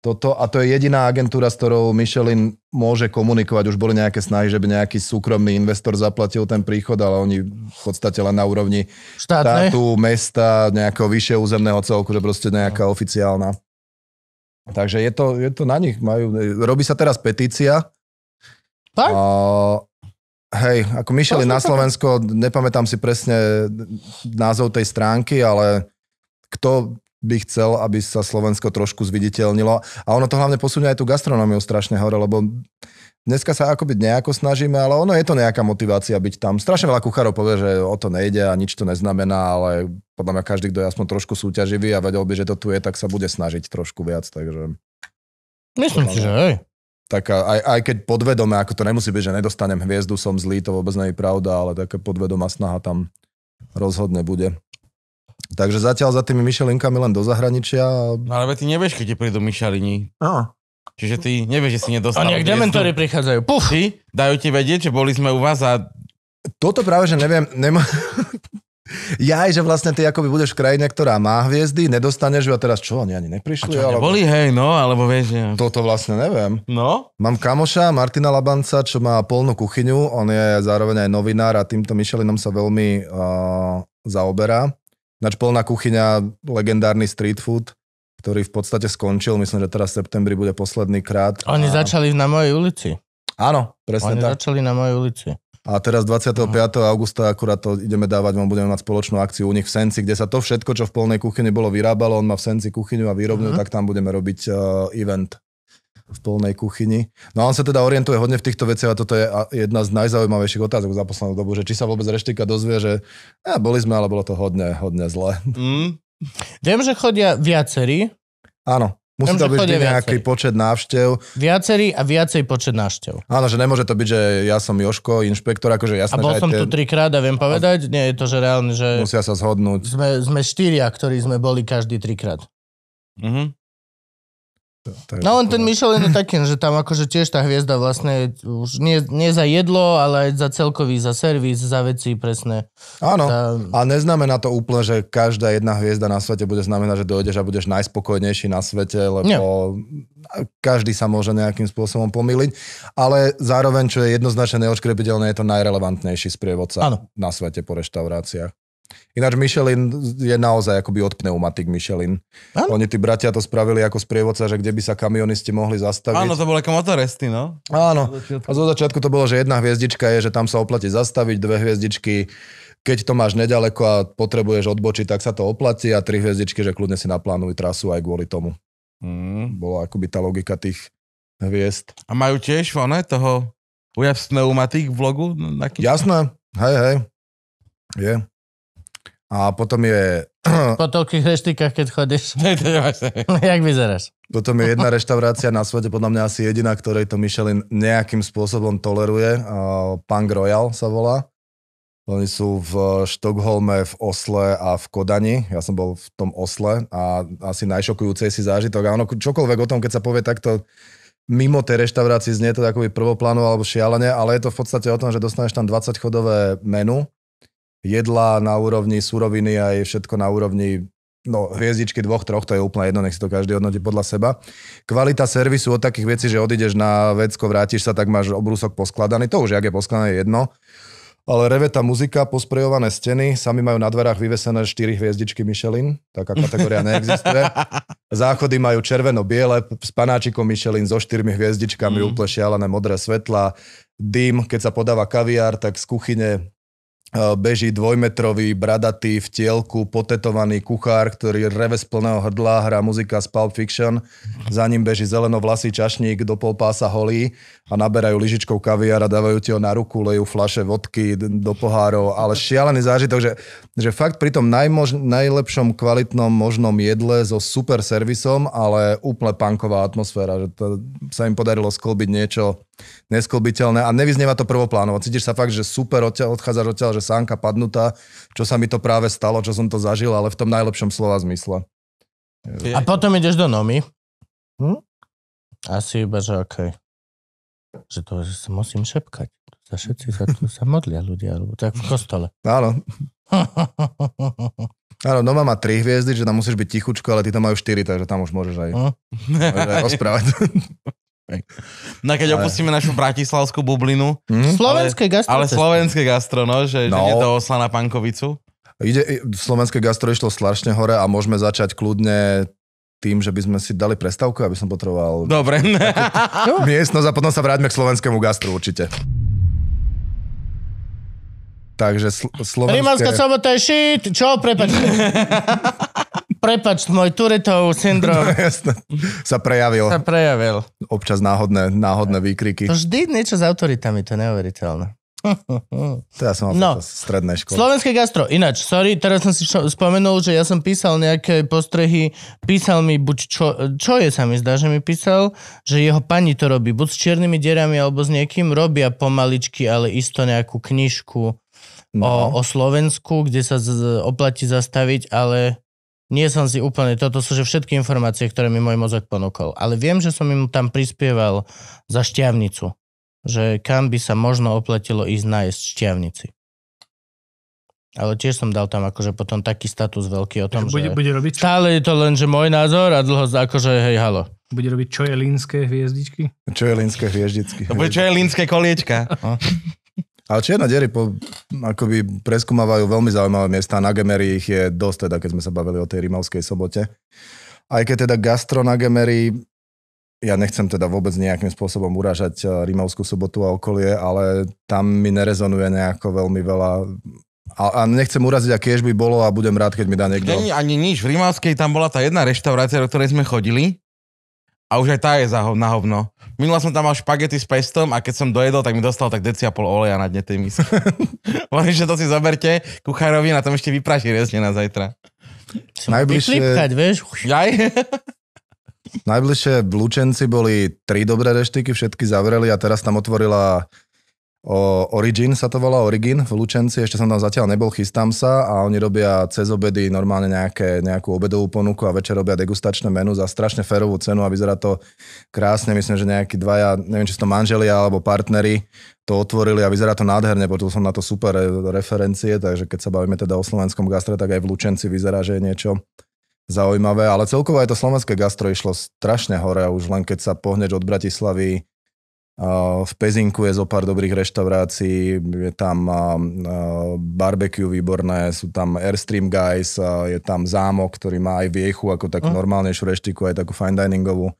toto a to je jediná agentúra, s ktorou Michelin môže komunikovať. Už boli nejaké snahy, že by nejaký súkromný investor zaplatil ten príchod, ale oni v podstate len na úrovni Štátne. štátu, mesta, nejakého vyššieho územného celku, že proste nejaká oficiálna. Takže je to, je to na nich. Majú, robí sa teraz petícia. Tak? A, hej, ako myšeli na Slovensko, nepamätám si presne názov tej stránky, ale kto by chcel, aby sa Slovensko trošku zviditeľnilo. A ono to hlavne posunie aj tú gastronómiu strašne hore, lebo Dneska sa akoby nejako snažíme, ale ono je to nejaká motivácia byť tam. Strašne veľa kuchárov povie, že o to nejde a nič to neznamená, ale podľa mňa každý, kto je aspoň trošku súťaživý a vedel by, že to tu je, tak sa bude snažiť trošku viac. Takže... Myslím si, že hej tak aj, aj keď podvedome, ako to nemusí byť, že nedostanem hviezdu, som zlý, to vôbec nie je pravda, ale taká podvedomá snaha tam rozhodne bude. Takže zatiaľ za tými myšelinkami len do zahraničia. No, ale ty nevieš, keď ti prídu myšeliny. No. Čiže ty nevieš, že si nedostal. Oni ak dementory prichádzajú. Puf. Ty dajú ti vedieť, že boli sme u vás a... Toto práve, že neviem, nemá... Ja aj, že vlastne ty akoby budeš v krajine, ktorá má hviezdy, nedostaneš ju a teraz čo, oni ani neprišli? A čo, alebo... boli, hej, no, alebo vieš, že... Toto vlastne neviem. No? Mám kamoša Martina Labanca, čo má polnú kuchyňu, on je zároveň aj novinár a týmto Michelinom sa veľmi uh, zaoberá. Nač polná kuchyňa, legendárny street food ktorý v podstate skončil. Myslím, že teraz v septembri bude posledný krát. Oni a... začali na mojej ulici. Áno, presne Oni tak. začali na mojej ulici. A teraz 25. No. augusta akurát to ideme dávať, on budeme mať spoločnú akciu u nich v Senci, kde sa to všetko, čo v polnej kuchyni bolo, vyrábalo. On má v Senci kuchyňu a výrobňu, uh-huh. tak tam budeme robiť uh, event v polnej kuchyni. No a on sa teda orientuje hodne v týchto veciach a toto je jedna z najzaujímavejších otázok za poslednú dobu, že či sa vôbec reštika dozvie, že ja, e, boli sme, ale bolo to hodne, hodne zle. Mm. Viem, že chodia viacerí. Áno. Musí Viem, to byť nejaký viacej. počet návštev. Viacerý a viacej počet návštev. Áno, že nemôže to byť, že ja som Joško, inšpektor, akože jasné, A bol že som ten... tu trikrát a viem povedať, a... nie je to, že reálne, že... Musia sa zhodnúť. Sme, sme štyria, ktorí sme boli každý trikrát. Mhm. Tak, no on ten Michelin je taký, že tam akože tiež tá hviezda vlastne už nie, nie za jedlo, ale aj za celkový, za servis, za veci presné. Áno, tá... a neznamená to úplne, že každá jedna hviezda na svete bude znamenať, že dojdeš a budeš najspokojnejší na svete, lebo nie. každý sa môže nejakým spôsobom pomýliť, ale zároveň, čo je jednoznačne neoškrepiteľné, je to najrelevantnejší sprievodca Áno. na svete po reštauráciách. Ináč Michelin je naozaj akoby od pneumatik Michelin. Ano. Oni tí bratia to spravili ako sprievodca, že kde by sa kamionisti mohli zastaviť. Áno, to bolo ako motoresty, no. Áno. A zo začiatku to bolo, že jedna hviezdička je, že tam sa oplatí zastaviť, dve hviezdičky keď to máš nedaleko a potrebuješ odbočiť, tak sa to oplatí a tri hviezdičky, že kľudne si naplánujú trasu aj kvôli tomu. Mm. Bola akoby tá logika tých hviezd. A majú tiež one toho Ujav pneumatik vlogu? Na kým? Jasné, hej, hej. Je. Yeah. A potom je... Po toľkých reštikách, keď chodíš. Jak vyzeráš? Potom je jedna reštaurácia na svete, podľa mňa asi jediná, ktorej to Michelin nejakým spôsobom toleruje. Punk Royal sa volá. Oni sú v Štokholme, v Osle a v Kodani. Ja som bol v tom Osle a asi najšokujúcejší zážitok. A ono, čokoľvek o tom, keď sa povie takto, mimo tej reštaurácii znie to takový prvoplánu alebo šialene, ale je to v podstate o tom, že dostaneš tam 20-chodové menu jedla na úrovni suroviny a je všetko na úrovni no, hviezdičky dvoch, troch, to je úplne jedno, nech si to každý hodnotí podľa seba. Kvalita servisu od takých vecí, že odídeš na vecko, vrátiš sa, tak máš obrúsok poskladaný, to už jak je poskladané jedno. Ale reveta muzika, posprejované steny, sami majú na dverách vyvesené 4 hviezdičky Michelin, taká kategória neexistuje. Záchody majú červeno-biele, s panáčikom Michelin so 4 hviezdičkami, mm. úplne šialené modré svetla, Dým, keď sa podáva kaviár, tak z kuchyne beží dvojmetrový, bradatý, v tielku, potetovaný kuchár, ktorý reve z plného hrdla, hrá muzika z Pulp Fiction, za ním beží zelenovlasý čašník, do pol pása holí a naberajú lyžičkou kaviára, dávajú ti ho na ruku, lejú flaše vodky do pohárov, ale šialený zážitok, že, že fakt pri tom najmož, najlepšom kvalitnom možnom jedle so super servisom, ale úplne panková atmosféra, že to, sa im podarilo sklbiť niečo neskolbiteľné a nevyznieva to prvoplánovo. Cítiš sa fakt, že super odchádzaš odtiaľ, že sánka padnutá, čo sa mi to práve stalo, čo som to zažil, ale v tom najlepšom slova zmysle. A potom ideš do Nomi. Hm? Asi iba, že OK. Že to že sa musím šepkať. Za všetci sa tu sa modlia ľudia, alebo tak v kostole. Áno. Áno, Noma má tri hviezdy, že tam musíš byť tichučko, ale ty tam majú štyri, takže tam už môžeš aj, hm? môžeš aj rozprávať. No keď ale... opustíme našu bratislavskú bublinu. Mm? Slovenské gastro. Ale slovenské gastro, no, že, no. že je to osla na pankovicu. Ide, slovenské gastro išlo strašne hore a môžeme začať kľudne tým, že by sme si dali prestavku, aby som potreboval... Dobre. miestnosť a potom sa vráťme k slovenskému gastru určite. Takže sl- slovenské... Rímanska sobota je šit! Čo? Prepačte. prepač, môj Turetov syndrom. No, jasne. Sa prejavil. Sa prejavil. Občas náhodné, náhodné výkriky. To vždy niečo s autoritami, to je neuveriteľné. To ja som mal no. strednej školy. Slovenské gastro. Ináč, sorry, teraz som si čo, spomenul, že ja som písal nejaké postrehy, písal mi buď čo, čo je sa mi zdá, že mi písal, že jeho pani to robí, buď s čiernymi dierami alebo s niekým, robia pomaličky, ale isto nejakú knižku no. o, o Slovensku, kde sa z, oplatí zastaviť, ale nie som si úplne, toto sú že všetky informácie, ktoré mi môj mozog ponúkol, ale viem, že som im tam prispieval za šťavnicu, že kam by sa možno oplatilo ísť nájsť šťavnici. Ale tiež som dal tam akože potom taký status veľký o tom, bude, že bude robiť stále je to len, že môj názor a dlho akože hej, halo. Bude robiť čo je línske hviezdičky? Čo je línske hviezdičky? To bude čo je línske koliečka. Ale čierne diery po, akoby preskúmavajú veľmi zaujímavé miesta. Na Gemery ich je dosť, teda, keď sme sa bavili o tej rímavskej sobote. Aj keď teda gastro na Gemery, ja nechcem teda vôbec nejakým spôsobom uražať eh, rímavskú sobotu a okolie, ale tam mi nerezonuje nejako veľmi veľa a, a nechcem uraziť, aké by bolo a budem rád, keď mi dá niekto. Není ani nič. V Rimavskej tam bola tá jedna reštaurácia, do ktorej sme chodili a už aj tá je za, na hovno. Minula som tam mal špagety s pestom a keď som dojedol, tak mi dostal tak deci a pol oleja na dne tej misy. Hovorím, že to si zoberte kuchárovi na tom ešte vypraží rezne na zajtra. Som Najbližšie... Vyklipkať, vieš? Jaj? Najbližšie v Lučenci boli tri dobré reštiky, všetky zavreli a teraz tam otvorila O Origin sa to volá, Origin v Lučenci, ešte som tam zatiaľ nebol, chystám sa a oni robia cez obedy normálne nejaké, nejakú obedovú ponuku a večer robia degustačné menu za strašne férovú cenu a vyzerá to krásne, myslím, že nejakí dvaja, neviem, či sú to manželia alebo partneri to otvorili a vyzerá to nádherne, počul som na to super referencie, takže keď sa bavíme teda o slovenskom gastre, tak aj v Lučenci vyzerá, že je niečo zaujímavé, ale celkovo aj to slovenské gastro išlo strašne hore a už len keď sa pohneš od Bratislavy v Pezinku je zo pár dobrých reštaurácií, je tam barbecue výborné, sú tam Airstream Guys, je tam Zámok, ktorý má aj viechu ako takú mm. normálnejšiu reštiku, aj takú fine diningovú.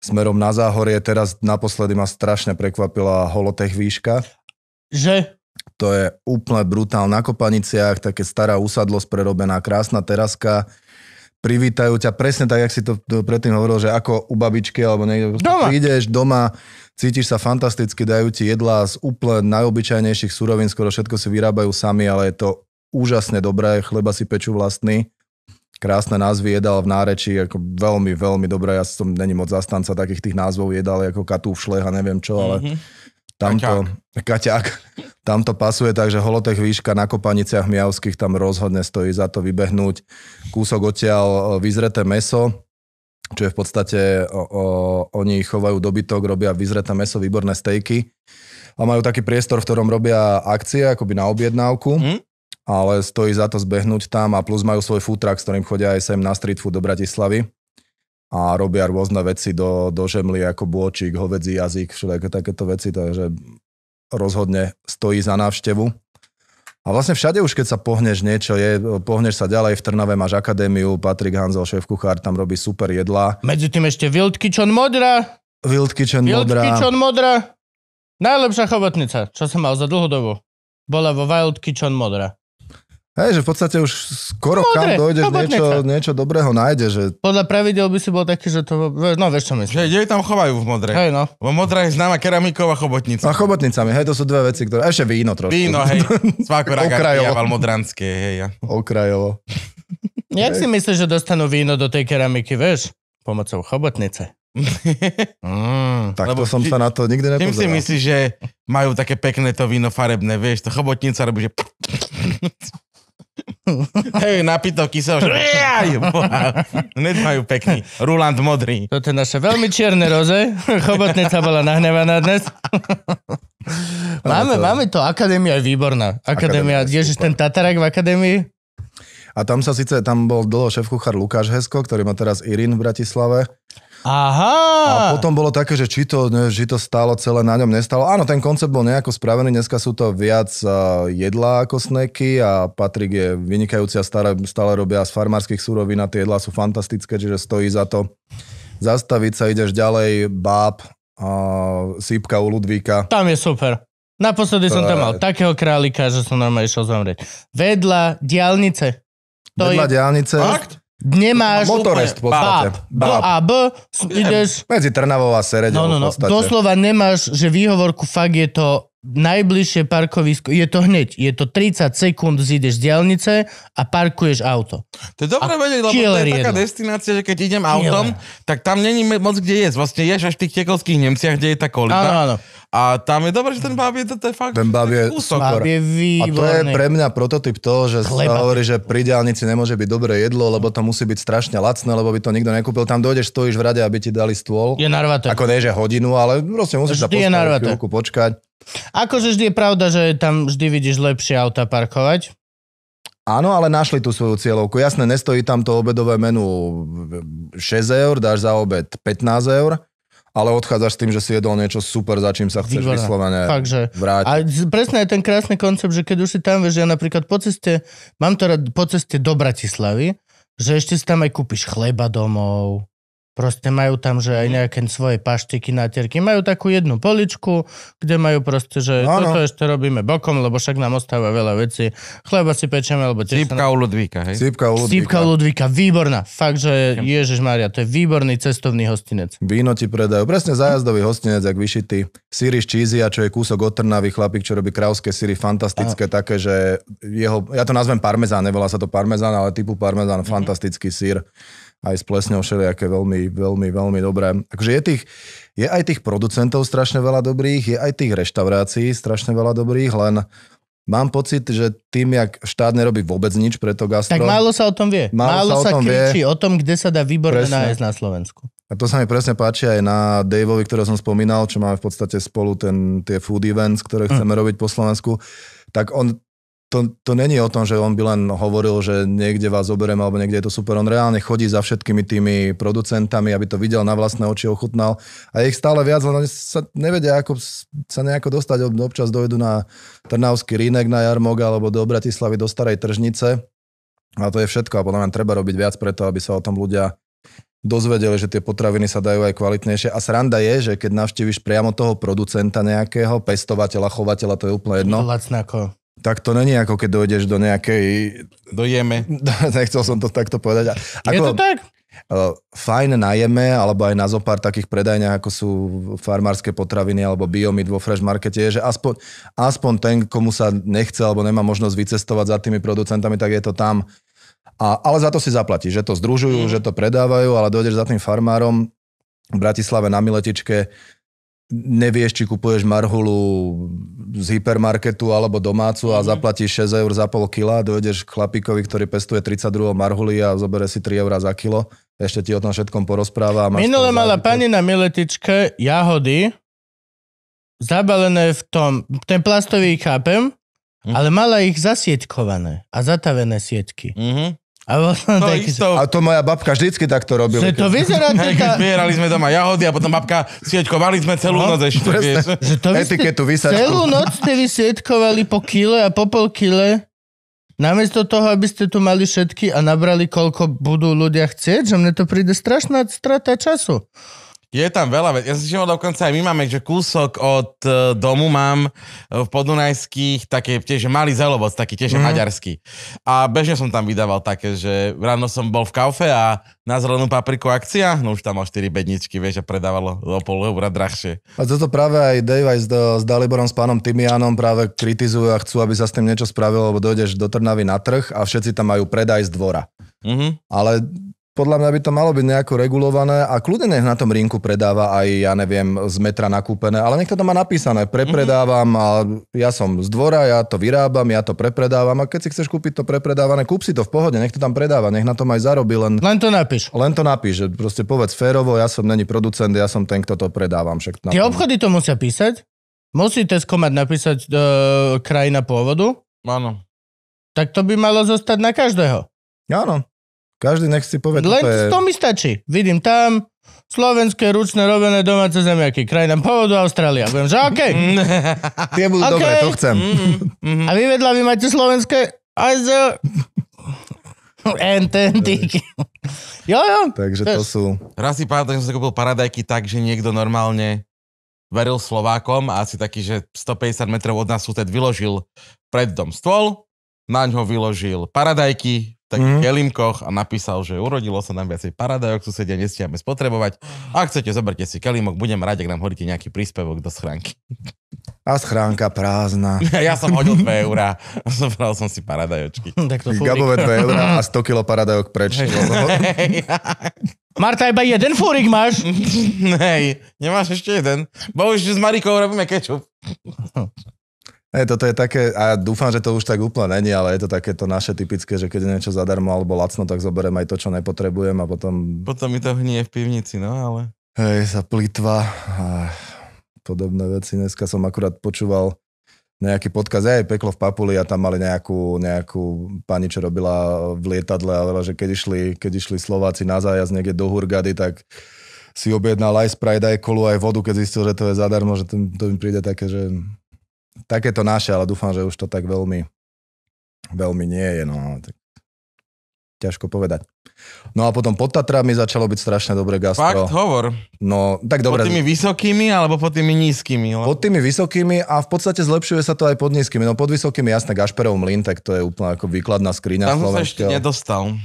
Smerom na Záhorie teraz naposledy ma strašne prekvapila Holotech výška. Že? To je úplne brutál na Kopaniciach, také stará usadlosť prerobená, krásna teraska privítajú ťa presne tak, jak si to predtým hovoril, že ako u babičky alebo niekde doma. prídeš doma, Cítiš sa fantasticky, dajú ti jedlá z úplne najobyčajnejších surovín, skoro všetko si vyrábajú sami, ale je to úžasne dobré, chleba si pečú vlastný. Krásne názvy jedal v náreči, ako veľmi, veľmi dobré. Ja som není moc zastanca takých tých názvov jedal, ako katú šlech a neviem čo, ale mm-hmm. tamto, kaťák. kaťák, tam to pasuje, takže holotech výška na kopaniciach miavských tam rozhodne stojí za to vybehnúť. Kúsok odtiaľ e, vyzreté meso, čo je v podstate, o, o, oni chovajú dobytok, robia vyzreté meso, výborné stejky a majú taký priestor, v ktorom robia akcie, akoby na objednávku. Mm? ale stojí za to zbehnúť tam a plus majú svoj futrak, s ktorým chodia aj sem na street food do Bratislavy a robia rôzne veci do, do žemly, ako bôčik, hovedzí jazyk, všetko takéto veci, takže rozhodne stojí za návštevu. A vlastne všade už, keď sa pohneš niečo, je, pohneš sa ďalej, v Trnave máš akadémiu, Patrik Hanzel, šéf kuchár, tam robí super jedla. Medzi tým ešte Wild Kitchen Modra. Wild Kitchen Wild Modra. Kitchen Modra. Najlepšia chobotnica, čo som mal za dlhodobo, bola vo Wild Kitchen Modra. Hej, že v podstate už skoro Modre, kam dojdeš, niečo, niečo dobrého nájde. Že... Podľa pravidel by si bol taký, že to... No, vieš čo myslím. Kde tam chovajú v modrej? Hej, no. Bo modrá je známa keramikou a chobotnicami. A chobotnicami, hej, to sú dve veci, ktoré... Ešte víno trošku. Víno, hej. Sváko Okrajovo. modranské, hej. Ja. Okrajovo. Jak si myslíš, že dostanú víno do tej keramiky, vieš? Pomocou chobotnice. mm, tak Lebo som či, sa na to nikdy nepozeral. Tým si myslíš, že majú také pekné to víno farebné, vieš, to chobotnica robí, že... Hej, napito kysel, že majú pekný. Ruland modrý. To je naše veľmi čierne roze. Chobotnica bola nahnevaná dnes. máme, to... máme to, akadémia je výborná. Akadémia, akadémia ježiš, ten Tatarak v akadémii. A tam sa síce, tam bol dlho šéf kuchár Lukáš Hesko, ktorý má teraz Irin v Bratislave. Aha. A potom bolo také, že či to, ne, či to stálo celé na ňom, nestalo. Áno, ten koncept bol nejako spravený, dneska sú to viac jedlá ako sneky a Patrik je vynikajúci a stále, stále robia z farmárskych surovín a tie jedlá sú fantastické, čiže stojí za to zastaviť sa, ideš ďalej, báb, uh, sípka u Ludvíka. Tam je super. Naposledy to som tam mal takého králika, že som normálne išiel zomrieť. Vedľa diálnice. To vedľa je... diálnice. Fakt? Nemáš Motorest úplne, v podstate. Báb. A B ideš... Medzi Trnavou a Sereďou no, no, no. Doslova nemáš, že výhovorku fakt je to najbližšie parkovisko, je to hneď, je to 30 sekúnd, zídeš z diálnice a parkuješ auto. To je dobré vedieť, lebo to je jedno. taká destinácia, že keď idem autom, tak tam není moc kde jesť. Vlastne ješ až v tých tekelských Nemciach, kde je tá kolita. Áno, áno. A tam je dobré, že ten bab je, to, to je fakt ten bab je kúsok. Bab je A to je pre mňa prototyp toho, že Chleba. sa hovorí, že pri diálnici nemôže byť dobré jedlo, lebo to musí byť strašne lacné, lebo by to nikto nekúpil. Tam dojdeš, stojíš v rade, aby ti dali stôl. Je narvaté. Ako nie, že hodinu, ale proste musíš sa postaviť, chvíľku počkať. Akože vždy je pravda, že tam vždy vidíš lepšie auta parkovať. Áno, ale našli tú svoju cieľovku. Jasné, nestojí tam to obedové menu 6 eur, dáš za obed 15 eur, ale odchádzaš s tým, že si jedol niečo super, za čím sa chceš vyslovene vrátiť. A presne je ten krásny koncept, že keď už si tam vieš, ja napríklad po ceste, mám to rád po ceste do Bratislavy, že ešte si tam aj kúpiš chleba domov, Proste majú tam, že aj mhm. nejaké svoje paštiky, natierky. Majú takú jednu poličku, kde majú proste, že no, toto no. ešte robíme bokom, lebo však nám ostáva veľa veci. Chleba si pečeme, alebo tiež... Sýpka u Ludvíka, hej? Sýpka u Ludvíka. Sýpka u Ludvíka, výborná. Fakt, že Ježiš Maria, to je výborný cestovný hostinec. Víno ti predajú. Presne zájazdový hostinec, ak vyšitý. Siri z Čízia, čo je kúsok otrnavý chlapík, čo robí krauské síry, fantastické, Aha. také, že jeho, ja to nazvem parmezán, nevolá sa to parmezán, ale typu parmezán, mm-hmm. fantastický sír aj s plesňou všelijaké veľmi, veľmi, veľmi dobré. Takže je, tých, je aj tých producentov strašne veľa dobrých, je aj tých reštaurácií strašne veľa dobrých, len mám pocit, že tým, jak štát nerobí vôbec nič pre to gastro... Tak málo sa o tom vie. Málo, málo sa, sa o tom kričí vie. o tom, kde sa dá výborne nájsť na Slovensku. A to sa mi presne páči aj na Daveovi, ktorého som spomínal, čo máme v podstate spolu ten, tie food events, ktoré hm. chceme mm. robiť po Slovensku. Tak on to, to není o tom, že on by len hovoril, že niekde vás zoberiem alebo niekde je to super. On reálne chodí za všetkými tými producentami, aby to videl na vlastné oči, ochutnal. A ich stále viac, len sa nevedia, ako sa nejako dostať. Občas dojdu na Trnavský rínek, na Jarmok alebo do Bratislavy, do Starej Tržnice. A to je všetko. A podľa mňa treba robiť viac preto, aby sa o tom ľudia dozvedeli, že tie potraviny sa dajú aj kvalitnejšie. A sranda je, že keď navštíviš priamo toho producenta nejakého, pestovateľa, chovateľa, to je úplne jedno. Lacnáko tak to není ako keď dojdeš do nejakej... Do jeme. No, nechcel som to takto povedať. Ako, je to tak? Fajn na jeme, alebo aj na zopár takých predajniach, ako sú farmárske potraviny alebo biomid vo fresh markete, je, že aspoň, aspoň ten, komu sa nechce alebo nemá možnosť vycestovať za tými producentami, tak je to tam. A, ale za to si zaplatí, že to združujú, mm. že to predávajú, ale dojdeš za tým farmárom v Bratislave na Miletičke, nevieš, či kupuješ marhulu z hypermarketu alebo domácu a mhm. zaplatíš 6 eur za pol kila, dojdeš k chlapíkovi, ktorý pestuje 32 marhuly a zobere si 3 eur za kilo. Ešte ti o tom všetkom porozpráva. A Minule mala pani na miletičke jahody zabalené v tom, ten plastový chápem, mm. ale mala ich zasietkované a zatavené sietky. Mm-hmm. A bol no, som taký, isto. A to moja babka vždycky takto robila. Že to vyzerá Hej, taká... zbierali sme doma jahody a potom babka sieťkovali sme celú no, noc ešte, vieš. Že to vy Etiketu, vysačku. Celú noc ste vy po kile a po pol kile. Namiesto toho, aby ste tu mali všetky a nabrali, koľko budú ľudia chcieť, že mne to príde strašná strata času. Je tam veľa vecí. Ja som si všimol dokonca aj my máme, že kúsok od e, domu mám e, v Podunajských také tiež malý zelovoc, taký tiež mm. maďarský. A bežne som tam vydával také, že ráno som bol v kaufe a na zelenú papriku akcia, no už tam mal 4 bedničky, vieš, a predávalo do pol eura drahšie. A toto práve aj Dave aj s, s Daliborom, s pánom Timianom práve kritizujú a chcú, aby sa s tým niečo spravilo, lebo dojdeš do Trnavy na trh a všetci tam majú predaj z dvora. Mm-hmm. Ale podľa mňa by to malo byť nejako regulované a kľudne nech na tom rinku predáva aj, ja neviem, z metra nakúpené, ale nech to tam má napísané, prepredávam a ja som z dvora, ja to vyrábam, ja to prepredávam a keď si chceš kúpiť to prepredávané, kúp si to v pohode, nech to tam predáva, nech na tom aj zarobí, len... Len to napíš. Len to napíš, proste povedz férovo, ja som není producent, ja som ten, kto to predávam. Však Tie tom... obchody to musia písať? Musí Tesco mať napísať e, krajina pôvodu? Áno. Tak to by malo zostať na každého. Áno. Každý nech si povedať. Len to, je... to mi stačí. Vidím tam slovenské, ručné, robené domáce zemiaky. Krajina pôvodu Austrália. Viem, že OK. Tie budú okay. dobré, to chcem. Mm-hmm. Mm-hmm. A vy vedľa, vy máte slovenské ASO. jo, jo. Takže to sú... Raz si pamätám, že som sa kúpil paradajky tak, že niekto normálne veril Slovákom a asi taký, že 150 metrov od nás sú sútet vyložil pred dom stôl, naň ho vyložil paradajky v takých mm. kelimkoch a napísal, že urodilo sa nám viacej paradajok, susedia nestiame spotrebovať. Ak chcete, zoberte si kelimok, budem rád, ak nám hodíte nejaký príspevok do schránky. A schránka prázdna. Ja som hodil 2 eurá a zobral som si paradajočky. Hm, tak to hm, Gabové 2 eurá a 100 kilo paradajok preč. hey, Hej. Marta, iba jeden fúrik máš. Hej, nemáš ešte jeden. Bo už s Marikou robíme kečup. Ne, toto je také, a ja dúfam, že to už tak úplne není, ale je to také to naše typické, že keď je niečo zadarmo alebo lacno, tak zoberiem aj to, čo nepotrebujem a potom... Potom mi to hnie v pivnici, no ale... Hej, sa plitva a podobné veci. Dneska som akurát počúval nejaký podkaz, aj peklo v Papuli a tam mali nejakú, nejakú pani, čo robila v lietadle a veľa, že keď išli, keď išli Slováci na zájazd niekde do Hurgady, tak si objednal aj Sprite, aj kolu, aj vodu, keď zistil, že to je zadarmo, že to, to mi príde také, že Také to naše, ale dúfam, že už to tak veľmi, veľmi nie je. No, tak ťažko povedať. No a potom pod Tatrami začalo byť strašne dobre gastro. Fakt, hovor. No, tak dobre. Pod tými vysokými alebo pod tými nízkymi? Lebo... Pod tými vysokými a v podstate zlepšuje sa to aj pod nízkymi. No pod vysokými, jasné, Gašperov mlin, tak to je úplne ako výkladná skriňa Tam som sa ešte nedostal.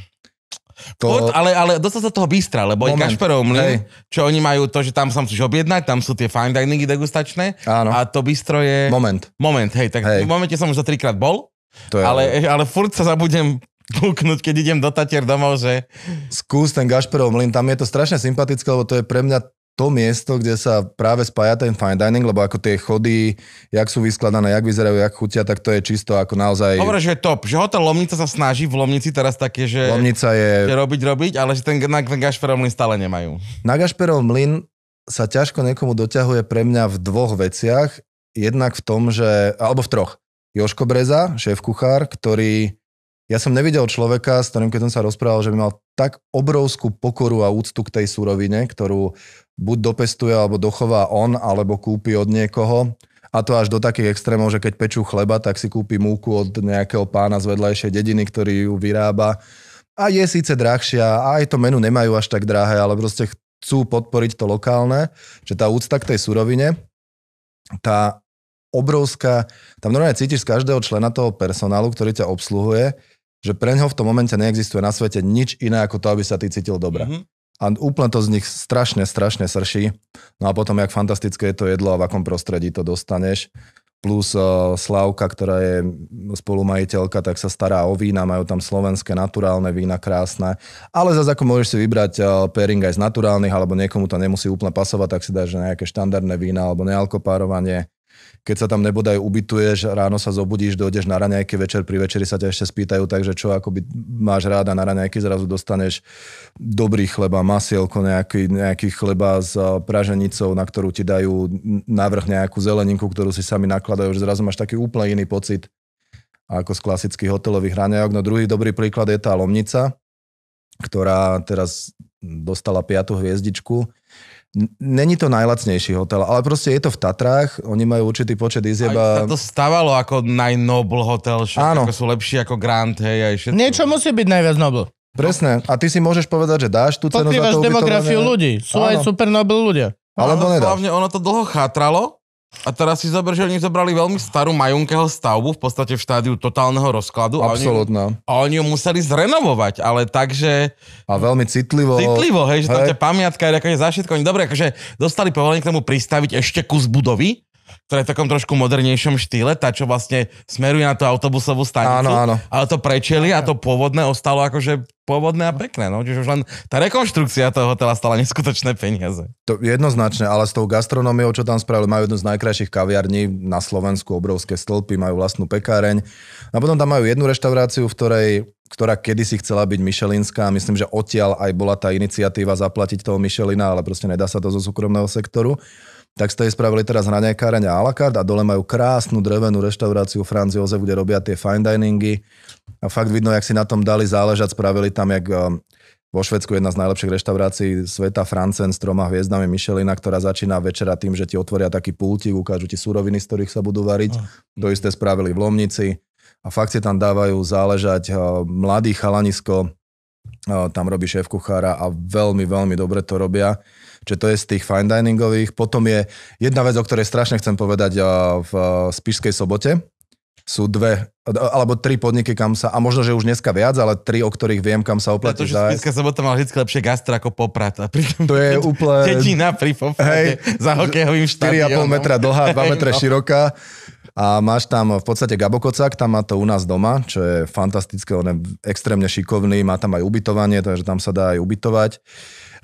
To... Pod, ale, ale dostal sa toho bystra, lebo Moment. Kašperov mlyn, čo oni majú to, že tam sa musíš objednať, tam sú tie fine diningy degustačné Áno. a to bystro je... Moment. Moment, hej, tak hej. v momente som už za trikrát bol, to je... ale, ale furt sa zabudem kúknúť, keď idem do Tatier domov, že... Skús ten Gašperov mlyn, tam je to strašne sympatické, lebo to je pre mňa to miesto, kde sa práve spája ten fine dining, lebo ako tie chody, jak sú vyskladané, jak vyzerajú, jak chutia, tak to je čisto ako naozaj... Dobre, že je top, že hotel Lomnica sa snaží v Lomnici teraz také, že... Lomnica je... Že robiť, robiť, ale že ten, na, ten Gašperov mlyn stále nemajú. Na Gašperov mlyn sa ťažko niekomu doťahuje pre mňa v dvoch veciach. Jednak v tom, že... Alebo v troch. Joško Breza, šéf kuchár, ktorý ja som nevidel človeka, s ktorým keď som sa rozprával, že by mal tak obrovskú pokoru a úctu k tej surovine, ktorú buď dopestuje alebo dochová on, alebo kúpi od niekoho. A to až do takých extrémov, že keď pečú chleba, tak si kúpi múku od nejakého pána z vedľajšej dediny, ktorý ju vyrába. A je síce drahšia, a aj to menu nemajú až tak drahé, ale proste chcú podporiť to lokálne, že tá úcta k tej surovine, tá obrovská, tam normálne cítiš z každého člena toho personálu, ktorý ťa obsluhuje, že pre ňoho v tom momente neexistuje na svete nič iné ako to, aby sa ty cítil dobre. Mm-hmm. A úplne to z nich strašne, strašne srší. No a potom, jak fantastické je to jedlo a v akom prostredí to dostaneš. Plus uh, Slavka, ktorá je spolumajiteľka, tak sa stará o vína, majú tam slovenské naturálne vína, krásne. Ale zase ako môžeš si vybrať uh, pairing aj z naturálnych, alebo niekomu to nemusí úplne pasovať, tak si dáš nejaké štandardné vína alebo nealkopárovanie keď sa tam nebodaj ubytuješ, ráno sa zobudíš, dojdeš na raňajky, večer pri večeri sa ťa ešte spýtajú, takže čo akoby máš ráda na raňajky, zrazu dostaneš dobrý chleba, masielko, nejaký, nejaký chleba s praženicou, na ktorú ti dajú navrh nejakú zeleninku, ktorú si sami nakladajú, že zrazu máš taký úplne iný pocit ako z klasických hotelových raňajok. No druhý dobrý príklad je tá Lomnica, ktorá teraz dostala piatu hviezdičku Není to najlacnejší hotel, ale proste je to v Tatrách, oni majú určitý počet izieb. Aj sa to stávalo ako najnobl hotel, všetko ako sú lepší ako Grand, hej, aj všetko. Niečo musí byť najviac nobl. Presne, a ty si môžeš povedať, že dáš tú cenu Podpívaš za to demografiu ľudí, sú Áno. aj super nobl ľudia. Ale Ono- Hlavne ono to dlho chátralo a teraz si zober, že oni zobrali veľmi starú majunkého stavbu, v podstate v štádiu totálneho rozkladu. Absolutná. A oni, ju museli zrenovovať, ale takže... A veľmi citlivo. Citlivo, hej, že hej. tam tie pamiatka je akože za všetko. Oni dobre, akože dostali povolenie k tomu pristaviť ešte kus budovy, ktorá je v takom trošku modernejšom štýle, tá, čo vlastne smeruje na tú autobusovú stanicu. Áno, áno. Ale to prečeli a to pôvodné ostalo akože pôvodné a pekné. No? Čiže už len tá rekonštrukcia toho hotela stala neskutočné peniaze. To jednoznačne, ale s tou gastronómiou, čo tam spravili, majú jednu z najkrajších kaviarní na Slovensku, obrovské stĺpy, majú vlastnú pekáreň. A potom tam majú jednu reštauráciu, v ktorej ktorá kedysi chcela byť Michelinská. Myslím, že odtiaľ aj bola tá iniciatíva zaplatiť toho Michelina, ale proste nedá sa to zo súkromného sektoru tak ste spravili teraz hraňajkáreň a la carte a dole majú krásnu drevenú reštauráciu Franz Jozef, kde robia tie fine diningy. A fakt vidno, jak si na tom dali záležať, spravili tam, jak um, vo Švedsku jedna z najlepších reštaurácií sveta Francen s troma hviezdami Michelina, ktorá začína večera tým, že ti otvoria taký pultík, ukážu ti suroviny, z ktorých sa budú variť. Oh. To isté spravili v Lomnici. A fakt si tam dávajú záležať uh, mladý chalanisko, uh, tam robí šéf kuchára a veľmi, veľmi dobre to robia. Čiže to je z tých fine diningových. Potom je jedna vec, o ktorej strašne chcem povedať v Spišskej sobote. Sú dve, alebo tri podniky, kam sa, a možno, že už dneska viac, ale tri, o ktorých viem, kam sa oplatí Pretože Spišská sobota má vždy lepšie gastra ako Poprad. A pritom to je úplne... Tetina pri Poprade hej, za hokejovým štadiónom. 4,5 metra dlhá, 2 no. metre no. široká. A máš tam v podstate Gabokocak, tam má to u nás doma, čo je fantastické, on je extrémne šikovný, má tam aj ubytovanie, takže tam sa dá aj ubytovať.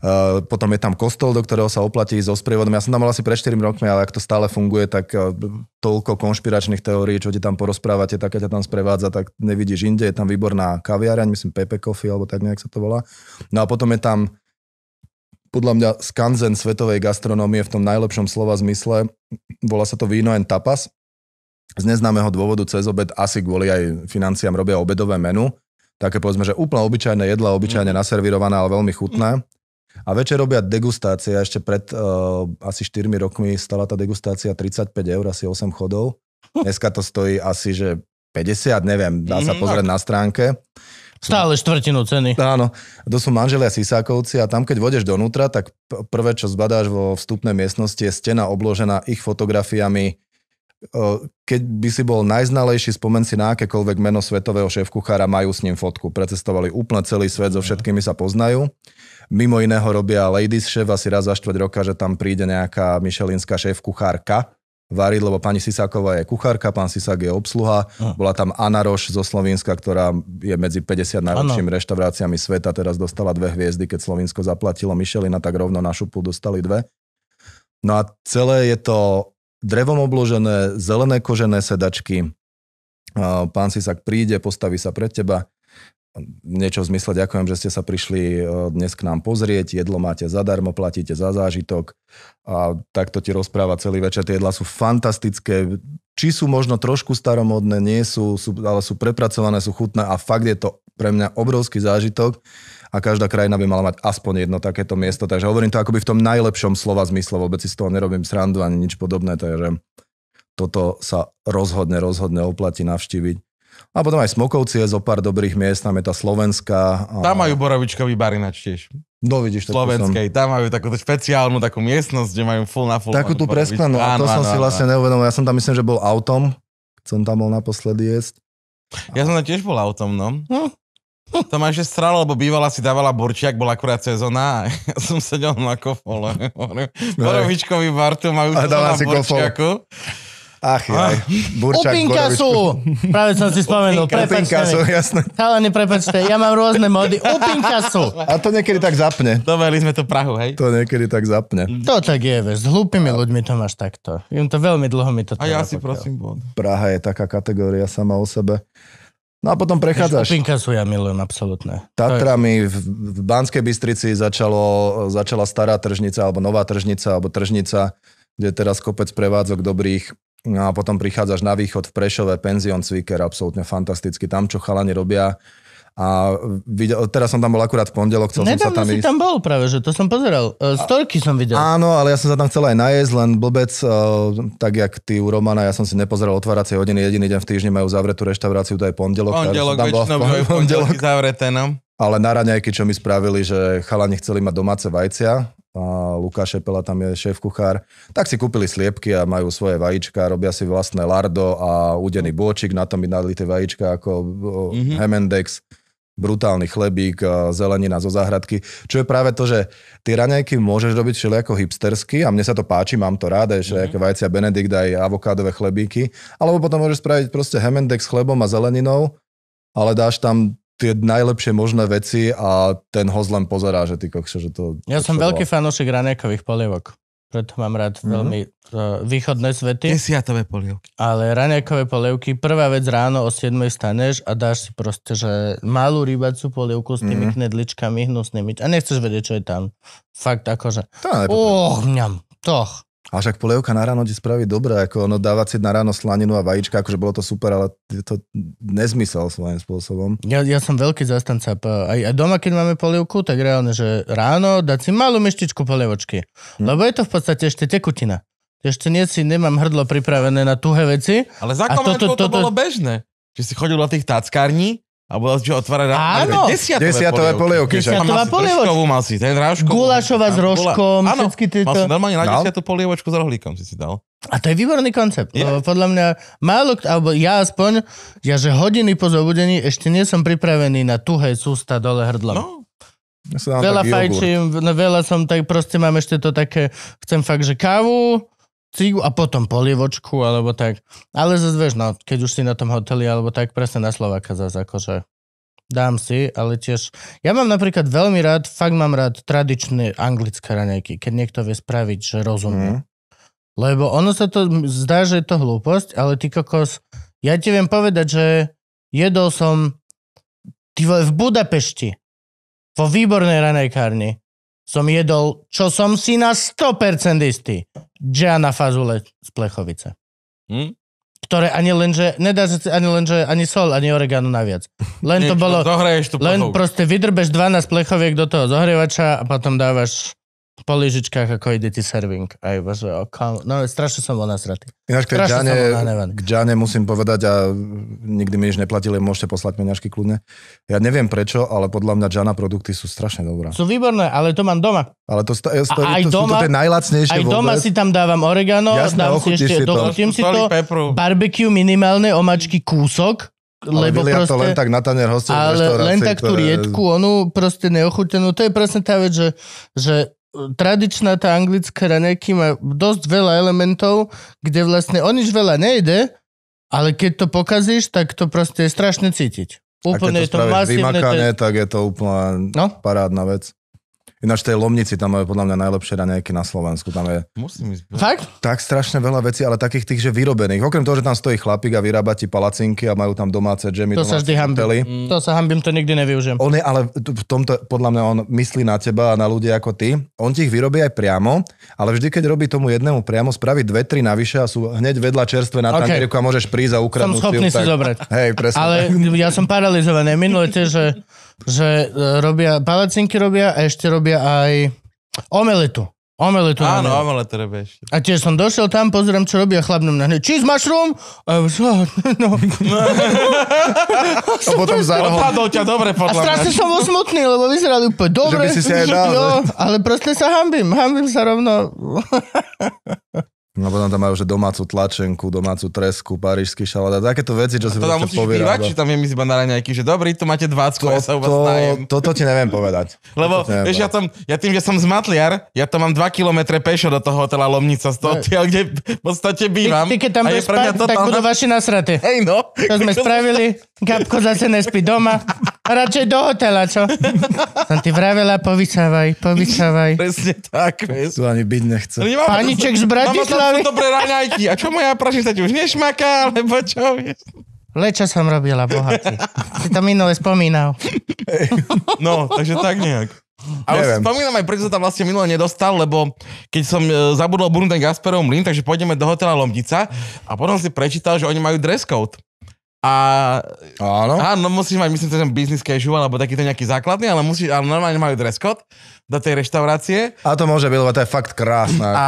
Eh, potom je tam kostol, do ktorého sa oplatí ísť so sprievodom. Ja som tam mal asi pred 4 rokmi, ale ak to stále funguje, tak eh, toľko konšpiračných teórií, čo ti tam porozprávate, tak ťa tam sprevádza, tak nevidíš inde. Je tam výborná kaviareň, myslím Pepe Coffee, alebo tak nejak sa to volá. No a potom je tam podľa mňa skanzen svetovej gastronómie v tom najlepšom slova zmysle. Volá sa to víno en tapas. Z neznámeho dôvodu cez obed asi kvôli aj financiám robia obedové menu. Také povedzme, že úplne obyčajné jedla, obyčajne mhm. naservirované, ale veľmi chutné. A večer robia degustácie. Ešte pred uh, asi 4 rokmi stala tá degustácia 35 eur, asi 8 chodov. Dneska to stojí asi, že 50, neviem, dá sa mhm. pozrieť na stránke. Stále štvrtinu ceny. Áno, to sú manželia Sisákovci a tam, keď vodeš donútra, tak prvé, čo zbadáš vo vstupnej miestnosti, je stena obložená ich fotografiami keď by si bol najznalejší, spomen si na akékoľvek meno svetového šéf-kuchára, majú s ním fotku. Precestovali úplne celý svet, so všetkými sa poznajú. Mimo iného robia ladies šéf asi raz za štvrť roka, že tam príde nejaká mišelinská šéf-kuchárka variť, lebo pani Sisáková je kuchárka, pán Sisák je obsluha. Hm. Bola tam Anna Roš zo Slovenska, ktorá je medzi 50 najlepšími reštauráciami sveta, teraz dostala dve hviezdy, keď Slovensko zaplatilo Michelina, tak rovno na šupu dostali dve. No a celé je to drevom obložené, zelené kožené sedačky. Pán Sisak príde, postaví sa pred teba, niečo v zmysle ďakujem, že ste sa prišli e, dnes k nám pozrieť, jedlo máte zadarmo, platíte za zážitok a takto ti rozpráva celý večer. Tie jedla sú fantastické, či sú možno trošku staromodné, nie sú, sú ale sú prepracované, sú chutné a fakt je to pre mňa obrovský zážitok a každá krajina by mala mať aspoň jedno takéto miesto. Takže hovorím to akoby v tom najlepšom slova zmysle, vôbec si z toho nerobím srandu ani nič podobné, takže toto sa rozhodne, rozhodne oplatí navštíviť. A potom aj Smokovci je zo pár dobrých miest, tam je tá Slovenská. A... Tam majú borovičkový barinač tiež. No vidíš, to Slovenskej, som... tam majú takú špeciálnu takú miestnosť, kde majú full na full. Takú tú presklenú, a to áno, som áno, si vlastne neuvedomil. Ja som tam myslím, že bol autom, som tam bol naposledy jesť. Ja a... som tam tiež bol autom, no. no. To ma ešte stralo, lebo bývala si dávala burčiak, bola akurát sezóna a ja som sedel na kofole. No Borovičkovi Bartu majú a dávala si burčiaku. Ach, ja. Ah. Burčak, Upinka sú! Práve som si spomenul. Upinka sú, jasné. Chalani, prepačte, ja mám rôzne mody. Upinka sú! A to niekedy tak zapne. Doberli sme to Prahu, hej? To niekedy tak zapne. To tak je, vieš, s hlúpými ľuďmi to máš takto. Im to veľmi dlho mi to A ja si pokiaľ. prosím bod. Praha je taká kategória sama o sebe. No a potom prechádzaš... Šupinka sú ja milujem, absolútne. Tatrami v, v Banskej Bystrici začalo, začala stará tržnica, alebo nová tržnica, alebo tržnica, kde je teraz kopec prevádzok dobrých. No a potom prichádzaš na východ v Prešove, penzión Cviker, absolútne fantasticky. Tam, čo chalani robia, a videl, teraz som tam bol akurát v pondelok, chcel Nedávno som sa tam si ísť. tam bol práve, že to som pozeral. Uh, storky som videl. Áno, ale ja som sa tam chcel aj najesť, len blbec, uh, tak jak ty u Romana, ja som si nepozeral otváracie hodiny, jediný deň v týždni majú zavretú reštauráciu, to je pondelok. Pondelok, tam väčšinou bol pondelok. zavreté, no. Ale na raňajky, čo mi spravili, že chalani chceli mať domáce vajcia, a Lukáš Šepela tam je šéf kuchár, tak si kúpili sliepky a majú svoje vajíčka, robia si vlastné lardo a udený bočik, na to mi dali tie vajíčka ako mm-hmm. Hemendex brutálny chlebík, zelenina zo záhradky, čo je práve to, že tie raňajky môžeš robiť všelijako hipstersky a mne sa to páči, mám to rád, aj mm-hmm. vajcia Benedikt, aj avokádové chlebíky, alebo potom môžeš spraviť proste hemendek s chlebom a zeleninou, ale dáš tam tie najlepšie možné veci a ten hoz len pozerá, že ty kokšo, že to... Ja som veľký fanúšik raňajkových polievok preto mám rád mm-hmm. veľmi uh, východné svety. Desiatové polievky. Ale raňajkové polievky, prvá vec ráno o 7 staneš a dáš si proste, že malú rybacú polievku s tými mm-hmm. knedličkami hnusnými. A nechceš vedieť, čo je tam. Fakt akože. To oh, mňam, toch. A však polievka na ráno ti spraví dobré, ako ono dávať si na ráno slaninu a vajíčka, akože bolo to super, ale je to nezmysel svojím spôsobom. Ja, ja som veľký zastanca. Aj, aj doma, keď máme polievku, tak reálne, že ráno dať si malú myštičku polievočky. Hm. Lebo je to v podstate ešte tekutina. Ešte nie si, nemám hrdlo pripravené na tuhé veci. Ale za komentku to, to, to, to bolo bežné. Že si chodil do tých tackární a bola čo otvára ráno. Áno. Desiatové, desiatové polievky. Desiatová polievočka. mal si, ten rážkovú. Gulašová s rožkom, áno, všetky tieto. Mal som normálne na desiatú polievočku s rohlíkom si si dal. A to je výborný koncept. Je. Podľa mňa málo, alebo ja aspoň, ja že hodiny po zobudení ešte nie som pripravený na tuhé sústa dole hrdlom. No. Ja veľa fajčím, no veľa som tak, proste mám ešte to také, chcem fakt, že kávu, cigu a potom polievočku, alebo tak. Ale zase vieš, no, keď už si na tom hoteli, alebo tak, presne na Slováka zase akože dám si, ale tiež... Ja mám napríklad veľmi rád, fakt mám rád tradičné anglické raňajky, keď niekto vie spraviť, že rozumie. Mm. Lebo ono sa to zdá, že je to hlúposť, ale ty kokos, ja ti viem povedať, že jedol som ty vole, v Budapešti vo výbornej ranejkárni som jedol, čo som si na 100% istý. Džana fazule z Plechovice. Hm? Ktoré ani že nedá sa ani že ani sol, ani oregano naviac. Len to bolo, no len proste vydrbeš 12 plechoviek do toho zohrievača a potom dávaš po lyžičkách, ako ide ti serving. aj iba, že No, strašne som bol nasratý. Ináč, k Džane, k Džane musím povedať, a nikdy mi nič neplatili, môžete poslať meňažky kľudne. Ja neviem prečo, ale podľa mňa Džana produkty sú strašne dobré. Sú výborné, ale to mám doma. Ale to, sta- sto- e, aj to, doma, sú to tie najlacnejšie Aj doma vôbec. si tam dávam oregano, Jasné, dám si ešte, si to. si to, barbecue minimálne, omačky kúsok, ale lebo proste, to len tak na tanier hostov Ale len tak tú riedku, onú proste neochutenú. To je presne tá vec, že, že tradičná tá anglická raňajky má dosť veľa elementov, kde vlastne o nič veľa nejde, ale keď to pokazíš, tak to proste je strašne cítiť. Úplne A keď to je to masívne. Vymakané, tak je to úplná no? parádna vec. Ináč tej Lomnici, tam je podľa mňa najlepšie ranejky na Slovensku. Tam je Musím ísť. Tak? tak strašne veľa vecí, ale takých tých, že vyrobených. Okrem toho, že tam stojí chlapík a vyrába ti palacinky a majú tam domáce džemy, To sa domáce vždy hambím. Mm. To sa hambím, to nikdy nevyužijem. On je ale v tomto, podľa mňa, on myslí na teba a na ľudí ako ty. On ti ich vyrobí aj priamo, ale vždy, keď robí tomu jednému priamo, spraví dve, tri navyše a sú hneď vedľa čerstvé na okay. tankeriku a môžeš prísť a ukradnúť Som schopný si zobrať. Hej, presne. Ale ja som paralizovaný. Minulé tiež, že že e, robia, palacinky robia a ešte robia aj omeletu. Omeletu. Áno, omeletu, omeletu robia ešte. A tiež som došiel tam, pozriem, čo robia chlapnom na hneď. Cheese mushroom? A, čo? No. no. a potom zarohol. Odpadol ťa dobre, podľa A strašne som bol smutný, lebo vyzerali úplne dobre. Že by si si aj dal. Jo, ale proste sa hambím. Hambím sa rovno. No potom tam majú, že domácu tlačenku, domácu tresku, parížsky šalát a takéto veci, čo a si to tam musíš vyvať, či tam je iba na nejaký, že dobrý, tu máte 20, to, ja sa u vás to, Toto ti neviem povedať. Lebo, neviem vieš, povedať. ja, tam, ja tým, že som z Matliar, ja tam mám 2 km pešo do toho hotela Lomnica z toho, odtiaľ, kde v podstate bývam. Ty, ty keď tam budeš spať, tak tam... budú vaši nasraté. Hej no. To sme spravili, Gabko zase nespí doma. Radšej do hotela, čo? Som ti vravela, povysávaj, povysávaj. Presne tak, vieš. Tu ani byť nechce. Paniček z Bratislavy sú dobré raňajky. A čo moja pražnica ti už nešmaká, alebo čo? Vieš? Lečo som robila, bohatý. si to minule spomínal. No, takže tak nejak. Ale Neviem. spomínam aj, prečo sa tam vlastne minule nedostal, lebo keď som e, zabudol ten Gasperov mlyn, takže pôjdeme do hotela Lomnica a potom si prečítal, že oni majú dress code. A áno. áno, musíš mať, myslím, ten business casual, alebo takýto nejaký základný, ale musíš, ale normálne majú dress code do tej reštaurácie. A to môže byť, lebo to je fakt krásne. A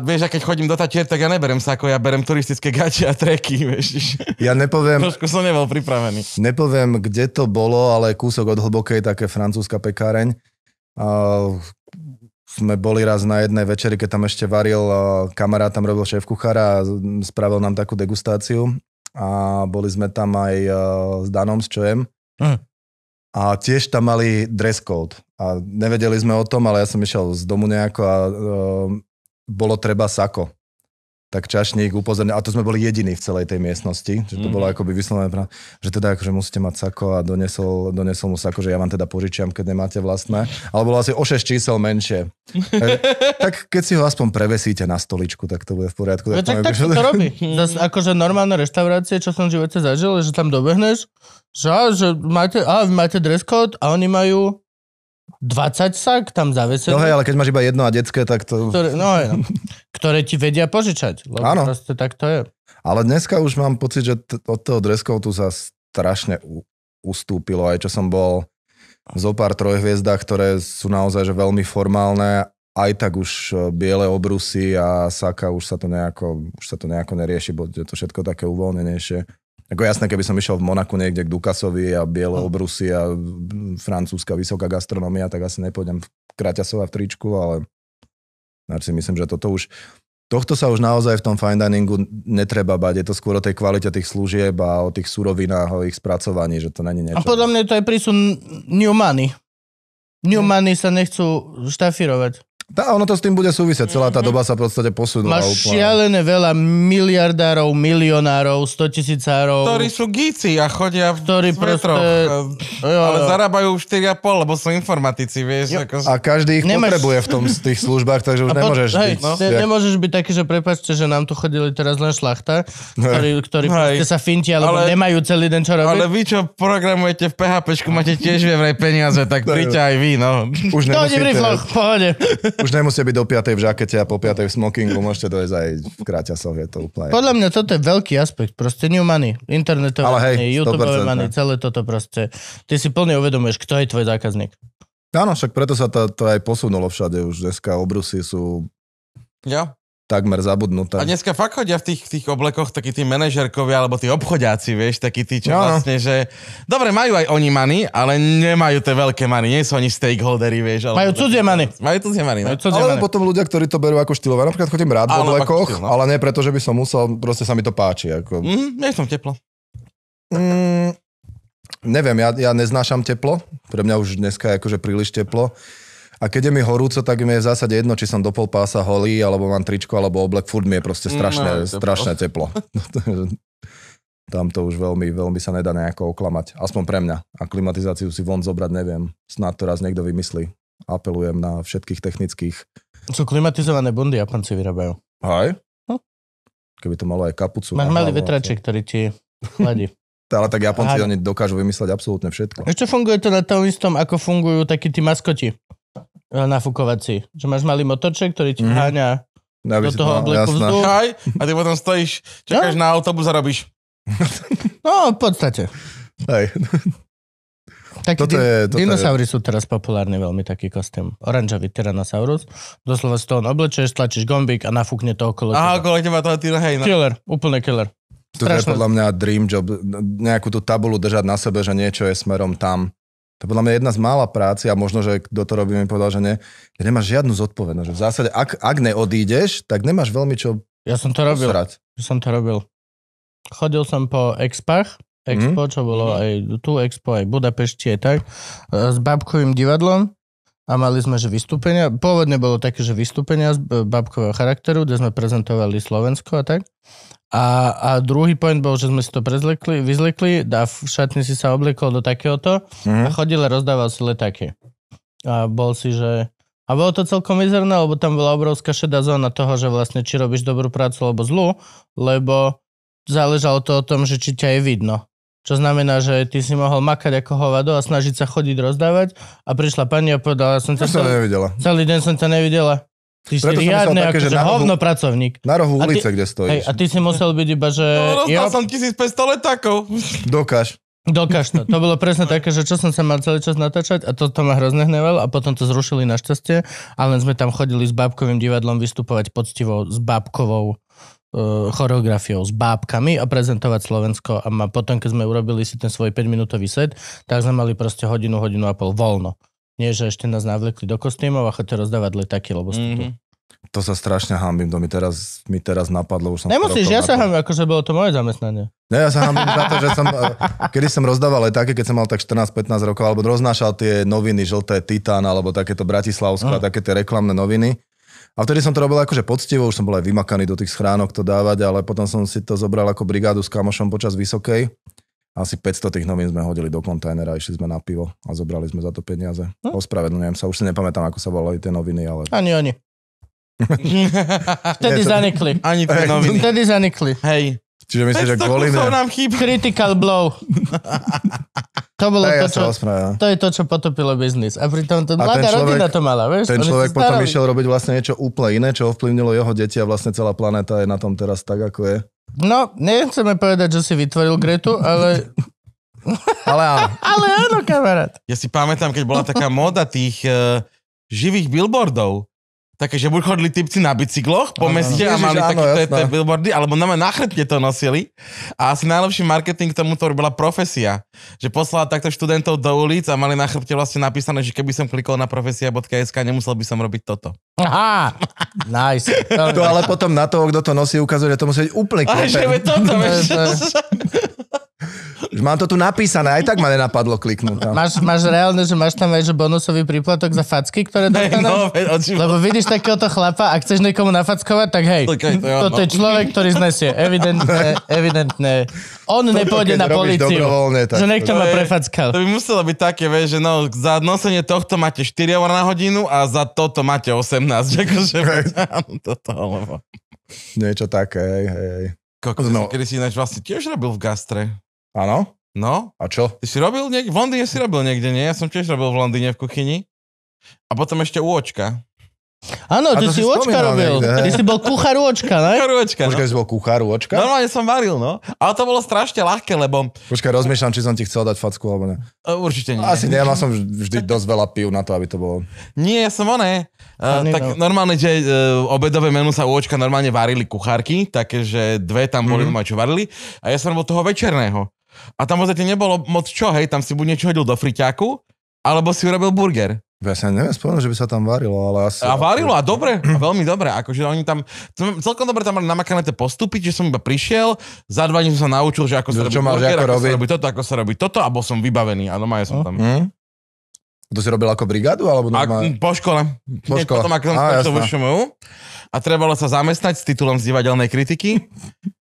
ako... vieš, a keď chodím do tatier, tak ja neberem ako. ja berem turistické gače a treky, vieš. Ja nepoviem... Trošku som nebol pripravený. Nepoviem, kde to bolo, ale kúsok od hlbokej, také francúzska pekáreň. Uh, sme boli raz na jednej večeri, keď tam ešte varil kamarát, tam robil šéf kuchára a spravil nám takú degustáciu a boli sme tam aj uh, s Danom, s Čojem. Mm. A tiež tam mali dress code. A nevedeli sme o tom, ale ja som išiel z domu nejako a uh, bolo treba sako tak čašník upozornil, a to sme boli jediní v celej tej miestnosti, že to mm. bolo mhm. akoby vyslovené, že teda akože musíte mať sako a donesol, donesol mu sako, že ja vám teda požičiam, keď nemáte vlastné, ale bolo asi o 6 čísel menšie. e, tak keď si ho aspoň prevesíte na stoličku, tak to bude v poriadku. Tak, no, tak, tak, tak to robí. Zas, akože normálne reštaurácie, čo som v živote zažil, že tam dobehneš, že, že máte, a, vy máte dress code a oni majú 20 sak tam zavesených. No hej, ale keď máš iba jedno a detské, tak to... Ktoré, no, hej, no, ktoré ti vedia požičať, lebo Áno. proste tak to je. Ale dneska už mám pocit, že t- od toho dreskov tu sa strašne u- ustúpilo, aj čo som bol v zo pár trojhviezdách, ktoré sú naozaj že veľmi formálne, aj tak už e, biele obrusy a saka už sa to nejako, už sa to nejako nerieši, bo je to všetko také uvoľnenejšie. Ako jasné, keby som išiel v Monaku niekde k Dukasovi a biele hm. obrusy a francúzska vysoká gastronomia, tak asi nepôjdem v kraťasová v tričku, ale si myslím, že toto už Tohto sa už naozaj v tom fine diningu netreba bať. Je to skôr o tej kvalite tých služieb a o tých surovinách, o ich spracovaní, že to není niečo. A podľa mňa to je prísun new money. New money sa nechcú štafirovať. Tá, ono to s tým bude súvisieť. Celá tá mhm. doba sa v podstate posunula. Máš úplne. šialené veľa miliardárov, milionárov, stotisícárov. Ktorí sú gíci a chodia v ktorí proste... E, jo, ale zarábajú 4,5, lebo sú informatici, vieš. Ako... A každý ich Nemáš... potrebuje v tom, z tých službách, takže už a nemôžeš hej, byť. No? Ne, nemôžeš byť taký, že prepačte, že nám tu chodili teraz len šlachta, ktorí, ktorí sa fintia, lebo ale, nemajú celý den čo robiť. Ale vy, čo programujete v PHP, máte tiež vraj peniaze, tak príďte aj vy, no. Už nemusíte. pohode. Už nemusíte byť do 5. v žakete a po 5. v smokingu, môžete dojsť aj v kráťasoch, je to úplne. Podľa mňa toto je veľký aspekt, proste new money, internetové Ale hej, money, YouTube money, celé toto proste. Ty si plne uvedomuješ, kto je tvoj zákazník. Áno, však preto sa to, to aj posunulo všade, už dneska obrusy sú... Ja, takmer zabudnutá. A dneska fakt chodia v tých, tých oblekoch takí tí manažerkovia alebo tí obchodiaci, vieš, takí tí, čo no. no. vlastne, že dobre, majú aj oni many, ale nemajú tie veľké many, nie sú oni stakeholdery, vieš. Alebo majú cudzie many. Majú cudzie many, no. cudzie ale many. potom ľudia, ktorí to berú ako štýlové. Napríklad chodím rád v oblekoch, no. ale nie preto, že by som musel, proste sa mi to páči. Ako... Mm, nie som teplo. Mm, neviem, ja, ja neznášam teplo. Pre mňa už dneska je akože príliš teplo. A keď je mi horúco, tak mi je v zásade jedno, či som do pása holý, alebo mám tričko, alebo oblek, furt mi je proste strašné, mm, no, strašné teplo. Tam to už veľmi, veľmi sa nedá nejako oklamať. Aspoň pre mňa. A klimatizáciu si von zobrať neviem. Snad to raz niekto vymyslí. Apelujem na všetkých technických. Sú klimatizované bundy, Japonci vyrábajú. Aj? No. Hm? Keby to malo aj kapucu. Máš malý vetraček, ktorý ti chladí. Ale tak Japonci Aha. oni dokážu vymysleť absolútne všetko. Ešte funguje to na tom istom, ako fungujú takí tí maskoti. E, nafúkovací. Že máš malý motorček, ktorý ti mhm. háňa ja no, do toho obleku vzduch. A ty potom stojíš, čakáš no? na autobus a robíš. No, v podstate. Aj. Taký toto je, toto dinosaury je. sú teraz populárne veľmi taký kostým. Oranžový Tyrannosaurus. Doslova z toho oblečeš, tlačíš gombík a nafúkne to okolo teba. Aha, okolo teba toho tyra, hej. No. Killer, úplne killer. To je podľa mňa dream job, nejakú tú tabulu držať na sebe, že niečo je smerom tam. To podľa mňa jedna z mála práci a možno, že kto to robí, mi povedal, že nie, že nemáš žiadnu zodpovednosť. V zásade, ak, ak neodídeš, tak nemáš veľmi čo Ja som to robil. Posrať. Ja som to robil. Chodil som po expách, expo, mm. čo bolo mm. aj tu expo, aj Budapešti, aj tak, e, s babkovým divadlom a mali sme, že vystúpenia, pôvodne bolo také, že vystúpenia z e, babkového charakteru, kde sme prezentovali Slovensko a tak. A, a druhý point bol, že sme si to prezlekli, vyzlekli a v šatni si sa obliekol do takéhoto mm-hmm. a chodil a rozdával si letáky. A bol si, že... A bolo to celkom mizerné, lebo tam bola obrovská šedá zóna toho, že vlastne či robíš dobrú prácu alebo zlú, lebo záležalo to o tom, že či ťa je vidno. Čo znamená, že ty si mohol makať ako hovado a snažiť sa chodiť rozdávať a prišla pani a povedala, som ťa ja celý, nevidela. celý deň som ťa nevidela. Ty Preto si riadne, akože na hovno pracovník. Na rohu ulice, ty, kde stojíš. Hej, a ty si musel byť iba, že... No, rozdal jo, som 1500 letákov. Dokáž. Dokáž to. To bolo presne také, že čo som sa mal celý čas natáčať a to, to ma hrozne hneval a potom to zrušili našťastie ale len sme tam chodili s bábkovým divadlom vystupovať poctivo s bábkovou E, choreografiou s bábkami a prezentovať Slovensko a ma, potom, keď sme urobili si ten svoj 5-minútový set, tak sme mali proste hodinu, hodinu a pol voľno. Nie, že ešte nás navlekli do kostýmov a chcete rozdávať letáky, lebo ste mm-hmm. tu. Mhm. To sa strašne hambím, to mi teraz, mi teraz napadlo. Už som Nemusíš, ja sa hambím, akože bolo to moje zamestnanie. Ne, ja sa hambím za to, že som, e, kedy som rozdával letáky, keď som mal tak 14-15 rokov, alebo roznášal tie noviny, žlté Titan, alebo takéto Bratislavské, mm. také tie reklamné noviny. A vtedy som to robil akože poctivo, už som bol aj vymakaný do tých schránok to dávať, ale potom som si to zobral ako brigádu s kamošom počas Vysokej. Asi 500 tých novín sme hodili do kontajnera, išli sme na pivo a zobrali sme za to peniaze. Hm? Ospravedlňujem sa, už si nepamätám, ako sa volali tie noviny, ale... Ani, ani. Vtedy zanikli. Ani tie noviny. Vtedy zanikli. Hej. Čiže myslíš, že kvôli mne... nám chýba. Critical blow. to bolo to, čo, no. to je to, čo potopilo biznis. A pritom to mladá človek, rodina to mala, vieš? Ten človek potom starali. išiel robiť vlastne niečo úplne iné, čo ovplyvnilo jeho deti a vlastne celá planéta je na tom teraz tak, ako je. No, nechceme povedať, že si vytvoril Gretu, ale Ale áno. Ale áno, kamarát. Ja si pamätám, keď bola taká moda tých uh, živých billboardov také, že buď chodili typci na bicykloch po meste a mali Ježiš, áno, billboardy, alebo na, na chrbte to nosili. A asi najlepší marketing k to bola profesia. Že poslala takto študentov do ulic a mali na chrbte vlastne napísané, že keby som klikol na profesia.sk, nemusel by som robiť toto. Aha, nice. to ale potom na toho, kto to nosí, ukazuje, že to musí byť úplne Aj, že toto, Mám to tu napísané, aj tak ma nenapadlo kliknúť. Tam. Máš, máš reálne, že máš tam aj že bonusový príplatok za facky, ktoré dáš? No, Lebo vidíš takéhoto chlapa a chceš niekomu nafackovať, tak hej, okay, to ja toto je človek, ktorý znesie. Evidentné, evidentné. On to, nepôjde na políciu. Tak. Že niekto ma prefackal. To by muselo byť také, vieš, že no, za nosenie tohto máte 4 eur na hodinu a za toto máte 18. Akože, toto, lebo... Niečo také, hej, hej. Koko, no. kedy si ináč vlastne tiež robil v gastre. Áno? No. A čo? Ty si robil niekde, v Londýne si robil niekde, nie? Ja som tiež robil v Londýne v kuchyni. A potom ešte u očka. Áno, ty si, si očka robil. Niekde, ty si bol kuchár očka, ne? Kuchár očka, no. si bol kuchár očka? Normálne som varil, no. Ale to bolo strašne ľahké, lebo... Počkaj, rozmýšľam, či som ti chcel dať facku, alebo ne. E, určite nie. Asi nie, ja som vždy dosť veľa pív na to, aby to bolo... Nie, ja som oné. Uh, tak no. normálne, že uh, obedové menu sa u očka normálne varili kuchárky, takže dve tam boli, mm-hmm. čo varili. A ja som robil toho večerného. A tam vlastne nebolo moc čo, hej, tam si buď niečo hodil do Friťáku, alebo si urobil burger. Ja sa neviem spomenúť, že by sa tam varilo, ale asi... A varilo, a dobre, a veľmi dobre. Akože oni tam, celkom dobre tam mali namakané tie postupy, že som iba prišiel, za dva dní som sa naučil, že ako sa robí burger, ako, robí. sa robí toto, ako sa robí toto, a bol som vybavený. A doma ja som tam. Mm. To si robil ako brigádu, alebo normálne? Ak, po škole. Po škole. potom, ako som a, to A trebalo sa zamestnať s titulom z divadelnej kritiky.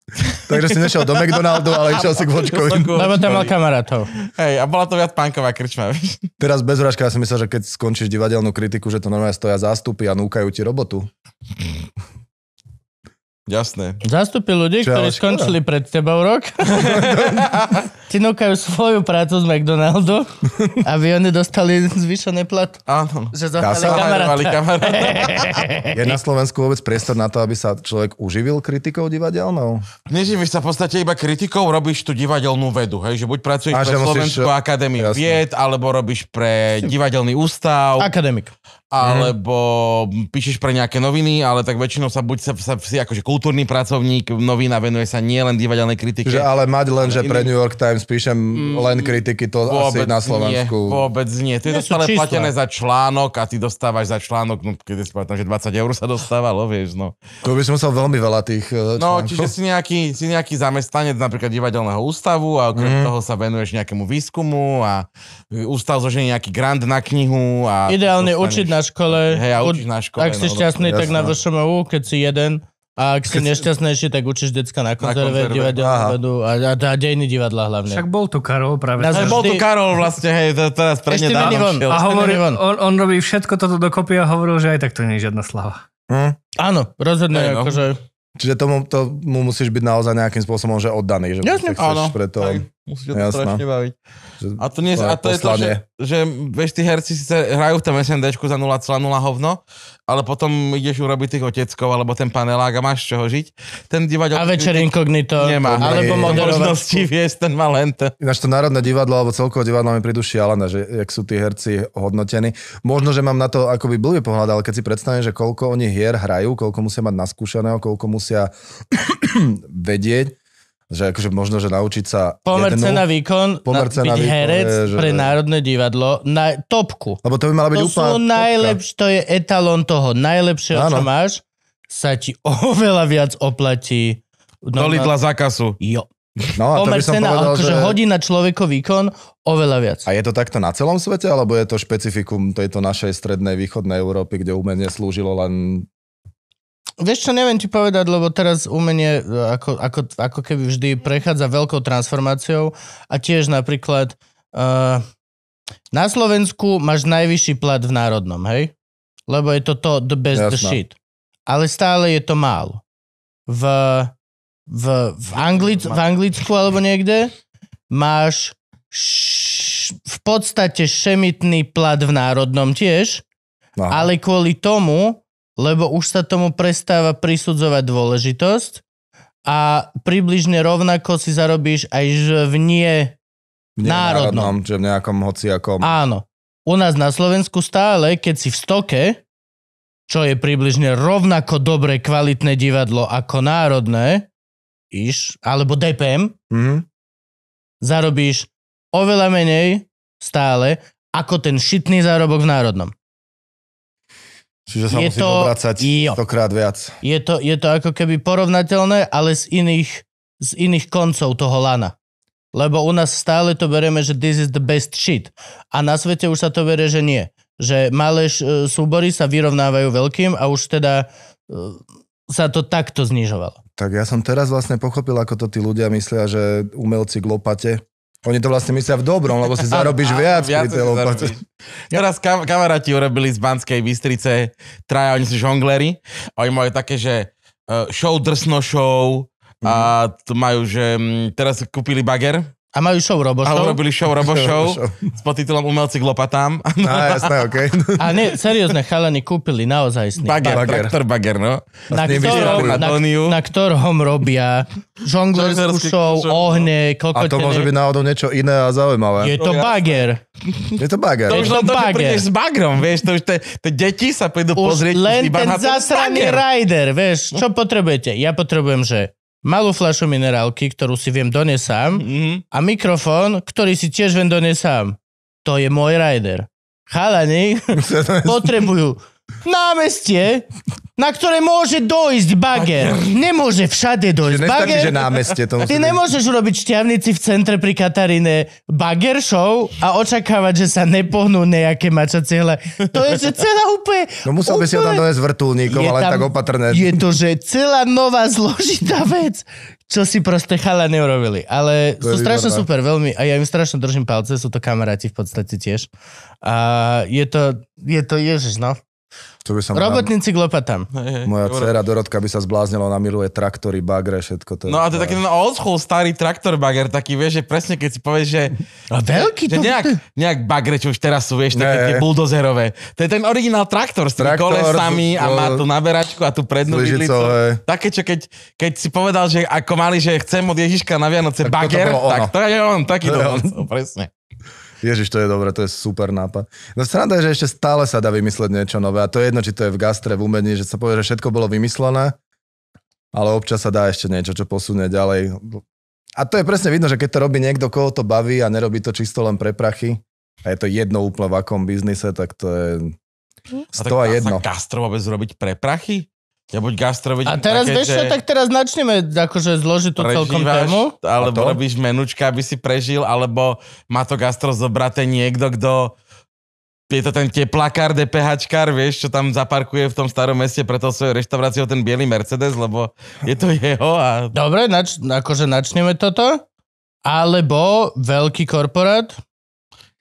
Takže si nešiel do McDonaldu, ale išiel si k vočkovi. Lebo tam mal kamarátov. Hej, a bola to viac pánková krčma. Teraz bez vražka, ja si myslel, že keď skončíš divadelnú kritiku, že to normálne stoja zástupy a núkajú ti robotu. Jasné. Zastúpil ľudí, Čo, ktorí škoda. skončili pred tebou rok. Ti nukajú svoju prácu z McDonaldu, aby oni dostali zvyšené plat. Áno. Že zostali kamaráta. kamaráta. Je na Slovensku vôbec priestor na to, aby sa človek uživil kritikou divadelnou? Neživíš sa v podstate iba kritikou, robíš tú divadelnú vedu. Hej? Že buď pracuješ A pre Slovenskú akadémiu vied, alebo robíš pre divadelný ústav. Akademik alebo mm. píšeš pre nejaké noviny, ale tak väčšinou sa buď sa, sa si akože kultúrny pracovník, novina venuje sa nielen divadelnej kritike. Že ale mať len, že pre New York Times píšem mm, len kritiky, to vôbec asi na Slovensku. Nie, vôbec nie. Ty je platené za článok a ty dostávaš za článok, no keď si povedal, že 20 eur sa dostávalo, vieš, no. To by som musel veľmi veľa tých e, no, článkov. No, čiže si nejaký, si nejaký zamestnanec napríklad divadelného ústavu a okrem mm. toho sa venuješ nejakému výskumu a e, ústav zloží nejaký grant na knihu a... Ideálne dostaneš... učiť na škole. Hej, ja učíš na škole. Ak no, si no, šťastný, no, tak jasná. na VŠMU, keď si jeden. A ak si nešťastnejší, tak učíš decka na konzerve, na konzerve. a, a, a dejný divadla hlavne. Však bol tu Karol práve. Na Bol tu Karol vlastne, hej, to, teraz pre Ešte nedávno šiel. A hovorí, on, on robí všetko toto dokopy a hovoril, že aj tak to nie je žiadna slava. Hm? Áno, rozhodne, hey, no. akože... Čiže tomu, tomu musíš byť naozaj nejakým spôsobom že oddaný, že Jasne, áno, preto... Aj. Musí ťa to Jasná. strašne baviť. Že a to, nie, to, a to je to, že, že vieš, tí herci síce hrajú v tom SNDčku za 0,0 hovno, ale potom ideš urobiť tých oteckov alebo ten panelák a máš čoho žiť. Ten divateľ... A večer inkognito. Nemá. Alebo moderovať. možnosti, vieš, ten má len Ináč to Národné divadlo alebo celkovo divadlo mi priduši šialené, že jak sú tí herci hodnotení. Možno, že mám na to akoby blbý pohľad, ale keď si predstavím, že koľko oni hier hrajú, koľko musia mať naskúšaného, koľko musia vedieť, že akože možno, že naučiť sa Pomer jednu, cena výkon, pomer cena byť výkon, herec je, že... pre Národné divadlo na topku. Lebo to by mala byť to úplná najlepš, To je etalon toho najlepšieho, ano. čo máš, sa ti oveľa viac oplatí. No, Do Lidla no. za Jo. No, a to by som cena, povedal, akože že... hodina človeko výkon oveľa viac. A je to takto na celom svete, alebo je to špecifikum tejto našej strednej východnej Európy, kde umenie slúžilo len Vieš čo, neviem ti povedať, lebo teraz umenie e, ako, ako, ako keby vždy prechádza veľkou transformáciou a tiež napríklad uh, na Slovensku máš najvyšší plat v národnom, hej? Lebo je to to the best Jasná. the shit. Ale stále je to málo. V, v, v, Anglic, v Anglicku alebo niekde máš š, v podstate šemitný plat v národnom tiež, Aha. ale kvôli tomu lebo už sa tomu prestáva prisudzovať dôležitosť a približne rovnako si zarobíš aj v nie národnom. Čiže v nejakom hociakom. Áno. U nás na Slovensku stále, keď si v stoke, čo je približne rovnako dobre kvalitné divadlo ako národné, iš, alebo DPM, mm-hmm. zarobíš oveľa menej stále ako ten šitný zárobok v národnom. Čiže sa je musí to, obracať jo. stokrát viac. Je to, je to ako keby porovnateľné, ale z iných, z iných koncov toho lana. Lebo u nás stále to bereme, že this is the best shit. A na svete už sa to verie, že nie. Že malé š- e, súbory sa vyrovnávajú veľkým a už teda e, sa to takto znižovalo. Tak ja som teraz vlastne pochopil, ako to tí ľudia myslia, že umelci k lopate oni to vlastne myslia v dobrom, lebo si zarobíš viac, viac pri tej lopate. Ja raz kam, kamaráti urobili z Banskej Bystrice, traja, oni sú žongleri, oni majú také, že eh, show drsno show, a majú, že mm, teraz kúpili bager a majú show Robo Show. A urobili show Robo Show s podtitulom Umelci k lopatám. No, jasné, okay. A nie, seriózne, chalani kúpili naozaj sný. Bager, bager. traktor bager, no. Na ktorom, na, na ktorom robia žonglerskú show, show, ohne, kokotene. A to môže byť náhodou niečo iné a zaujímavé. Je to no, bager. Je to bager. To už len to, že s bagrom, vieš, to už te, te deti sa pôjdu pozrieť. Len ten zasraný rider, vieš, no. čo potrebujete? Ja potrebujem, že malú fľašu minerálky, ktorú si viem donesám sám mm-hmm. a mikrofón, ktorý si tiež viem donesám. sám. To je môj rider. Chalani potrebujú námestie, na ktoré môže dojsť bager. Nemôže všade dojsť Čiže bager. že námestie. To Ty nemôžeš urobiť šťavnici v centre pri Katarine bager show a očakávať, že sa nepohnú nejaké mačacie To je, že celá úplne... No musel by si ho tam dojsť vrtulníkom, ale tam, tak opatrné. Je to, že celá nová zložitá vec, čo si proste chala neurobili. Ale to sú strašne super, veľmi, a ja im strašne držím palce, sú to kamaráti v podstate tiež. A je to, je to, ježiš, no, to by som Robotníci moja... lopatám. moja dcera Dorotka by sa zbláznila, ona miluje traktory, bagre, všetko to. No a to je taký ten old school starý traktor bager, taký vieš, že presne keď si povieš, že... A veľký že to nejak, nejak bagre, čo už teraz sú, vieš, také tie buldozerové. To je ten originál traktor s tými traktor, kolesami a má tu naberačku a tu prednú vidlicu. Také, čo keď, keď si povedal, že ako mali, že chcem od Ježiška na Vianoce tak bager, to tak to je on, taký to, to on. presne. Ježiš, to je dobré, to je super nápad. No sranda je, že ešte stále sa dá vymysleť niečo nové a to je jedno, či to je v gastre, v umení, že sa povie, že všetko bolo vymyslené, ale občas sa dá ešte niečo, čo posunie ďalej. A to je presne vidno, že keď to robí niekto, koho to baví a nerobí to čisto len pre prachy, a je to jedno úplne v akom biznise, tak to je hm? a, tak, dá sa gastro vôbec robiť pre prachy? Ja buď vidím A teraz také, vieš čo, že... tak teraz načneme akože zložiť tú celkom tému. Alebo robíš menučka, aby si prežil, alebo má to gastro zobraté niekto, kto je to ten teplakár, DPHčkár, vieš, čo tam zaparkuje v tom starom meste pre to svoju reštauráciu ten biely Mercedes, lebo je to jeho a... Dobre, nač- akože načneme toto. Alebo veľký korporát,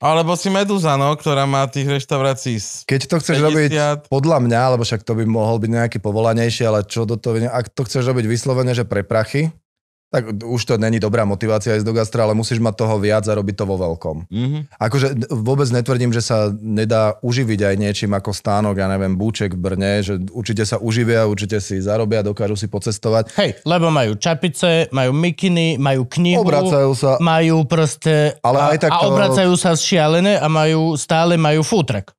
alebo si Meduza, no, ktorá má tých reštaurácií z Keď to chceš 50... robiť podľa mňa, alebo však to by mohol byť nejaký povolanejší, ale čo do toho, ak to chceš robiť vyslovene, že pre prachy, tak už to není dobrá motivácia ísť do gastra, ale musíš mať toho viac a robiť to vo veľkom. Mm-hmm. Akože vôbec netvrdím, že sa nedá uživiť aj niečím ako stánok, ja neviem, búček v Brne, že určite sa uživia, určite si zarobia, dokážu si pocestovať. Hej, lebo majú čapice, majú mikiny, majú knihu, obracajú sa, majú proste ale a, aj tak to... a obracajú sa šialené a majú stále majú futrek.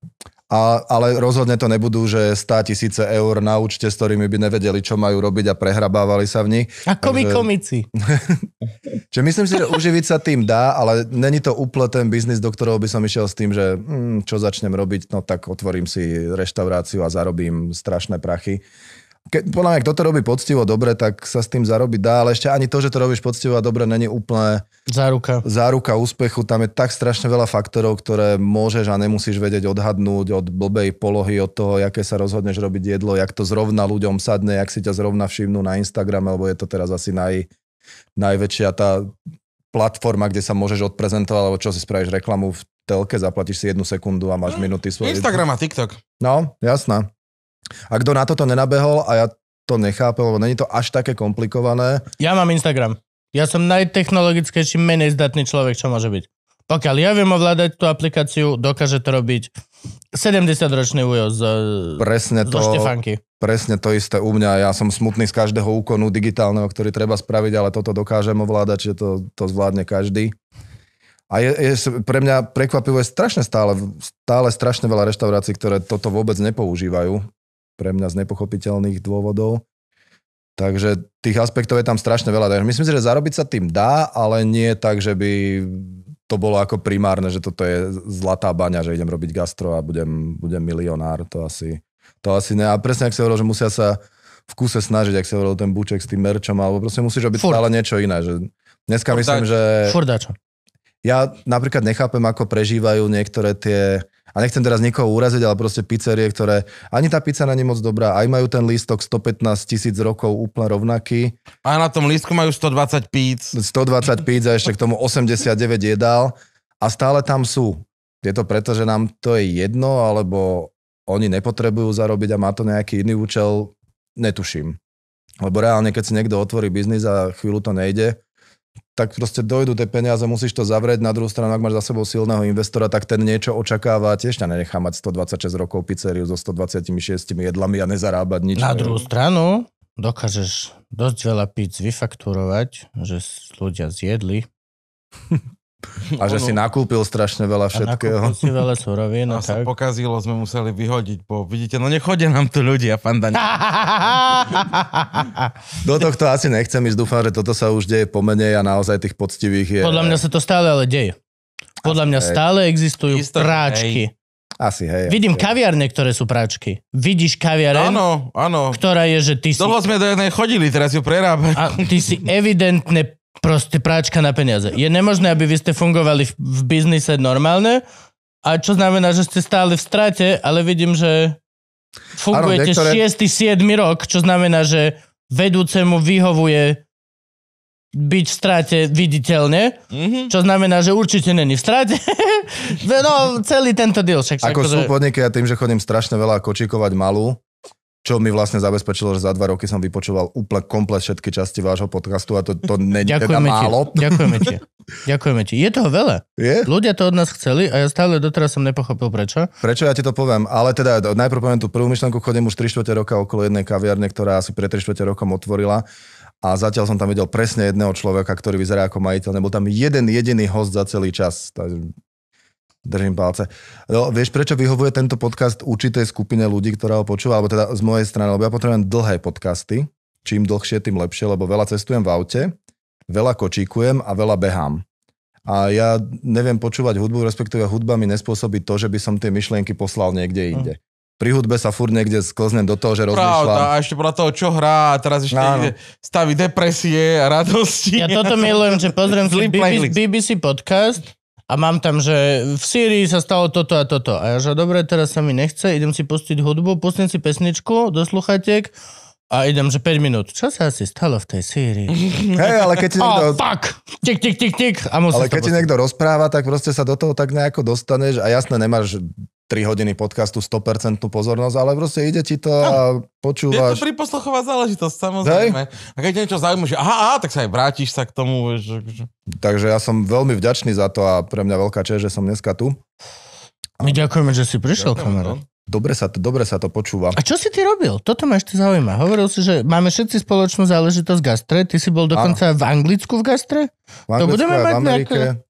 A, ale rozhodne to nebudú, že 100 tisíce eur na účte, s ktorými by nevedeli, čo majú robiť a prehrabávali sa v nich. Ako Takže... my komici. Čiže myslím si, že uživiť sa tým dá, ale není to úplne ten biznis, do ktorého by som išiel s tým, že hm, čo začnem robiť, no tak otvorím si reštauráciu a zarobím strašné prachy. Ke, podľa mňa, kto to robí poctivo dobre, tak sa s tým zarobiť dá, ale ešte ani to, že to robíš poctivo a dobre, není úplne záruka. záruka úspechu. Tam je tak strašne veľa faktorov, ktoré môžeš a nemusíš vedieť odhadnúť od blbej polohy, od toho, aké sa rozhodneš robiť jedlo, jak to zrovna ľuďom sadne, jak si ťa zrovna všimnú na Instagram, alebo je to teraz asi naj, najväčšia tá platforma, kde sa môžeš odprezentovať, alebo čo si spravíš reklamu v telke, zaplatíš si jednu sekundu a máš no, minuty svoje. Instagram a TikTok. No, jasná. A kto na toto nenabehol a ja to nechápem, lebo není to až také komplikované. Ja mám Instagram. Ja som najtechnologickejší, menej zdatný človek, čo môže byť. Pokiaľ ja viem ovládať tú aplikáciu, dokáže to robiť 70-ročný ujo z, presne to, Štefanky. Presne to isté u mňa. Ja som smutný z každého úkonu digitálneho, ktorý treba spraviť, ale toto dokážem ovládať, že to, to zvládne každý. A je, je, pre mňa prekvapivo je strašne stále, stále strašne veľa reštaurácií, ktoré toto vôbec nepoužívajú pre mňa z nepochopiteľných dôvodov. Takže tých aspektov je tam strašne veľa. Takže myslím si, že zarobiť sa tým dá, ale nie tak, že by to bolo ako primárne, že toto je zlatá baňa, že idem robiť gastro a budem, budem milionár. To asi, to asi ne. A presne, ak si hovoril, že musia sa v kúse snažiť, ak si hovoril ten buček s tým merčom, alebo proste musíš robiť Furt. stále niečo iné. Že dneska Furt myslím, že... Fordačo. Ja napríklad nechápem, ako prežívajú niektoré tie a nechcem teraz niekoho uraziť, ale proste pizzerie, ktoré ani tá pizza je moc dobrá, aj majú ten lístok 115 tisíc rokov úplne rovnaký. A na tom lístku majú 120 píc. 120 píc a ešte k tomu 89 jedál a stále tam sú. Je to preto, že nám to je jedno, alebo oni nepotrebujú zarobiť a má to nejaký iný účel, netuším. Lebo reálne, keď si niekto otvorí biznis a chvíľu to nejde, tak proste dojdú tie peniaze, musíš to zavrieť. Na druhú stranu, ak máš za sebou silného investora, tak ten niečo očakáva. Tiež ťa nenechá mať 126 rokov pizzeriu so 126 jedlami a nezarábať nič. Na druhú stranu dokážeš dosť veľa pizz vyfakturovať, že ľudia zjedli. A že ono... si nakúpil strašne veľa všetkého. A si veľa surovín. A, tak. sa pokazilo, sme museli vyhodiť. Po, vidíte, no nechodia nám tu ľudia, panda. Ne... Do tohto asi nechcem ísť. Dúfam, že toto sa už deje pomenej a naozaj tých poctivých je... Podľa mňa sa to stále ale deje. Podľa asi, mňa hej. stále existujú Isto, práčky. Hej. Asi, hej. Vidím hej. kaviarne, ktoré sú práčky. Vidíš kaviareň? Áno, áno. Ktorá je, že ty si... Dlho sme do jednej chodili, teraz ju prerábame. A ty si evidentne proste práčka na peniaze. Je nemožné, aby vy ste fungovali v, biznise normálne, a čo znamená, že ste stále v strate, ale vidím, že fungujete ano, niektoré... 6-7 rok, čo znamená, že vedúcemu vyhovuje byť v strate viditeľne, mm-hmm. čo znamená, že určite není v strate. no, celý tento deal. Však, ako, ako sú že... podniky, ja tým, že chodím strašne veľa kočikovať malú, čo mi vlastne zabezpečilo, že za dva roky som vypočúval úplne komplet všetky časti vášho podcastu a to, to nie je teda málo. Ti. Ďakujeme ti. Ďakujeme ti. Je toho veľa. Je? Ľudia to od nás chceli a ja stále doteraz som nepochopil prečo. Prečo ja ti to poviem, ale teda najprv poviem tú prvú myšlenku, chodím už 3 čtvrte roka okolo jednej kaviarne, ktorá asi pred 3 čtvrte rokom otvorila a zatiaľ som tam videl presne jedného človeka, ktorý vyzerá ako majiteľ. Nebol tam jeden jediný host za celý čas. Držím palce. No, vieš, prečo vyhovuje tento podcast určitej skupine ľudí, ktorá ho počúva, alebo teda z mojej strany, lebo ja potrebujem dlhé podcasty. Čím dlhšie, tým lepšie, lebo veľa cestujem v aute, veľa kočíkujem a veľa behám. A ja neviem počúvať hudbu, respektíve hudba mi nespôsobí to, že by som tie myšlienky poslal niekde hm. inde. Mm pri hudbe sa furt niekde sklznem do toho, že rozmýšľam. Pravda, a ešte podľa toho, čo hrá, a teraz ešte no, ide, staví depresie a radosti. Ja toto milujem, že pozriem si BBC, BBC podcast a mám tam, že v Sýrii sa stalo toto a toto. A ja, že dobre, teraz sa mi nechce, idem si pustiť hudbu, pustím si pesničku do sluchatek, a idem, že 5 minút. Čo sa asi stalo v tej sérii. Hej, ale keď ti ah, niekto... Oh, fuck! Tik, tik, tik, tik! A ale keď ti niekto rozpráva, tak proste sa do toho tak nejako dostaneš a jasné, nemáš 3 hodiny podcastu 100% pozornosť, ale proste ide ti to a počúvaš. Je to priposlochová záležitosť, samozrejme. Hej? A keď niečo zaujímavé, že aha, aha, tak sa aj vrátiš sa k tomu. Že... Takže ja som veľmi vďačný za to a pre mňa veľká čest, že som dneska tu. My ďakujeme, že si prišiel, kamarát. No. Dobre sa, to, dobre sa to počúva. A čo si ty robil? Toto ma ešte zaujíma. Hovoril si, že máme všetci spoločnú záležitosť gastre. Ty si bol dokonca Áno. v Anglicku v gastre? V Anglicku to budeme v Amerike. Nejaké...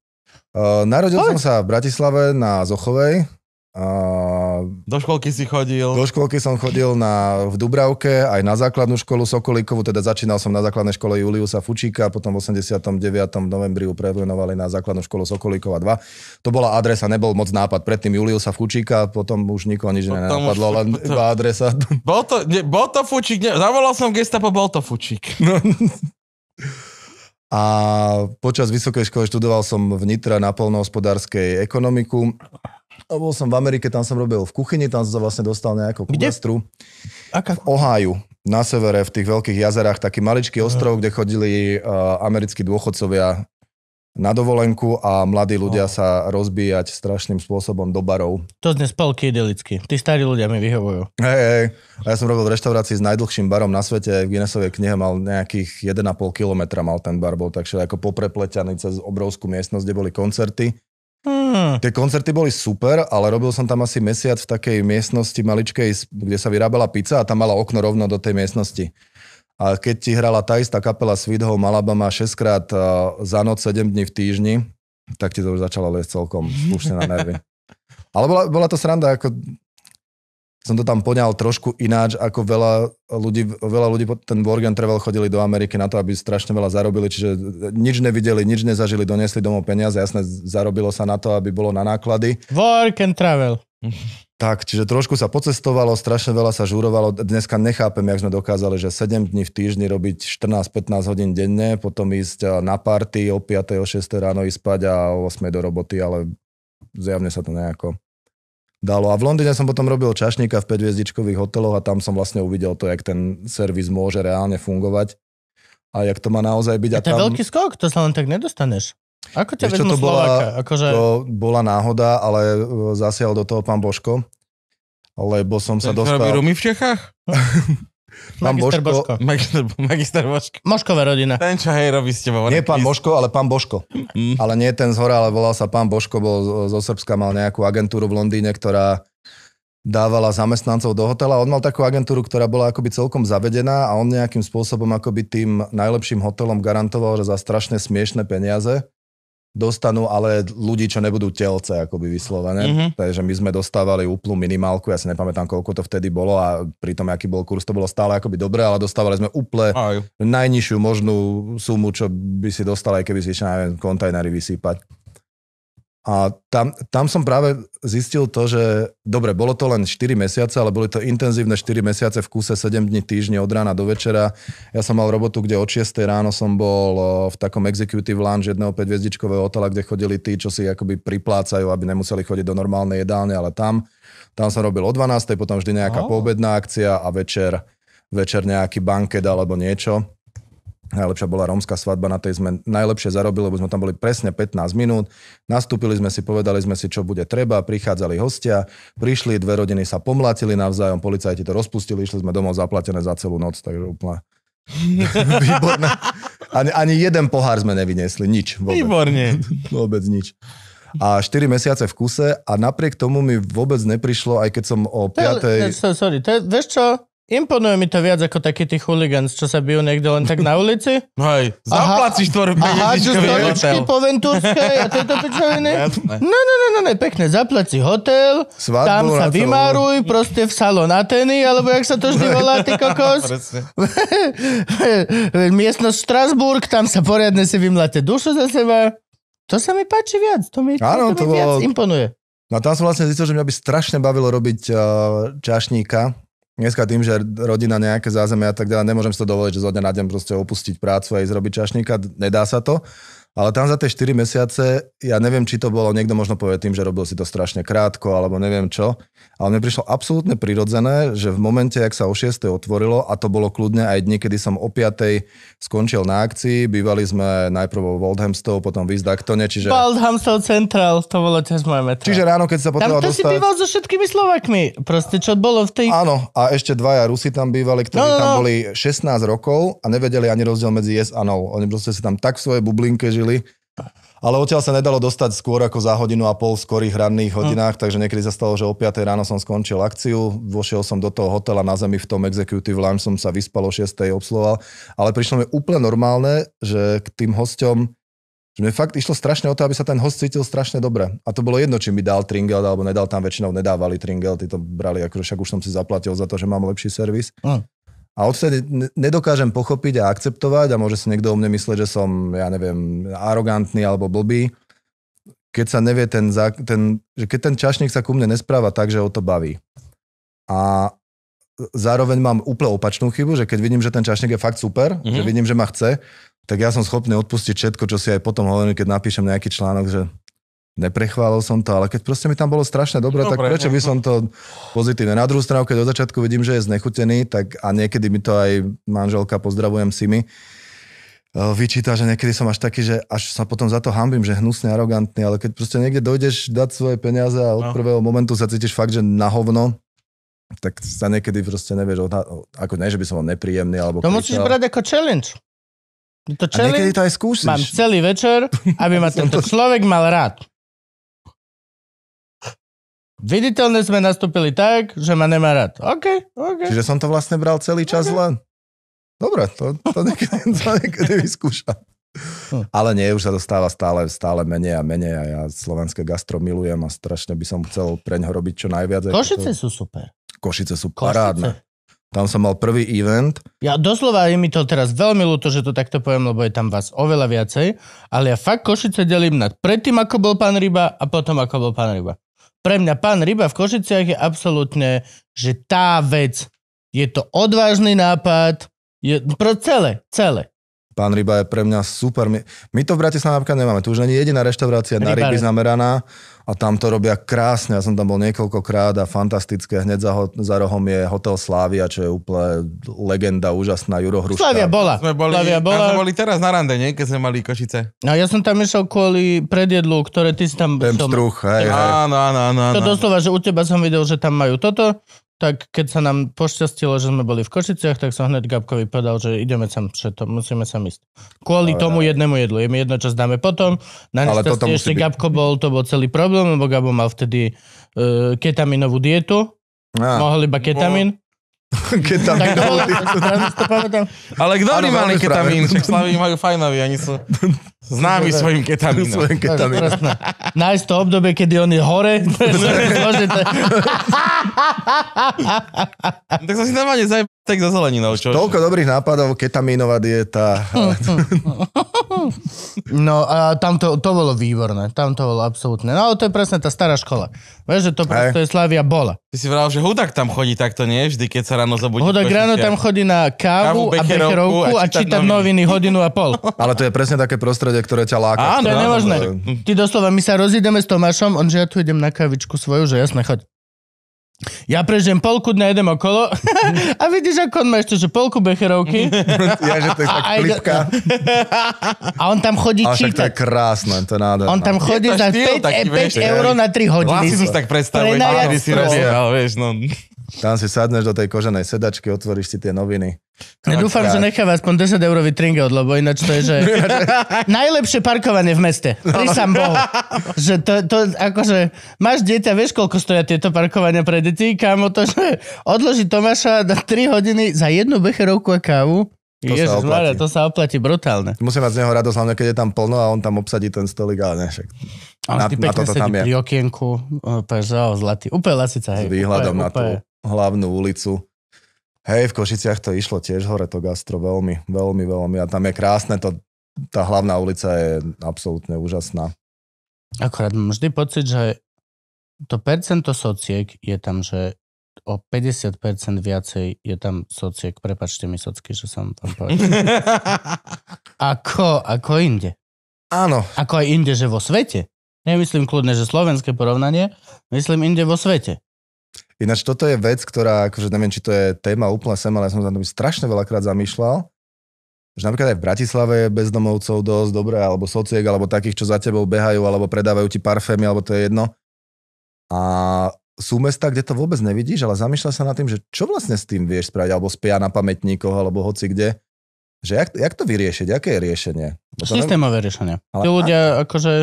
Uh, narodil Povedz. som sa v Bratislave na Zochovej, Uh, do školky si chodil? Do školky som chodil na, v Dubravke, aj na základnú školu Sokolíkovú, teda začínal som na základnej škole Juliusa Fučíka, potom v 89. novembri uprevenovali na základnú školu Sokolíkova 2. To bola adresa, nebol moc nápad. Predtým Juliusa Fučíka, potom už nikoho nič nenapadlo, len to, iba adresa. Bol to, ne, bol to Fučík, ne, zavolal som gestapo, bol to Fučík. No. A počas vysokej školy študoval som v Nitra na polnohospodárskej ekonomiku. A bol som v Amerike, tam som robil v kuchyni, tam som sa vlastne dostal nejakú kubastru. Aká? V Ohio, na severe, v tých veľkých jazerách, taký maličký ostrov, kde chodili uh, americkí dôchodcovia na dovolenku a mladí ľudia oh. sa rozbíjať strašným spôsobom do barov. To dnes spolky idylicky. Tí starí ľudia mi vyhovujú. Hej, hej. A ja som robil v reštaurácii s najdlhším barom na svete. V Guinnessovej knihe mal nejakých 1,5 kilometra mal ten bar bol, takže ako poprepleťaný cez obrovskú miestnosť, kde boli koncerty. Hmm. Tie koncerty boli super, ale robil som tam asi mesiac v takej miestnosti maličkej, kde sa vyrábala pizza a tam mala okno rovno do tej miestnosti. A keď ti hrala tá istá kapela Sweet Home Alabama 6 krát eh, za noc 7 dní v týždni, tak ti to už začalo lesť celkom slušne na nervy. Ale bola, bola to sranda, ako som to tam poňal trošku ináč, ako veľa ľudí, veľa ľudí ten Work and Travel chodili do Ameriky na to, aby strašne veľa zarobili, čiže nič nevideli, nič nezažili, doniesli domov peniaze, jasne zarobilo sa na to, aby bolo na náklady. Work and Travel. Tak, čiže trošku sa pocestovalo, strašne veľa sa žurovalo. Dneska nechápem, jak sme dokázali, že 7 dní v týždni robiť 14-15 hodín denne, potom ísť eh, na party o 5. o 6. ráno ísť spať a o 8. do roboty, ale zjavne sa to nejako dalo. A v Londýne som potom robil čašníka v 5-hviezdičkových hoteloch a tam som vlastne uvidel to, jak ten servis môže reálne fungovať a jak to má naozaj byť. A, to je tam... veľký skok, to sa len tak nedostaneš. Ako ťa vezmu to bola, akože... to bola náhoda, ale e, zasial do toho pán Božko, lebo som sa dostal... Robí rumy v Čechách? pán Božko. Božko. Magister, magister Božko. Moškové rodina. Ten, čo hej, robí s tebou. Nie pán Božko, ale pán Božko. Mm. Ale nie ten z hora, ale volal sa pán Božko, bol zo Srbska, mal nejakú agentúru v Londýne, ktorá dávala zamestnancov do hotela. On mal takú agentúru, ktorá bola akoby celkom zavedená a on nejakým spôsobom akoby tým najlepším hotelom garantoval, že za strašne smiešne peniaze dostanú ale ľudí, čo nebudú telce, akoby vyslovené. Mm-hmm. Takže my sme dostávali úplnú minimálku, ja si nepamätám, koľko to vtedy bolo a pri tom, aký bol kurz, to bolo stále akoby dobré, ale dostávali sme úplne najnižšiu možnú sumu, čo by si dostal, aj keby si išiel, neviem, kontajnery vysypať. A tam, tam som práve zistil to, že dobre, bolo to len 4 mesiace, ale boli to intenzívne 4 mesiace v kúse 7 dní týždne od rána do večera. Ja som mal robotu, kde od 6 ráno som bol eh, v takom executive lounge jedného 5-hviezdičkového hotela, kde chodili tí, čo si akoby priplácajú, aby nemuseli chodiť do normálnej jedálne, ale tam. Tam som robil o 12, potom vždy nejaká oh. poobedná akcia a večer, večer nejaký banket alebo niečo. Najlepšia bola rómska svadba, na tej sme najlepšie zarobili, lebo sme tam boli presne 15 minút. Nastúpili sme si, povedali sme si, čo bude treba, prichádzali hostia, prišli, dve rodiny sa pomlátili navzájom, policajti to rozpustili, išli sme domov zaplatené za celú noc, takže úplne výborné. Ani, ani jeden pohár sme nevyniesli, nič. Vôbec. Výborne. vôbec nič a 4 mesiace v kuse a napriek tomu mi vôbec neprišlo, aj keď som o 5. Piatej... sorry, to je, vieš čo, Imponuje mi to viac ako taký tí chuligans, čo sa bijú niekde len tak na ulici. No hej, zaplatíš to Aha, že stoličky po Ventúrskej a tieto pičoviny. No, no, no, no, ne, no, pekne, zaplací hotel, Svadbu tam sa vymáruj, proste v salón Ateny, alebo jak sa to vždy volá, ty kokos. Miestnosť Strasburg, tam sa poriadne si vymláte dušu za seba. To sa mi páči viac, to mi, ano, to mi to viac imponuje. No tam som vlastne zistil, že mňa by strašne bavilo robiť uh, čašníka, Dneska tým, že rodina nejaké zázemie a tak ďalej, nemôžem si to dovoliť, že zo dňa na deň proste opustiť prácu a ísť robiť čašníka, nedá sa to. Ale tam za tie 4 mesiace, ja neviem, či to bolo, niekto možno povie tým, že robil si to strašne krátko, alebo neviem čo, ale mne prišlo absolútne prirodzené, že v momente, ak sa o 6. otvorilo, a to bolo kľudne aj dni, kedy som o 5. skončil na akcii, bývali sme najprv vo Waldhamstov, potom v Izdaktone, čiže... Waldhamstov Central, to bolo tiež moje metro. Čiže ráno, keď sa potreboval dostať... Tam to dostať... si býval so všetkými Slovakmi, proste, čo bolo v tej... Áno, a ešte dvaja Rusi tam bývali, ktorí no, no, tam no. boli 16 rokov a nevedeli ani rozdiel medzi yes a no. Oni proste si tam tak v svojej bublinke žili zažili. Ale odtiaľ sa nedalo dostať skôr ako za hodinu a pol v skorých ranných hm. hodinách, mm. takže niekedy sa stalo, že o 5 ráno som skončil akciu, vošiel som do toho hotela na zemi v tom executive lounge, som sa vyspal o 6 obsloval, ale prišlo mi úplne normálne, že k tým hosťom že mi fakt išlo strašne o to, aby sa ten host cítil strašne dobre. A to bolo jedno, či mi dal tringel alebo nedal, tam väčšinou nedávali tringel, tí to brali, akože však už som si zaplatil za to, že mám lepší servis. Mm. A odtedy nedokážem pochopiť a akceptovať a môže si niekto o mne mysleť, že som, ja neviem, arogantný alebo blbý, keď sa nevie ten, ten že keď ten čašník sa ku mne nespráva tak, že o to baví. A zároveň mám úplne opačnú chybu, že keď vidím, že ten čašník je fakt super, mm-hmm. že mhm. vidím, že ma chce, tak ja som schopný odpustiť všetko, čo si aj potom hovorím, keď napíšem nejaký článok, že Neprechválil som to, ale keď proste mi tam bolo strašne dobre, no, dobre tak prečo by som to pozitívne. Na druhú stranu, keď do začiatku vidím, že je znechutený, tak a niekedy mi to aj manželka, pozdravujem si mi, e, vyčíta, že niekedy som až taký, že až sa potom za to hambím, že hnusne arogantný, ale keď proste niekde dojdeš dať svoje peniaze a od no. prvého momentu sa cítiš fakt, že na hovno, tak sa niekedy proste nevieš, ako ne, že by som bol nepríjemný. Alebo to musíš brať ako challenge. To challenge, a niekedy to aj skúsiš. Mám celý večer, aby ma tento človek mal rád. Viditeľne sme nastúpili tak, že ma nemá rád. OK, OK. Čiže som to vlastne bral celý čas okay. len. Dobre, to, to, niekedy, to niekedy vyskúšam. Hm. Ale nie, už sa dostáva stále, stále menej a menej a ja slovenské gastro milujem a strašne by som chcel pre ňo robiť čo najviac. Košice to... sú super. Košice sú Košice. parádne. Tam som mal prvý event. Ja doslova je mi to teraz veľmi ľúto, že to takto poviem, lebo je tam vás oveľa viacej, ale ja fakt Košice delím nad predtým, ako bol pán Ryba a potom, ako bol pán Ryba. Pre mňa pán Ryba v Košiciach je absolútne, že tá vec, je to odvážny nápad, je pro celé, celé. Pán Ryba je pre mňa super. My, my to v Bratislave nemáme. Tu už není jediná reštaurácia Rybare. na ryby zameraná a tam to robia krásne. Ja som tam bol niekoľkokrát a fantastické. Hneď za, ho, za rohom je Hotel Slávia, čo je úplne legenda, úžasná jurohruška. Slávia bola. Sme boli, Slavia bola. Sme boli teraz na rande, nie? Keď sme mali Košice. No ja som tam išiel kvôli predjedlu, ktoré ty si tam... Ten som... struch, hej, hej. Áno, áno, áno. To doslova, že u teba som videl, že tam majú toto tak keď sa nám pošťastilo, že sme boli v Košiciach, tak som hneď Gabkovi povedal, že ideme sem, že to musíme sa ísť. Kvôli ale... tomu jednému jedlu. Je mi jedno, čo dáme potom. Na nešťastie ešte byť... Gabko bol, to bol celý problém, lebo Gabo mal vtedy uh, ketaminovú dietu. Ah. Mohol iba ketamin. No. Ketamin. Ale kto nemali ketamin? Slaví majú fajnaví, ani sú... Známy svojim ketaminom. Svojim ketaminom. Nájsť to obdobie, kedy on je hore. tak sa si normálne zaj... Tak za zeleninou, čo? Toľko dobrých nápadov, ketaminová dieta. no a tam to, to bolo výborné, tam to bolo absolútne. No to je presne tá stará škola. Vieš, že to prosto je Slavia bola. Ty si vral, že Hudak tam chodí takto, nie? Vždy, keď sa ráno zabudí. Hudak ráno tam chodí na kávu, kávu a becherovku a, a čítať noviny. noviny hodinu a pol. Ale to je presne také prostredie, ktoré ťa láka. Áno, to je nemožné. Ty doslova, my sa rozídeme s Tomášom, on že ja tu idem na kavičku svoju, že jasne, choď. Ja prežijem polku dňa, jedem okolo a vidíš, ako on má ešte, že polku becherovky. ja, že to je tak a, klipka. a on tam chodí Ale to je krásne, to je nádherné. On tam chodí za 5, 5 eur na 3 hodiny. Vlastne som si tak predstavujem, kedy si rozjebal, vieš, no. Tam si sadneš do tej koženej sedačky, otvoríš si tie noviny. Ja dúfam, krát. že necháva aspoň 10 eurový tringot, lebo ináč to je, že najlepšie parkovanie v meste. Prísam Bohu. Že to, to, akože, máš dieťa, vieš, koľko stoja tieto parkovania pre deti, kámo, to, že odloží Tomáša na 3 hodiny za jednu becherovku a kávu. To Ježiš, sa oplatí. to sa oplatí brutálne. Musím mať z neho radosť, hlavne keď je tam plno a on tam obsadí ten stolik, ale ne, však on na, na toto tam je. pri okienku, úplne zlatý, úplne lasica. Hej, s výhľadom úplne, na to hlavnú ulicu. Hej, v Košiciach to išlo tiež hore, to gastro veľmi, veľmi, veľmi. A tam je krásne, to, tá hlavná ulica je absolútne úžasná. Akorát mám vždy pocit, že to percento sociek je tam, že o 50% viacej je tam sociek. Prepačte mi socky, že som tam povedal. ako, ako inde. Áno. Ako aj inde, že vo svete. Nemyslím kľudne, že slovenské porovnanie, myslím inde vo svete. Ináč toto je vec, ktorá, akože neviem, či to je téma úplne sem, ale ja som sa na tom strašne veľakrát zamýšľal, že napríklad aj v Bratislave je bezdomovcov dosť dobré, alebo sociek, alebo takých, čo za tebou behajú, alebo predávajú ti parfémy, alebo to je jedno. A sú mesta, kde to vôbec nevidíš, ale zamýšľa sa nad tým, že čo vlastne s tým vieš spraviť, alebo spia na pamätníkoch, alebo hoci kde. Že jak, jak to vyriešiť, aké je riešenie? Systémové riešenie. Ale Tí ľudia, ako? akože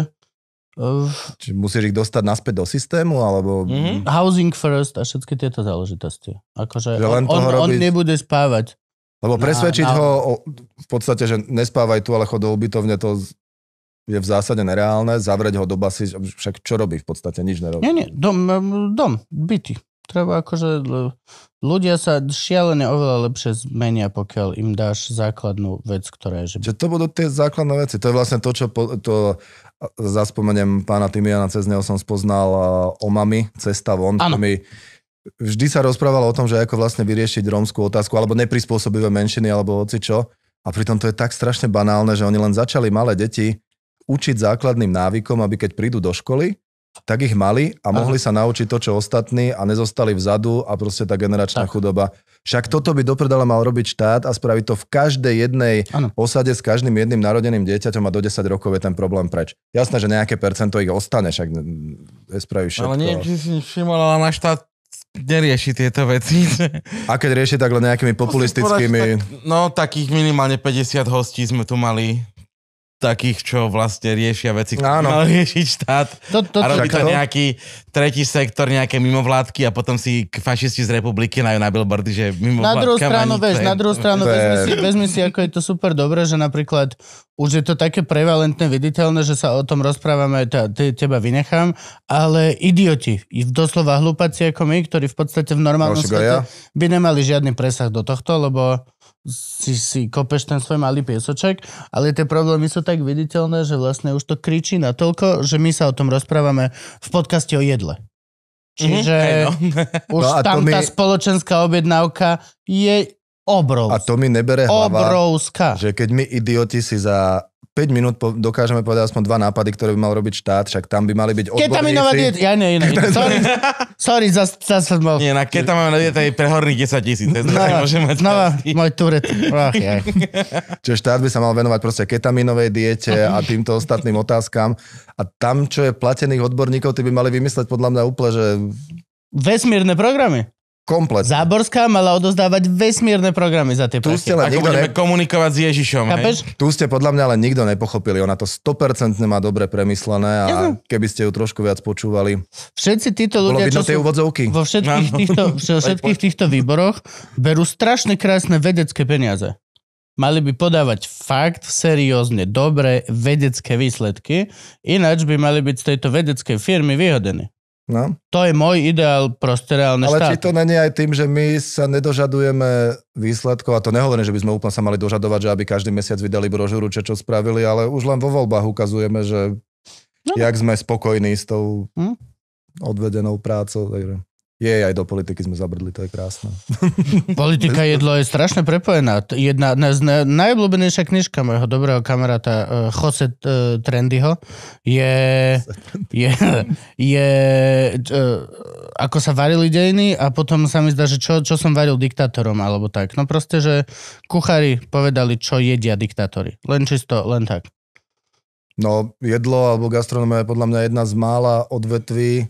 Uh, Čiže musíš ich dostať naspäť do systému, alebo... Mm-hmm. Housing first a všetky tieto záležitosti. Akože že on, on, robiť... on nebude spávať. Lebo presvedčiť na, na... ho o, v podstate, že nespávaj tu, ale chod do ubytovne, to je v zásade nereálne. Zavrieť ho do basy, však čo robí v podstate? Nič nerobí. Nie, nie, dom, dom byty. Treba akože ľudia sa šialene oveľa lepšie zmenia, pokiaľ im dáš základnú vec, ktorá je... Že... to budú tie základné veci. To je vlastne to, čo po, to, zaspomeniem pána Timiana, cez neho som spoznal eh, o mami, cesta von. Mi, vždy sa rozprávalo o tom, že ako vlastne vyriešiť rómskú otázku, alebo neprispôsobivé menšiny, alebo hoci čo. A pritom to je tak strašne banálne, že oni len začali malé deti učiť základným návykom, aby keď prídu do školy, tak ich mali a mohli Aha. sa naučiť to, čo ostatní a nezostali vzadu a proste tá generačná tak. chudoba. Však toto by dopredala mal robiť štát a spraviť to v každej jednej ano. osade s každým jedným narodeným dieťaťom a do 10 rokov je ten problém preč. Jasné, že nejaké percento ich ostane, však nespravíš všetko. Ale neviem, či si všimol, ale na štát nerieši tieto veci. A keď rieši, tak len nejakými populistickými... tak, no, takých minimálne 50 hostí sme tu mali takých, čo vlastne riešia veci, ktoré mal riešiť štát. To, to, a robí to nejaký tretí sektor, nejaké mimovládky a potom si fašisti z republiky najú na billboardy, že mimovládka... Na druhú stranu, vieš, na druhú stranu, vezmi si, vezmi si, ako je to super dobré, že napríklad už je to také prevalentné, viditeľné, že sa o tom rozprávame, te, te, teba vynechám, ale idioti, doslova hlupáci ako my, ktorí v podstate v normálnom svete ja? by nemali žiadny presah do tohto, lebo si, si kopeš ten svoj malý piesoček, ale tie problémy sú tak viditeľné, že vlastne už to kričí na toľko, že my sa o tom rozprávame v podcaste o jedle. Mhm, Čiže mm-hmm, už no tam my... tá spoločenská objednávka je Obrovská. A to mi nebere hlava, Obrovská. že keď my idioti si za 5 minút po, dokážeme povedať aspoň dva nápady, ktoré by mal robiť štát, však tam by mali byť odborníci. Ketaminová dieta, ja nie, nie, iné. sorry, sorry, za, som bol. Nie, na ketaminová dieta je prehorný 10 tisíc, no, mať znova môj turet. ja. Čiže štát by sa mal venovať proste ketaminovej diete a týmto ostatným otázkam. A tam, čo je platených odborníkov, ty by mali vymysleť podľa mňa úplne, že... Vesmírne programy. Komplet. Záborská mala odozdávať vesmírne programy za tie tu Ste len Ako budeme ne... komunikovať s Ježišom. Hej? Tu ste podľa mňa ale nikto nepochopili. Ona to 100% má dobre premyslené a ja keby ste ju trošku viac počúvali. Všetci títo ľudia, čo sú vo všetkých, no. týchto, vo všetkých týchto výboroch, berú strašne krásne vedecké peniaze. Mali by podávať fakt, seriózne, dobré vedecké výsledky, ináč by mali byť z tejto vedeckej firmy vyhodení. No. To je môj ideál proste reálne Ale štáty. či to není aj tým, že my sa nedožadujeme výsledkov, a to nehovorím, že by sme úplne sa mali dožadovať, že aby každý mesiac vydali brožúru, čo, čo spravili, ale už len vo voľbách ukazujeme, že no. jak sme spokojní s tou hm? odvedenou prácou. Takže. Je, aj do politiky sme zabrdli, to je krásne. Politika jedlo je strašne prepojená. Jedna z najobľúbenejšia knižka môjho dobrého kamaráta uh, Jose uh, Trendyho je, je, je uh, ako sa varili dejiny a potom sa mi zdá, že čo, čo som varil diktátorom alebo tak. No proste, že kuchári povedali, čo jedia diktátori. Len čisto, len tak. No, jedlo alebo gastronomia je podľa mňa jedna z mála odvetví,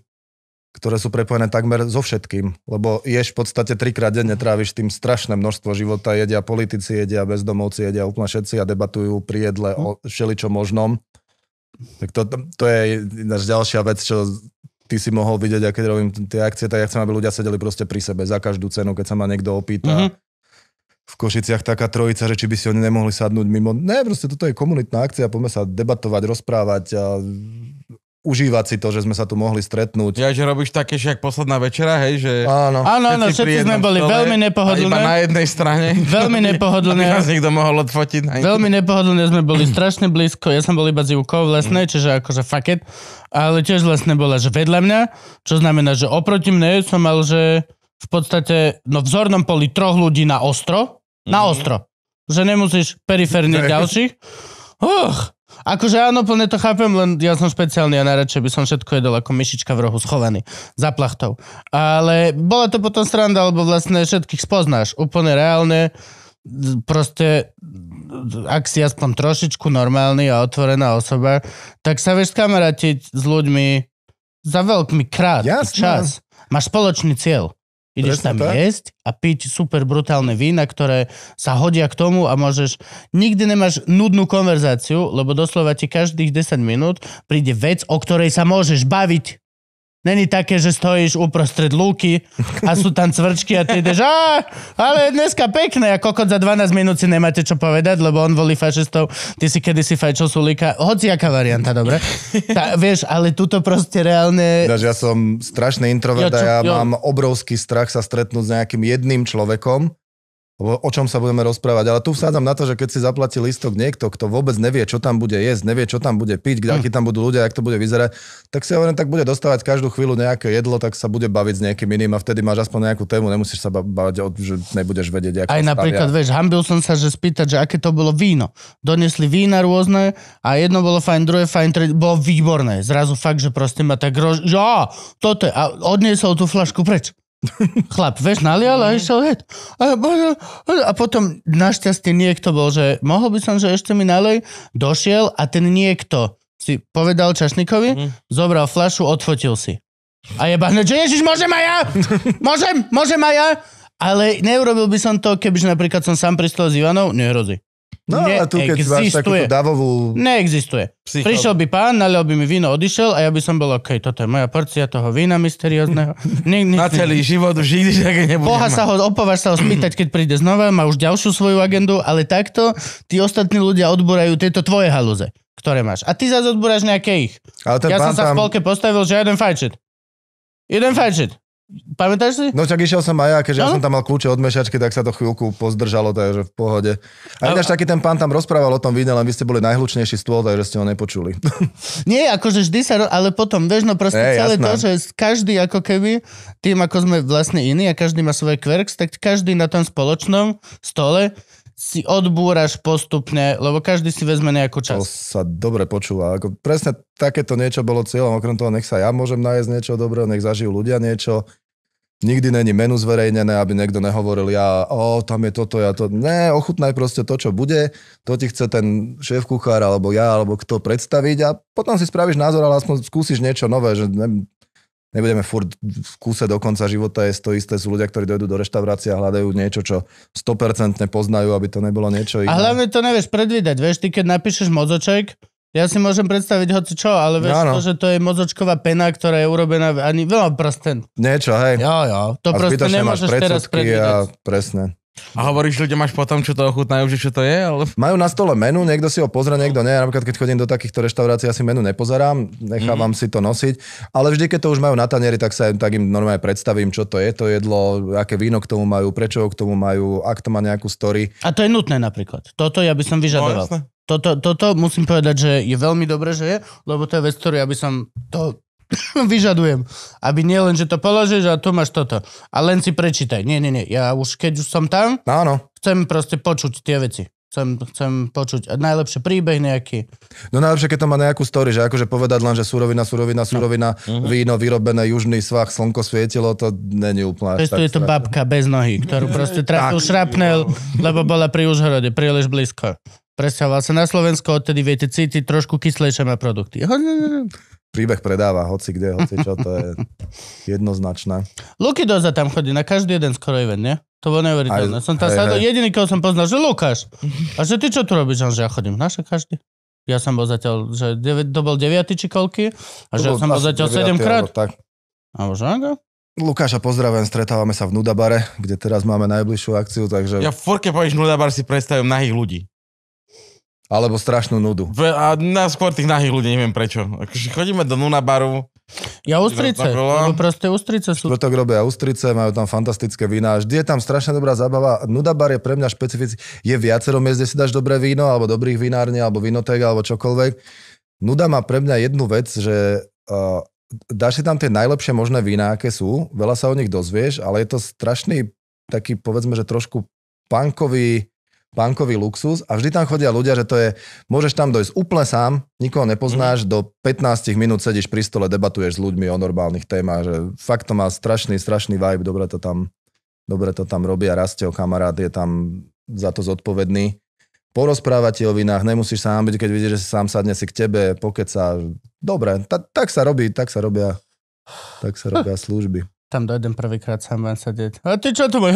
ktoré sú prepojené takmer so všetkým, lebo ješ v podstate trikrát denne, tráviš tým strašné množstvo života, jedia politici, jedia bezdomovci, jedia úplne všetci a debatujú pri jedle o všeličo možnom. Tak to, to je ináč ďalšia vec, čo ty si mohol vidieť, a keď robím tie akcie, tak ja chcem, aby ľudia sedeli proste pri sebe za každú cenu, keď sa ma niekto opýta. Mm-hmm. V Košiciach taká trojica, že či by si oni nemohli sadnúť mimo. Ne, proste toto je komunitná akcia, poďme sa debatovať, rozprávať a užívať si to, že sme sa tu mohli stretnúť. Ja, že robíš také, že posledná večera, hej, že... Áno, áno, áno všetci sme boli stole, veľmi nepohodlné. Iba na jednej strane. Veľmi nepohodlné. Aby nás nikto mohol odfotiť. Na veľmi nepohodlné sme boli strašne blízko, ja som bol iba zivkou v lesnej, mm. čiže akože fuck it. Ale tiež lesne bola, že vedľa mňa, čo znamená, že oproti mne som mal, že v podstate, no vzornom poli troch ľudí na ostro, na mhm. ostro. Že nemusíš periférne ďalších. Uch, Akože áno, plne to chápem, len ja som špeciálny a najradšej by som všetko jedol ako myšička v rohu schovaný za plachtou. Ale bola to potom sranda, lebo vlastne všetkých spoznáš úplne reálne. Proste, ak si aspoň trošičku normálny a otvorená osoba, tak sa vieš kamarátiť s ľuďmi za veľkými krát Jasne. čas. Máš spoločný cieľ. Ideš Presne tam tak? jesť a piť super brutálne vína, ktoré sa hodia k tomu a môžeš... Nikdy nemáš nudnú konverzáciu, lebo doslova ti každých 10 minút príde vec, o ktorej sa môžeš baviť. Není také, že stojíš uprostred lúky a sú tam cvrčky a ty ideš, a, ale dneska pekné a kokot za 12 minút si nemáte čo povedať, lebo on volí fašistov, ty si kedysi fajčil líka. hoci aká varianta, dobre? Tá, vieš, ale túto proste reálne... ja som strašný introvert a ja jo. mám obrovský strach sa stretnúť s nejakým jedným človekom, o čom sa budeme rozprávať. Ale tu vsádzam na to, že keď si zaplatí listok niekto, kto vôbec nevie, čo tam bude jesť, nevie, čo tam bude piť, hm. akí tam budú ľudia, ak to bude vyzerať, tak si hovorím, tak bude dostávať každú chvíľu nejaké jedlo, tak sa bude baviť s nejakým iným a vtedy máš aspoň nejakú tému, nemusíš sa bavať, že nebudeš vedieť. Ako Aj napríklad, vieš, hambil som sa, že spýtať, že aké to bolo víno. Donesli vína rôzne a jedno bolo fajn, druhé fajn, tretie, bolo výborné. Zrazu fakt, že proste ma tak rož... Ja, toto je. A odniesol tú flašku preč chlap, vieš, nalial a išiel hej. A, a potom našťastie niekto bol, že mohol by som, že ešte mi nalej, došiel a ten niekto si povedal Čašnikovi, mm. zobral flašu, odfotil si. A je bahne, že ježiš, môžem aj ja! Môžem, môžem aj ja! Ale neurobil by som to, kebyže napríklad som sám pristal s Ivanou, nehrozí. No a tu keď máš takúto davovú... Neexistuje. Psycho... Prišiel by pán, nalial by mi víno, odišiel a ja by som bol, OK, toto je moja porcia toho vína mysteriózneho. Na celý život už nikdy také nebudem. Boha sa ho, opováž sa ho spýtať, keď príde znova, má už ďalšiu svoju agendu, ale takto tí ostatní ľudia odborajú tieto tvoje halúze, ktoré máš. A ty zase odboráš nejaké ich. Ale ja som sa tam... v polke postavil, že jeden fajčet. Jeden fajčet. Pamätáš si? No však išiel som aj ja, keďže no? ja som tam mal kľúče od mešačky, tak sa to chvíľku pozdržalo, takže v pohode. A ináč taký ten pán tam rozprával o tom víne, len vy ste boli najhlučnejší stôl, takže ste ho nepočuli. Nie, akože vždy sa, ro... ale potom, vieš, no proste e, celé jasné. to, že každý ako keby, tým ako sme vlastne iní a každý má svoje quirks, tak každý na tom spoločnom stole si odbúraš postupne, lebo každý si vezme nejakú časť. To sa dobre počúva. Ako presne takéto niečo bolo cieľom. Okrem toho, nech sa ja môžem nájsť niečo dobré, nech zažijú ľudia niečo. Nikdy není menu zverejnené, aby niekto nehovoril, ja, o, tam je toto, ja to. Ne, ochutnaj proste to, čo bude, to ti chce ten šéf kuchár, alebo ja, alebo kto predstaviť a potom si spravíš názor, ale aspoň skúsiš niečo nové, že ne, nebudeme furt v kúse do konca života je to isté, sú ľudia, ktorí dojdú do reštaurácie a hľadajú niečo, čo 100% poznajú, aby to nebolo niečo iné. A hlavne to nevieš predvídať, vieš, ty keď napíšeš mozoček, ja si môžem predstaviť hoci čo, ale vieš no, no. to, že to je mozočková pena, ktorá je urobená ani veľa prsten. Niečo, hej. Jo, jo. To a proste nemôžeš teraz predvídať. A presne. A hovoríš ľuďom až potom, čo to ochutnajú, že čo to je? Ale... Majú na stole menu, niekto si ho pozrie, niekto nie. Napríklad, keď chodím do takýchto reštaurácií, ja si menu nepozerám, nechávam mm. si to nosiť. Ale vždy, keď to už majú na tanieri, tak, sa, tak im normálne predstavím, čo to je to jedlo, aké víno k tomu majú, prečo ho k tomu majú, ak to má nejakú story. A to je nutné napríklad. Toto ja by som no, vyžadoval. No, toto, toto musím povedať, že je veľmi dobré, že je, lebo to je vec, ktorú ja by som to vyžadujem. Aby nie len, že to položíš a tu máš toto. A len si prečítaj. Nie, nie, nie. Ja už keď už som tam, no, Áno. chcem proste počuť tie veci. Chcem, chcem počuť a najlepšie príbeh nejaký. No najlepšie, keď to má nejakú story, že akože povedať len, že surovina, surovina, surovina, no. Mhm. víno vyrobené, južný svah, slnko svietilo, to není úplne. Tak, je to strašné. babka bez nohy, ktorú proste trafil šrapnel, lebo bola pri Užhorode príliš blízko. Presťahoval sa na Slovensko, odtedy viete cítiť trošku kyslejšie má produkty. Príbeh predáva, hoci kde, hoci čo, to je jednoznačné. Luky Doza tam chodí na každý jeden skoro event, nie? To bolo neuveriteľné. som tam sadol, jediný, koho som poznal, že Lukáš. A že ty čo tu robíš? Že ja chodím, naša každý. Ja som bol zatiaľ, že 9, to bol deviatý či koľky, a to že bol som bol zatiaľ sedemkrát. 7 krát. Tak. A možno, Lukáša pozdravujem, stretávame sa v Nudabare, kde teraz máme najbližšiu akciu, takže... Ja v forke povieš Nudabar, si predstavím nahých ľudí. Alebo strašnú nudu. V, a na skôr tých nahých ľudí, neviem prečo. Akože chodíme do Nuna baru. Ja ústrice, lebo proste ústrice sú... Škvrtok robia ústrice, majú tam fantastické vína. Vždy je tam strašne dobrá zábava. Nuda bar je pre mňa špecifický. Je viacero miest, kde si dáš dobré víno, alebo dobrých vinárne, alebo vinotek, alebo čokoľvek. Nuda má pre mňa jednu vec, že uh, dáš si tam tie najlepšie možné vína, aké sú. Veľa sa o nich dozvieš, ale je to strašný taký, povedzme, že trošku punkový bankový luxus a vždy tam chodia ľudia, že to je, môžeš tam dojsť úplne sám, nikoho nepoznáš, mm. do 15 minút sedíš pri stole, debatuješ s ľuďmi o normálnych témach, že fakt to má strašný, strašný vibe, dobre to tam, dobre to tam robia, rastie o kamarát, je tam za to zodpovedný. Porozprávať o vinách, nemusíš sa byť, keď vidíš, že sám sadne si k tebe, sa. Dobre, ta, tak sa robí, tak sa robia, tak sa robia služby. Tam dojdem prvýkrát sám vám sedieť. A ty čo tu môj?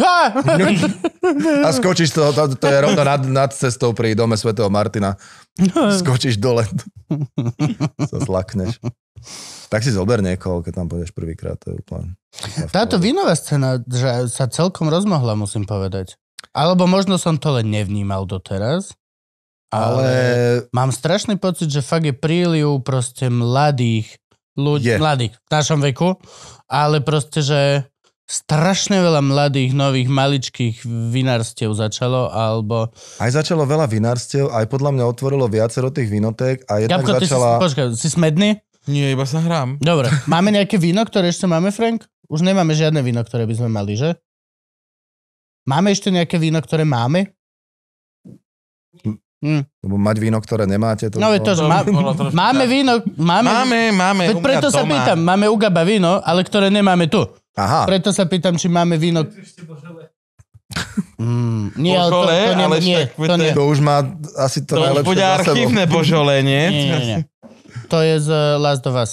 A skočíš to, to, to je rovno nad, nad cestou pri dome svätého Martina. Skočíš dole. Sa zlakneš. Tak si zober niekoho, keď tam pôjdeš prvýkrát, to je úplne... Táto vinová scéna, že sa celkom rozmohla, musím povedať. Alebo možno som to len nevnímal doteraz. Ale... ale... Mám strašný pocit, že fakt je príliv proste mladých ľudí, je. mladých v našom veku, ale proste, že strašne veľa mladých, nových, maličkých vinárstiev začalo, alebo... Aj začalo veľa vinárstiev, aj podľa mňa otvorilo viacero tých vinotek a jednak Gabko, začala... si, počkaj, si smedný? Nie, iba sa hrám. Dobre, máme nejaké víno, ktoré ešte máme, Frank? Už nemáme žiadne víno, ktoré by sme mali, že? Máme ešte nejaké víno, ktoré máme? Hmm. Lebo mať víno, ktoré nemáte, to... No, bolo... to, má, máme víno, máme... Máme, máme. Veď preto sa pýtam, máme u Gaba víno, ale ktoré nemáme tu. Aha. Preto sa pýtam, či máme víno... Mm, nie, božole, ale to, to, nie, ale nie, to, nie. to už má asi to, to najlepšie To bude archívne božole, nie? nie, nie, nie. To je z eh, Last of Us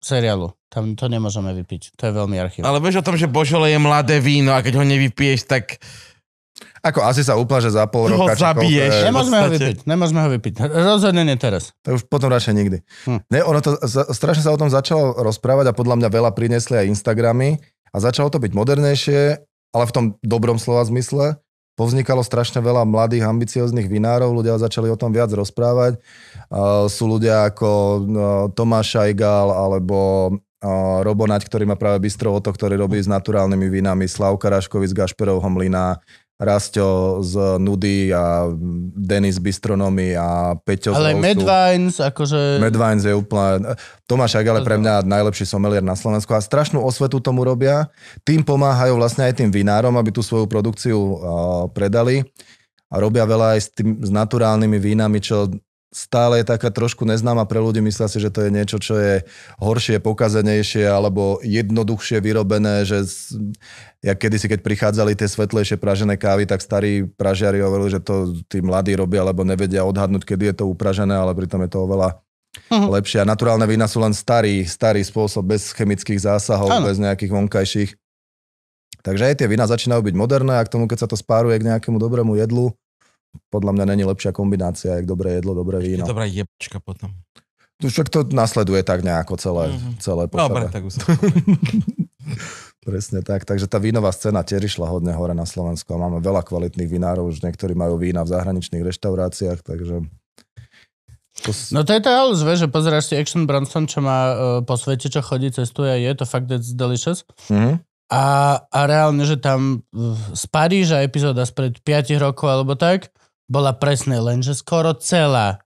seriálu. Tam to nemôžeme vypiť. To je veľmi archívne. Ale vieš o tom, že božole je mladé víno a keď ho nevypiješ, tak ako asi sa uplaže že za pol ho zabiješ. Čakol, nemôžeme ho vypiť, nemôžeme ho vypiť. Rozhodne nie teraz. To už potom radšej nikdy. Hm. Ne, ono to, strašne sa o tom začalo rozprávať a podľa mňa veľa priniesli aj Instagramy a začalo to byť modernejšie, ale v tom dobrom slova zmysle. Povznikalo strašne veľa mladých, ambicióznych vinárov, ľudia začali o tom viac rozprávať. Uh, sú ľudia ako uh, Tomáš Šajgal alebo uh, Robonať, ktorý má práve bistro ktorý robí s naturálnymi vínami, Slavka Raškovic, Gašperovho mlyna, Rasto z Nudy a Denis Bistronomy a Peťo Ale Medvines, akože... Medvines je úplne... Tomáš Agale pre mňa najlepší somelier na Slovensku a strašnú osvetu tomu robia. Tým pomáhajú vlastne aj tým vinárom, aby tú svoju produkciu predali a robia veľa aj s, tým, s naturálnymi vínami, čo stále je taká trošku neznáma pre ľudí. Myslia si, že to je niečo, čo je horšie, pokazenejšie alebo jednoduchšie vyrobené, že ja kedysi, keď prichádzali tie svetlejšie pražené kávy, tak starí pražiari hovorili, že to tí mladí robia, alebo nevedia odhadnúť, kedy je to upražené, ale pritom je to oveľa uh-huh. lepšie. A naturálne vína sú len starý, starý spôsob, bez chemických zásahov, ano. bez nejakých vonkajších. Takže aj tie vína začínajú byť moderné a k tomu, keď sa to spáruje k nejakému dobrému jedlu, podľa mňa není lepšia kombinácia, jak dobré jedlo, dobré Ešte víno. dobrá jebčka potom. To no však to nasleduje tak nejako celé, mm-hmm. celé po Dobre, tak už Presne tak. Takže tá vínová scéna tiež išla hodne hore na Slovensku a máme veľa kvalitných vinárov, už niektorí majú vína v zahraničných reštauráciách, takže... To si... No to je to ale zve, že pozeráš si Action Bronson, čo má uh, po svete, čo chodí, cestuje a je, to fakt that's delicious. Mm-hmm. A, a reálne, že tam z Paríža epizóda spred 5 rokov alebo tak, bola presne len, že skoro celá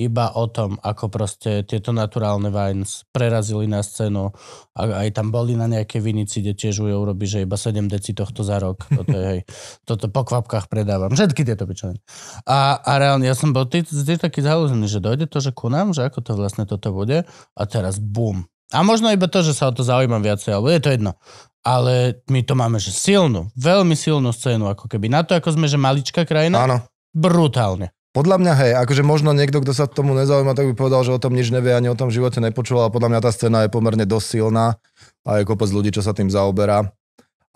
iba o tom, ako proste tieto naturálne vines prerazili na scénu a aj tam boli na nejaké vinici, kde tiež ju urobí, že iba 7 deci tohto za rok. Toto, je, hej, toto po kvapkách predávam. Všetky tieto pičoviny. A, a reálne, ja som bol tý, tý taký zahúzený, že dojde to, že ku nám, že ako to vlastne toto bude a teraz bum. A možno iba to, že sa o to zaujímam viacej, alebo je to jedno ale my to máme, že silnú, veľmi silnú scénu, ako keby na to, ako sme, že maličká krajina. Áno. Brutálne. Podľa mňa, hej, akože možno niekto, kto sa tomu nezaujíma, tak by povedal, že o tom nič nevie, ani o tom živote nepočul, ale podľa mňa tá scéna je pomerne dosilná, a je kopec ľudí, čo sa tým zaoberá.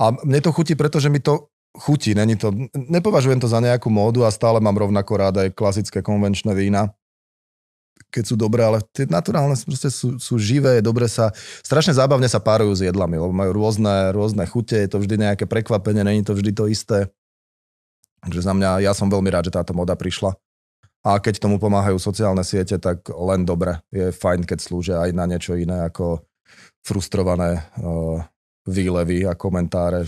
A mne to chutí, pretože mi to chutí, není to, nepovažujem to za nejakú módu a stále mám rovnako rád aj klasické konvenčné vína, keď sú dobré, ale tie naturálne proste sú, sú živé, dobre sa, strašne zábavne sa párujú s jedlami, lebo majú rôzne, rôzne chute, je to vždy nejaké prekvapenie, není to vždy to isté. Takže za mňa, ja som veľmi rád, že táto moda prišla. A keď tomu pomáhajú sociálne siete, tak len dobre. Je fajn, keď slúžia aj na niečo iné ako frustrované uh, výlevy a komentáre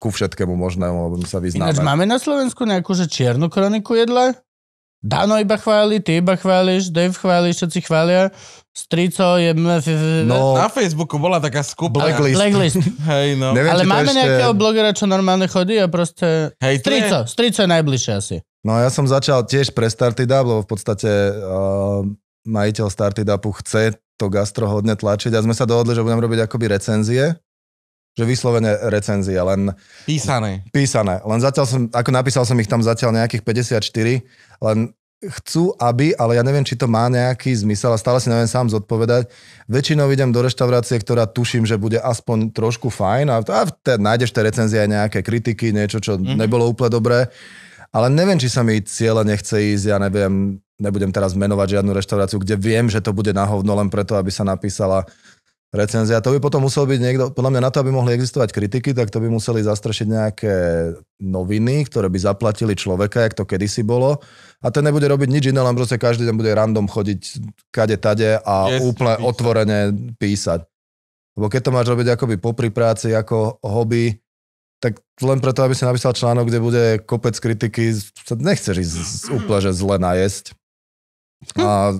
ku všetkému možnému, aby sa vyznáme. Ináč máme na Slovensku nejakú že čiernu kroniku jedle. Dano iba chváli, ty iba chváliš, Dave chváli, všetci chvália. Strico je... No, na Facebooku bola taká skupina. Blacklist. Blacklist. Hej, no. Neviem, Ale máme ešte... nejakého blogera, čo normálne chodí a proste... Hej, Strico, je... Strico je najbližšie asi. No ja som začal tiež pre started, Up, lebo v podstate uh, majiteľ Starty Upu chce to gastro hodne tlačiť a sme sa dohodli, že budem robiť akoby recenzie že vyslovene recenzie, len... Písané. Písané. Len zatiaľ som, ako napísal som ich tam zatiaľ nejakých 54, len chcú, aby, ale ja neviem, či to má nejaký zmysel a stále si neviem sám zodpovedať. Väčšinou idem do reštaurácie, ktorá tuším, že bude aspoň trošku fajn a, a te, nájdeš tie recenzie aj nejaké kritiky, niečo, čo mm-hmm. nebolo úplne dobré. Ale neviem, či sa mi cieľa nechce ísť, ja neviem, nebudem teraz menovať žiadnu reštauráciu, kde viem, že to bude na hovno len preto, aby sa napísala recenzia. To by potom musel byť niekto, podľa mňa na to, aby mohli existovať kritiky, tak to by museli zastrešiť nejaké noviny, ktoré by zaplatili človeka, jak to kedysi bolo. A ten nebude robiť nič iné, len proste každý deň bude random chodiť kade tade a yes, úplne písať. otvorene písať. Lebo keď to máš robiť akoby popri práci, ako hobby, tak len preto, aby si napísal článok, kde bude kopec kritiky, nechceš ísť úplne že zle najesť. A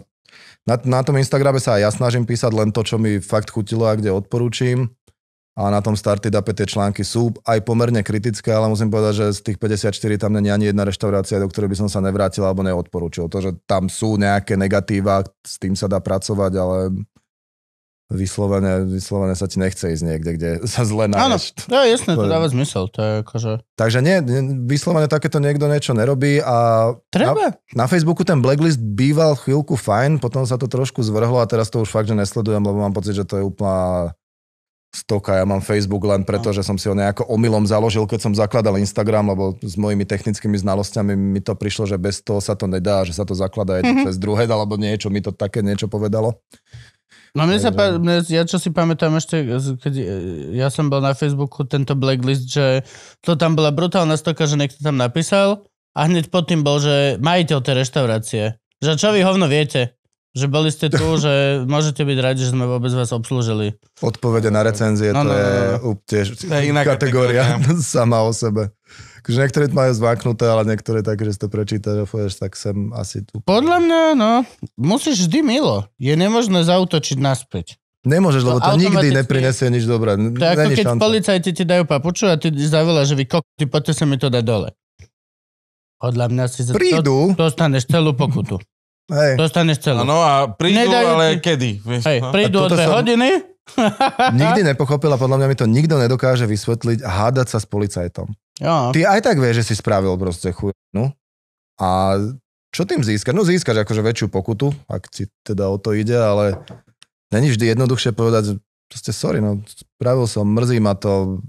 na, na tom Instagrame sa aj ja snažím písať len to, čo mi fakt chutilo a kde odporúčim. A na tom starty dape tie články sú aj pomerne kritické, ale musím povedať, že z tých 54 tam není je ani jedna reštaurácia, do ktorej by som sa nevrátil alebo neodporúčil. To, že tam sú nejaké negatíva, s tým sa dá pracovať, ale vyslovene, vyslovene sa ti nechce ísť niekde, kde sa zle náješ. Áno, to je jasné, to dáva zmysel. To je akože... Takže nie, vyslovene takéto niekto niečo nerobí a Treba. Na, na, Facebooku ten blacklist býval chvíľku fajn, potom sa to trošku zvrhlo a teraz to už fakt, že nesledujem, lebo mám pocit, že to je úplná stoka. Ja mám Facebook len preto, no. že som si ho nejako omylom založil, keď som zakladal Instagram, lebo s mojimi technickými znalosťami mi to prišlo, že bez toho sa to nedá, že sa to zakladá mhm. jedno mm-hmm. cez druhé, alebo niečo mi to také niečo povedalo. No mne sa, pa- mne, ja čo si pamätám ešte, keď e, ja som bol na Facebooku tento blacklist, že to tam bola brutálna stoka, že niekto tam napísal a hneď pod tým bol, že majiteľ tej reštaurácie. Že čo vy hovno viete? Že boli ste tu, že môžete byť radi, že sme vôbec vás obslúžili. Odpovede na recenzie, no, to no, no, no. je tiež to je iná kategória, kategória sama o sebe akože niektoré majú zvaknuté, ale niektoré tak, že si to prečítaš a povieš, tak sem asi tu. Podľa mňa, no, musíš vždy milo. Je nemožné zautočiť naspäť. Nemôžeš, lebo to, to nikdy neprinesie nič dobré. To je ako keď šanca. policajti ti dajú papuču a ty zavoláš, že vy ty poďte sa mi to dať dole. Podľa mňa si... Prídu. To, dostaneš celú pokutu. Hej. Dostaneš celú. No a prídu, Nedajú ale ti... kedy? Vieš, Hej, prídu o dve som... hodiny. nikdy nepochopil a podľa mňa mi to nikto nedokáže vysvetliť hádať sa s policajtom. Ja. No. Ty aj tak vieš, že si spravil proste chujnu. No. A čo tým získaš? No získaš akože väčšiu pokutu, ak ti teda o to ide, ale není vždy jednoduchšie povedať, proste sorry, no spravil som, mrzí ma to,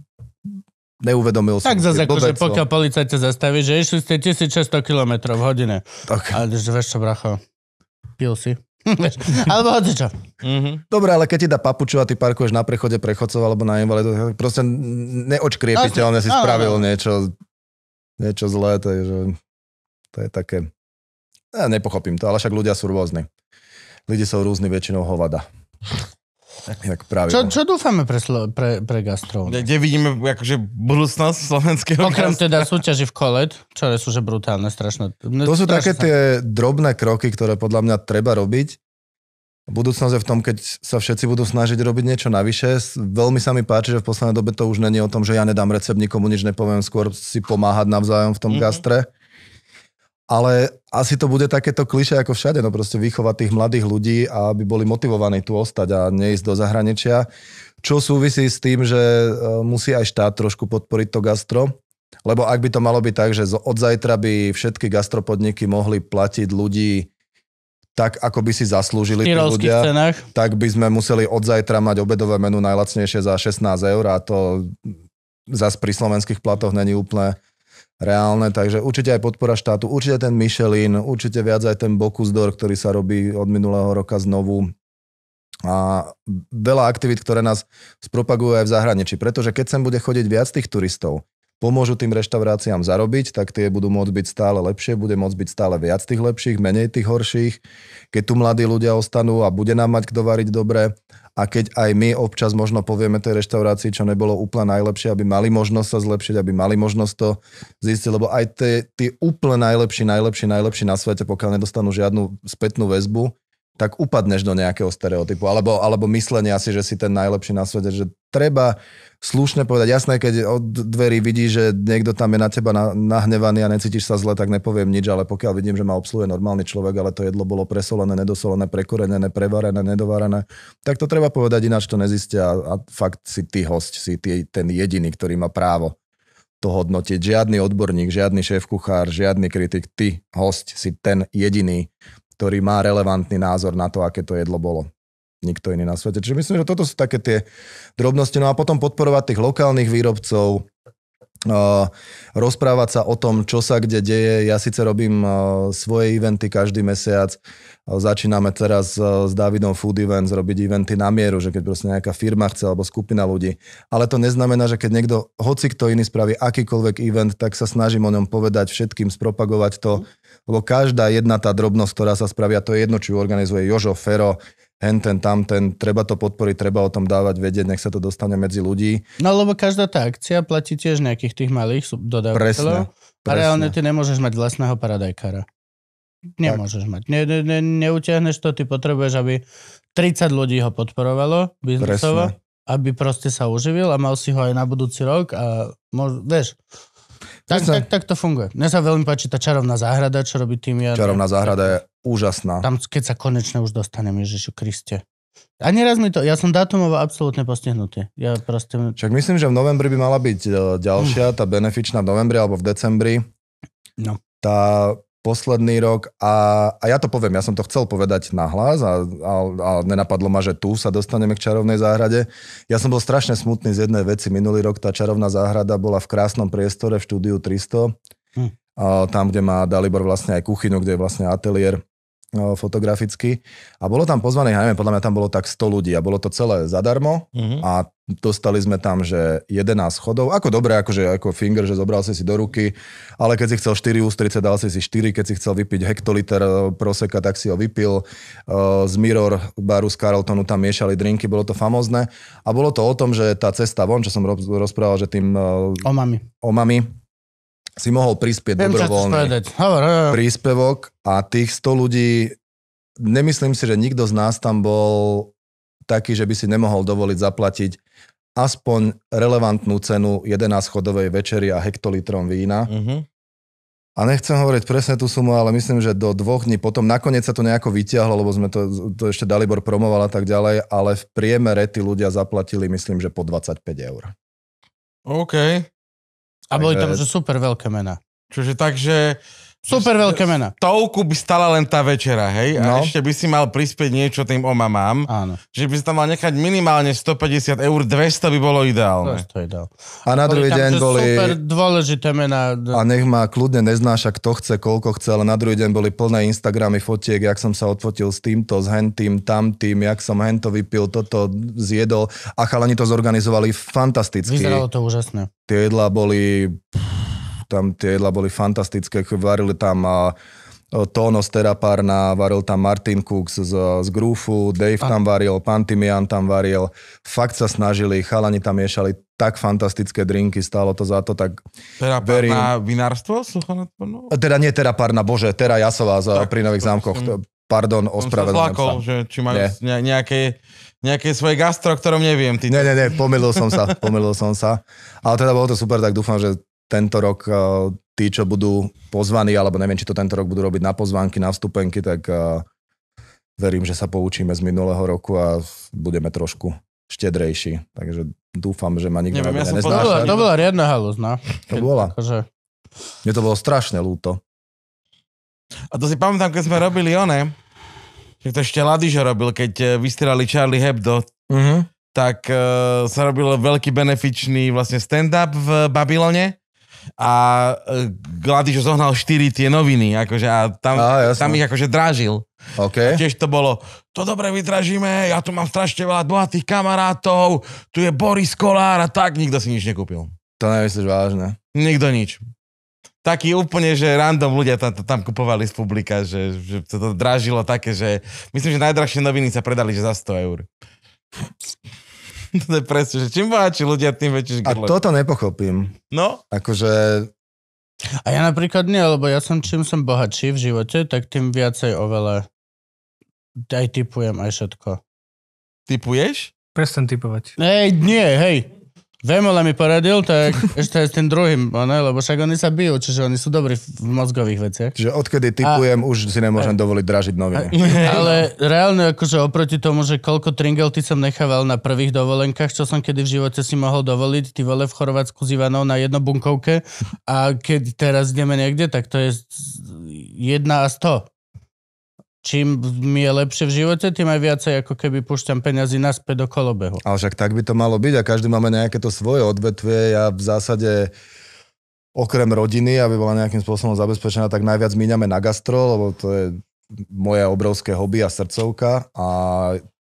neuvedomil tak som. Tak zase, akože no. pokiaľ policajt ťa zastaví, že išli ste 1600 km v hodine. Tak. Ale vieš čo, bracho, pil si. alebo hoci čo. Mm-hmm. Dobre, ale keď ti dá papuču a ty parkuješ na prechode prechodcov alebo na invalidu, proste neočkriepiteľne no, si no, no. spravil niečo, niečo zlé, takže to je také... Ja nepochopím to, ale však ľudia sú rôzni. Ľudia sú rôzni väčšinou hovada. Tak práve čo, čo dúfame pre, pre, pre gastro? Kde vidíme akože budúcnosť slovenského Okrem teda súťaži v kolet, čo sú že brutálne, strašné. To sú také tie drobné kroky, ktoré podľa mňa treba robiť. Budúcnosť je v tom, keď sa všetci budú snažiť robiť niečo navyše. Veľmi sa mi páči, že v poslednej dobe to už není o tom, že ja nedám recept, nikomu nič nepoviem, skôr si pomáhať navzájom v tom mm-hmm. gastre ale asi to bude takéto kliše ako všade, no proste vychovať tých mladých ľudí, aby boli motivovaní tu ostať a neísť do zahraničia, čo súvisí s tým, že e, musí aj štát trošku podporiť to gastro, lebo ak by to malo byť tak, že od zajtra by všetky gastropodniky mohli platiť ľudí tak, ako by si zaslúžili tí ľudia, cenách. tak by sme museli od zajtra mať obedové menu najlacnejšie za 16 eur a to zase pri slovenských platoch není úplne reálne, takže určite aj podpora štátu, určite ten Michelin, určite viac aj ten Bokusdor, ktorý sa robí od minulého roka znovu a veľa aktivít, ktoré nás spropagujú aj v zahraničí, pretože keď sem bude chodiť viac tých turistov, pomôžu tým reštauráciám zarobiť, tak tie budú môcť byť stále lepšie, bude môcť byť stále viac tých lepších, menej tých horších. Keď tu mladí ľudia ostanú a bude nám mať kto variť dobre a keď aj my občas možno povieme tej reštaurácii, čo nebolo úplne najlepšie, aby mali možnosť sa zlepšiť, aby mali možnosť to zistiť, lebo aj tie, tí úplne najlepší, najlepší, najlepší na svete, pokiaľ nedostanú žiadnu spätnú väzbu, tak upadneš do nejakého stereotypu, alebo, alebo myslenia si, že si ten najlepší na svete, že treba slušne povedať, jasné, keď od dverí vidíš, že niekto tam je na teba nahnevaný a necítiš sa zle, tak nepoviem nič, ale pokiaľ vidím, že ma obsluhuje normálny človek, ale to jedlo bolo presolené, nedosolené, prekorenené, prevarené, nedovarené, tak to treba povedať, ináč to nezistia a fakt si ty host, si ty, ten jediný, ktorý má právo to hodnotiť. Žiadny odborník, žiadny šéf kuchár, žiadny kritik, ty, host, si ten jediný, ktorý má relevantný názor na to, aké to jedlo bolo. Nikto iný na svete. Čiže myslím, že toto sú také tie drobnosti. No a potom podporovať tých lokálnych výrobcov, Uh, rozprávať sa o tom, čo sa kde deje. Ja síce robím uh, svoje eventy každý mesiac. Uh, začíname teraz uh, s Davidom Food Events robiť eventy na mieru, že keď proste nejaká firma chce alebo skupina ľudí. Ale to neznamená, že keď niekto, hoci kto iný spraví akýkoľvek event, tak sa snažím o ňom povedať všetkým, spropagovať to lebo každá jedna tá drobnosť, ktorá sa spravia, to je jedno, či organizuje Jožo, Fero, henten, tamten, treba to podporiť, treba o tom dávať vedieť, nech sa to dostane medzi ľudí. No lebo každá tá akcia platí tiež nejakých tých malých dodávateľov. Presne, presne. A reálne ty nemôžeš mať vlastného paradajkára. Nemôžeš tak. mať. Ne, ne, ne, neutiahneš to, ty potrebuješ, aby 30 ľudí ho podporovalo biznesovo. presne. aby proste sa uživil a mal si ho aj na budúci rok a mož, vieš, tak, tak, tak to funguje. Mne sa veľmi páči tá čarovná záhrada, čo robí tým ja. Čarovná záhrada je úžasná. Tam, keď sa konečne už dostaneme, Ježišu Kriste. A neraz mi to, ja som dátumovo absolútne postihnutý. Ja proste... Čak myslím, že v novembri by mala byť e, ďalšia, mm. tá benefičná v novembri alebo v decembri. No. Tá posledný rok a, a ja to poviem, ja som to chcel povedať nahlas a, a, a nenapadlo ma, že tu sa dostaneme k čarovnej záhrade. Ja som bol strašne smutný z jednej veci. Minulý rok tá čarovná záhrada bola v krásnom priestore v štúdiu 300, hm. a, tam, kde má Dalibor vlastne aj kuchyňu, kde je vlastne ateliér No, fotograficky. A bolo tam pozvané ja neviem, podľa mňa tam bolo tak 100 ľudí a bolo to celé zadarmo mm-hmm. a dostali sme tam, že 11 schodov, ako dobre, akože ako finger, že zobral si si do ruky, ale keď si chcel 4 ústrice, dal si si 4, keď si chcel vypiť hektoliter e, proseka, tak si ho vypil. E, z Mirror baru z Carltonu tam miešali drinky, bolo to famozne. A bolo to o tom, že tá cesta von, čo som rozprával, že tým... E, Omami. Omami, si mohol prispieť Viem, dobrovoľný príspevok a tých 100 ľudí, nemyslím si, že nikto z nás tam bol taký, že by si nemohol dovoliť zaplatiť aspoň relevantnú cenu 11 chodovej večery a hektolitrom vína. Mm-hmm. A nechcem hovoriť presne tú sumu, ale myslím, že do dvoch dní potom, nakoniec sa to nejako vyťahlo, lebo sme to, to ešte Dalibor promoval a tak ďalej, ale v priemere tí ľudia zaplatili, myslím, že po 25 eur. OK. A boli tam že super veľké mená. Čože takže Super veľké mena. Stovku by stala len tá večera, hej? No. A ešte by si mal prispieť niečo tým omamám. Áno. Že by si tam mal nechať minimálne 150 eur, 200 by bolo ideálne. To je A na druhý deň boli... Super dôležité mená. A nech ma kľudne neznáša, kto chce, koľko chce, ale na druhý deň boli plné Instagramy fotiek, jak som sa odfotil s týmto, s hentým, tamtým, jak som hento vypil, toto zjedol. A chalani to zorganizovali fantasticky. Vyzeralo to úžasne. Tie jedlá boli... Pff, tam tie jedla boli fantastické, varili tam a, e, Tono z Terapárna, varil tam Martin Cooks z, z Grúfu, Dave tam varil, Pantimian tam varil. Fakt sa snažili, chalani tam miešali tak fantastické drinky, stálo to za to, tak verím. vinárstvo? No. Teda nie Terapárna, bože, Tera Jasová z, tak, e, pri Nových zámkoch. Som... Pardon, ospravedlňujem sa. že či majú ne, nejaké, nejaké svoje gastro, ktorom neviem. Ty... Ne, ne, nie, pomýlil som sa, pomýlil som sa. Ale teda bolo to super, tak dúfam, že tento rok eh, tí, čo budú pozvaní, alebo neviem, či to tento rok budú robiť na pozvánky, na vstupenky, tak eh, verím, že sa poučíme z minulého roku a budeme trošku štedrejší. Takže dúfam, že ma nikto Neviem, ja som neznáša. To bola, to bola riadna no. To bola. Takže... Mne to bolo strašne lúto. A to si pamätám, keď sme robili one, že to ešte Ladižo robil, keď eh, vystrali Charlie Hebdo, uh-huh. tak uh, sa robil veľký benefičný vlastne stand-up v Babylone a e, Gladiš zohnal štyri tie noviny, akože a tam, a, tam ich akože dražil. Okay. A tiež to bolo, to dobre vydražíme, ja tu mám strašne veľa bohatých kamarátov, tu je Boris Kolár a tak, nikto si nič nekúpil. To nemyslíš vážne. Nikto nič. Taký úplne, že random ľudia tam, tam kupovali z publika, že, že to, to dražilo také, že myslím, že najdrahšie noviny sa predali, že za 100 eur. to je presne, že čím bohatší ľudia, tým väčší grle. A toto nepochopím. No? Akože... A ja napríklad nie, lebo ja som, čím som bohatší v živote, tak tým viacej oveľa aj typujem, aj všetko. Typuješ? Prestan typovať. Hej, nie, hej. Vemola mi poradil, tak ešte aj s tým druhým, ne? lebo však oni sa bijú, čiže oni sú dobrí v mozgových veciach. Čiže odkedy typujem, a, už si nemôžem a, dovoliť dražiť noviny. A, ale reálne akože oproti tomu, že koľko tringel ty som nechával na prvých dovolenkách, čo som kedy v živote si mohol dovoliť, ty vole v Chorvátsku s Ivanou na jedno bunkovke a keď teraz ideme niekde, tak to je jedna a sto čím mi je lepšie v živote, tým aj viacej ako keby púšťam peňazí naspäť do kolobehu. Ale však tak by to malo byť a každý máme nejaké to svoje odvetvie. Ja v zásade okrem rodiny, aby bola nejakým spôsobom zabezpečená, tak najviac míňame na gastro, lebo to je moje obrovské hobby a srdcovka a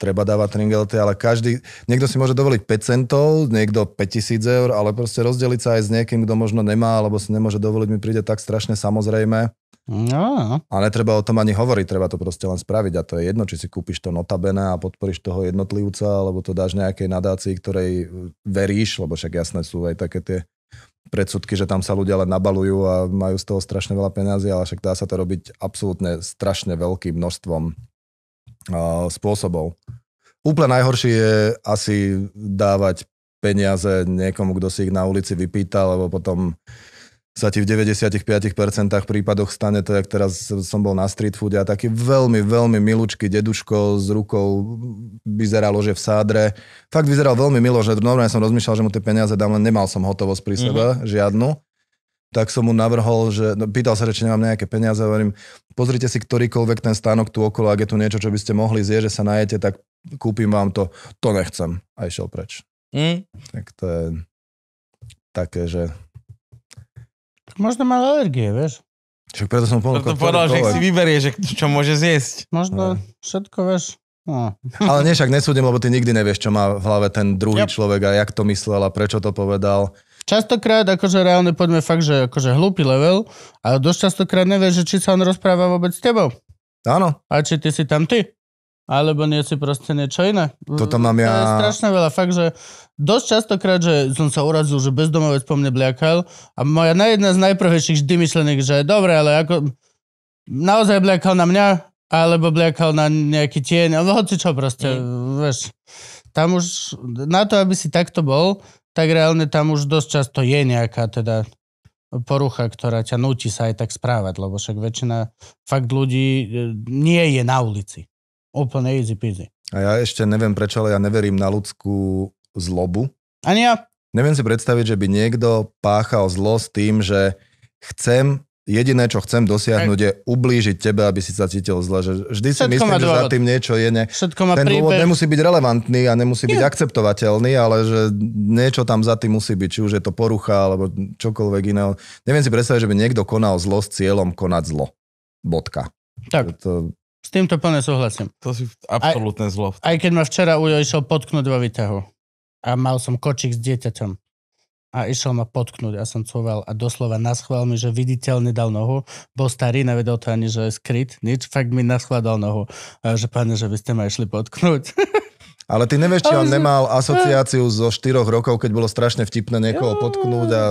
treba dávať tringelty, ale každý, niekto si môže dovoliť 5 centov, niekto 5000 eur, ale proste rozdeliť sa aj s niekým, kto možno nemá, alebo si nemôže dovoliť, mi príde tak strašne samozrejme No. A netreba o tom ani hovoriť, treba to proste len spraviť a to je jedno, či si kúpiš to notabene a podporíš toho jednotlivca, alebo to dáš nejakej nadácii, ktorej e, veríš, lebo však jasné sú aj také tie predsudky, že tam sa ľudia len nabalujú a majú z toho strašne veľa peniazy, ale však dá sa to robiť absolútne strašne veľkým množstvom uh, spôsobov. Úplne najhorší je asi dávať peniaze niekomu, kto si ich na ulici vypýta, lebo potom sa ti v 95% prípadoch stane to, jak teraz som bol na street food a taký veľmi, veľmi milúčky deduško s rukou vyzeralo, že v sádre. Fakt vyzeral veľmi milo, že normálne som rozmýšľal, že mu tie peniaze dám, len nemal som hotovosť pri mhm. sebe, mm-hmm. žiadnu. Tak som mu navrhol, že no, pýtal sa, že či nemám nejaké peniaze, hovorím, pozrite si ktorýkoľvek ten stánok tu okolo, ak je tu niečo, čo by ste mohli zjeť, že sa najete, tak kúpim vám to. To nechcem. A išiel preč. Mm. Tak to je také, že Možno mal alergie, vieš. Čiže preto som ponúkol. Preto povedal, že si vyberie, že čo môže zjesť. Možno ne. všetko, vieš. No. Ale nie, však nesúdim, lebo ty nikdy nevieš, čo má v hlave ten druhý yep. človek a jak to myslel a prečo to povedal. Častokrát, akože reálne poďme fakt, že akože hlúpy level, ale dosť častokrát nevieš, že či sa on rozpráva vôbec s tebou. Áno. A či ty si tam ty alebo nie si proste niečo iné. Toto mám ja... To je strašne veľa. Fakt, že dosť častokrát, že som sa urazil, že bezdomovec po mne bliakal a moja na jedna z najprvejších vždy myšlených, že dobre, ale ako... Naozaj bliakal na mňa, alebo bliakal na nejaký tieň, alebo no, hoci čo proste, mm. vieš. Tam už, na to, aby si takto bol, tak reálne tam už dosť často je nejaká teda porucha, ktorá ťa nutí sa aj tak správať, lebo však väčšina fakt ľudí e, nie je na ulici. Úplne easy peasy. A ja ešte neviem prečo, ale ja neverím na ľudskú zlobu. Ani ja. Neviem si predstaviť, že by niekto páchal zlo s tým, že chcem, jediné, čo chcem dosiahnuť, Aj. je ublížiť tebe, aby si sa cítil zle. Že vždy si Všetko myslím, že dôvod. za tým niečo je. Ne... Všetko má Ten príbeh. dôvod nemusí byť relevantný a nemusí byť byť akceptovateľný, ale že niečo tam za tým musí byť, či už je to porucha alebo čokoľvek iného. Neviem si predstaviť, že by niekto konal zlo s cieľom konať zlo. Bodka. Tak. To, týmto plne súhlasím. To si absolútne zlo. Aj keď ma včera Ujo išiel potknúť vo výťahu a mal som kočík s dieťaťom a išiel ma potknúť a som coval a doslova naschval mi, že viditeľne dal nohu. Bol starý, nevedel to ani, že je skryt, nič, fakt mi naschval nohu. A že pane, že by ste ma išli potknúť. Ale ty nevieš, či on nemal asociáciu zo 4 rokov, keď bolo strašne vtipné niekoho potknúť a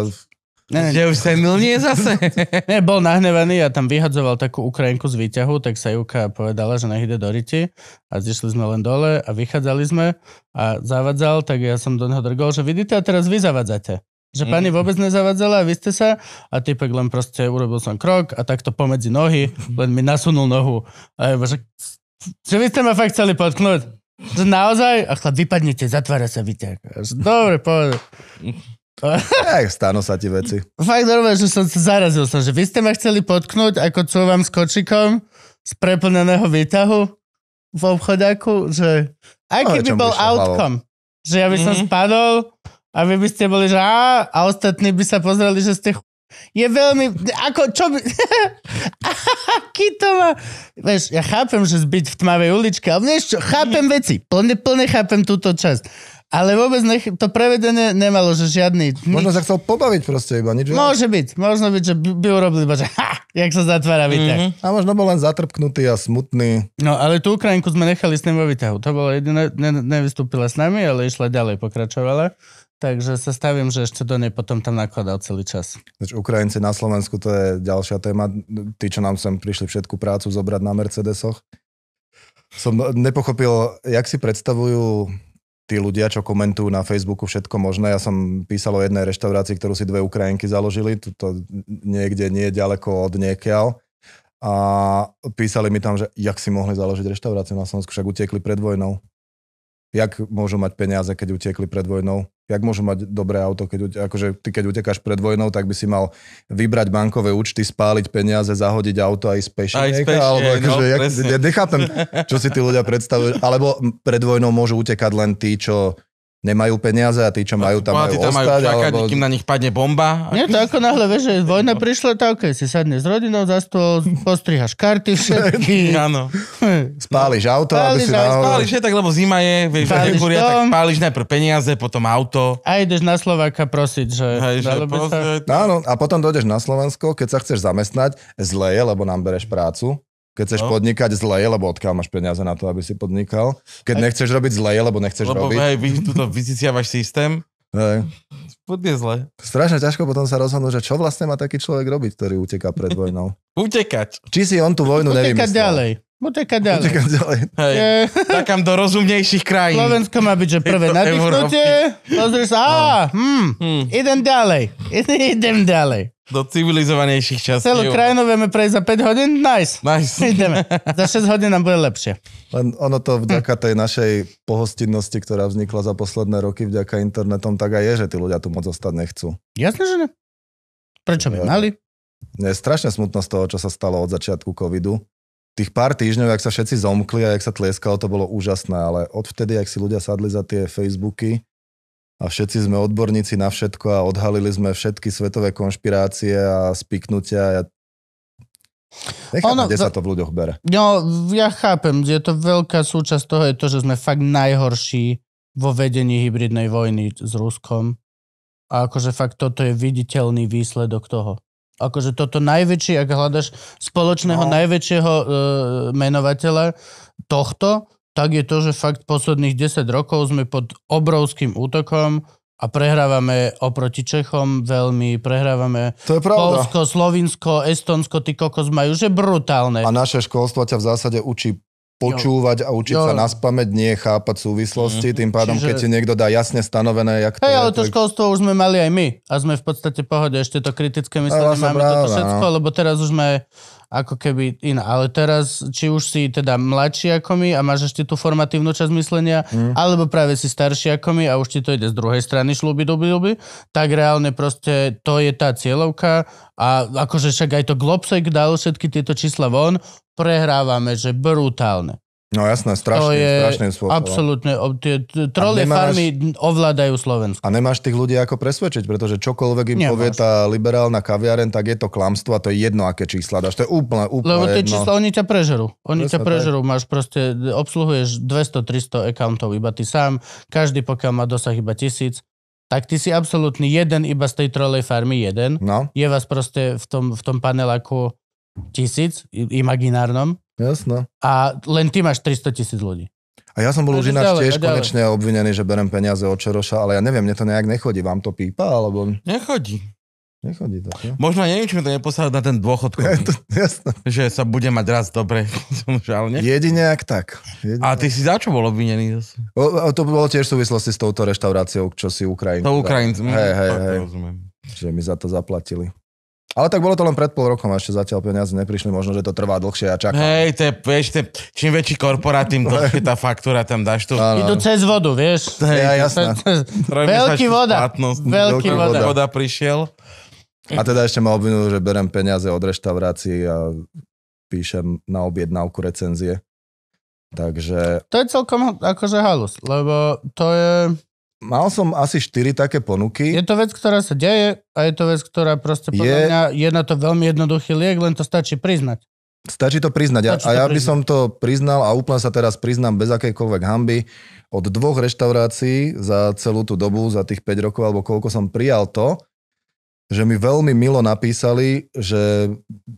Ne, že už sa milnie zase. ne, bol nahnevaný a tam vyhadzoval takú Ukrajinku z výťahu, tak sa Juka povedala, že nech ide do riti a zišli sme len dole a vychádzali sme a zavadzal, tak ja som do neho drgol, že vidíte a teraz vy zavadzate. Že mm. pani mhm. vôbec nezavadzala a vy ste sa a typek len proste urobil som krok a takto pomedzi nohy, mhm. len mi nasunul nohu. A je, že, že vy ste ma fakt chceli potknúť. Že naozaj? A chlad, vypadnite, zatvára sa výťah. Dobre, povedal. Mhm. Tak stáno sa ti veci. Fakt normálne, že som sa zarazil som, že vy ste ma chceli potknúť, ako cúvam s kočikom z preplneného výtahu v obchodáku, že aj no, keby bol outcome, hlavo. že ja by som mm-hmm. spadol a vy by ste boli, že a, a ostatní by sa pozreli, že ste ch... Je veľmi, ako, čo by... Aký to má... Vieš, ja chápem, že zbyť v tmavej uličke, ale vieš čo, chápem veci, plne, plne chápem túto časť ale vôbec nech, to prevedenie nemalo, že žiadny... Nič. Možno sa chcel pobaviť proste iba, nič Môže byť, možno byť, že by, by že ha, jak sa zatvára výťah. Mm-hmm. A možno bol len zatrpknutý a smutný. No, ale tú Ukrajinku sme nechali s ním vo výťahu. To bolo jediné, ne, nevystúpila s nami, ale išla ďalej, pokračovala. Takže sa stavím, že ešte do nej potom tam nakladal celý čas. Takže Ukrajinci na Slovensku, to je ďalšia téma. Tí, čo nám sem prišli všetku prácu zobrať na Mercedesoch. Som nepochopil, jak si predstavujú tí ľudia, čo komentujú na Facebooku všetko možné. Ja som písal o jednej reštaurácii, ktorú si dve Ukrajinky založili, tuto niekde nie ďaleko od niekiaľ. A písali mi tam, že jak si mohli založiť reštauráciu na Slovensku, však utekli pred vojnou jak môžu mať peniaze, keď utiekli pred vojnou, jak môžu mať dobré auto, keď, akože ty keď utekáš pred vojnou, tak by si mal vybrať bankové účty, spáliť peniaze, zahodiť auto a ísť pešie. Aj spešie, alebo no, akože, no, jak, ja nechápem, čo si tí ľudia predstavujú. Alebo pred vojnou môžu utekať len tí, čo nemajú peniaze a tí, čo majú, tam no, majú, tam majú Čakať, alebo... kým na nich padne bomba. Nie, to ako náhle, vieš, že no. vojna prišla, tak okay, si sadne s rodinou za stôl, postrihaš karty všetky. Áno. Spáliš auto, spáliš, aby si náhle... Spáliš tak, lebo zima je, vieš, spáliš kuria, tak spáliš najprv peniaze, potom auto. A ideš na Slováka prosiť, že... Hej, že sa... No áno, a potom dojdeš na Slovensko, keď sa chceš zamestnať, zle je, lebo nám bereš prácu keď chceš no. podnikať zle, lebo odkiaľ máš peniaze na to, aby si podnikal. Keď Aj. nechceš robiť zle, lebo nechceš lebo, robiť. Lebo hej, vy, tuto vyciciavaš systém. Hej. zle. Strašne ťažko potom sa rozhodnúť, že čo vlastne má taký človek robiť, ktorý uteká pred vojnou. Utekať. Či si on tú vojnu Utekať nevymyslel. ďalej. Utekať ďalej. Utekať ďalej. Hej. E... Takám do rozumnejších krajín. Slovensko má byť, že prvé nadýchnutie. Pozri sa, á, no. hm, hm. idem ďalej. idem ďalej. Do civilizovanejších častí. Celú krajinu vieme prejsť za 5 hodín? Nice. Nice. Ideme. Za 6 hodín nám bude lepšie. Len ono to vďaka tej našej pohostinnosti, ktorá vznikla za posledné roky vďaka internetom, tak aj je, že tí ľudia tu moc zostať nechcú. Jasne, že ne. Prečo by mali? Je strašne smutno z toho, čo sa stalo od začiatku covidu tých pár týždňov, ak sa všetci zomkli a ak sa tlieskalo, to bolo úžasné, ale odvtedy, ak si ľudia sadli za tie Facebooky a všetci sme odborníci na všetko a odhalili sme všetky svetové konšpirácie a spiknutia, ja Nechápem, ono, kde sa to v ľuďoch bere. No, ja chápem, je to veľká súčasť toho je to, že sme fakt najhorší vo vedení hybridnej vojny s Ruskom. A akože fakt toto je viditeľný výsledok toho akože toto najväčšie, ak hľadaš spoločného no. najväčšieho e, menovateľa tohto, tak je to, že fakt posledných 10 rokov sme pod obrovským útokom a prehrávame oproti Čechom veľmi, prehrávame to je pravda. Polsko, Slovinsko, Estonsko, ty kokos majú, že brutálne. A naše školstvo ťa v zásade učí počúvať a učiť jo. sa na spameť, nie chápať súvislosti, mhm. tým pádom, Čiže... keď ti niekto dá jasne stanovené, jak to hey, je, ale to školstvo už sme mali aj my a sme v podstate pohode, ešte to kritické myslenie vlastne máme práve, toto všetko, no. lebo teraz už sme ako keby iná. Ale teraz, či už si teda mladší ako my a máš ešte tú formatívnu časť myslenia, mm. alebo práve si starší ako my a už ti to ide z druhej strany šluby doby doby, tak reálne proste to je tá cieľovka a akože však aj to Globsek dal všetky tieto čísla von, prehrávame, že brutálne. No jasné, strašne, to je strašne spôsob. Absolútne. Tie trolie nemáš, farmy ovládajú Slovensko. A nemáš tých ľudí ako presvedčiť, pretože čokoľvek im nemáš. povie tá liberálna kaviaren, tak je to klamstvo a to je jedno, aké čísla dáš. To je úplne, úplne Lebo tie jedno. čísla, oni ťa prežerú. Oni Presne, ťa prežerú. Tak. Máš proste, obsluhuješ 200-300 accountov iba ty sám, každý pokiaľ má dosah iba tisíc tak ty si absolútny jeden iba z tej trolej farmy, jeden. No. Je vás proste v tom, v tom paneláku tisíc, imaginárnom. Jasno. A len ty máš 300 tisíc ľudí. A ja som bol už ináč tiež ďalej. konečne obvinený, že berem peniaze od Čeroša, ale ja neviem, mne to nejak nechodí. Vám to pípa, alebo... Nechodí. Nechodí to, čo? Možno niečo mi to neposlať na ten dôchod, Ja, to, jasné. Že sa bude mať raz dobre. Jedine ak tak. Jedine a ty si za čo bol obvinený? O, o, to bolo tiež v súvislosti s touto reštauráciou, čo si Ukrajinu. To Ukrajinu. Mm, hej, hej, hej. Že mi za to zaplatili. Ale tak bolo to len pred pol rokom a ešte zatiaľ peniaze neprišli, možno, že to trvá dlhšie a čaká. Hej, to je, vieš, to, čím väčší korporát, tým dlhšie tá faktúra tam dáš tu. Ano. Idú cez vodu, vieš. Hej, ja, jasné. Veľký voda. Veľký voda. voda prišiel. A teda ešte ma obvinul, že berem peniaze od reštaurácií a píšem na objednávku recenzie. Takže... To je celkom akože halus, lebo to je Mal som asi 4 také ponuky. Je to vec, ktorá sa deje a je to vec, ktorá proste podľa je... mňa je na to veľmi jednoduchý liek, len to stačí priznať. Stačí to priznať. Stačí to a ja priznať. by som to priznal a úplne sa teraz priznám bez akejkoľvek hamby. Od dvoch reštaurácií za celú tú dobu, za tých 5 rokov alebo koľko som prijal to, že mi veľmi milo napísali, že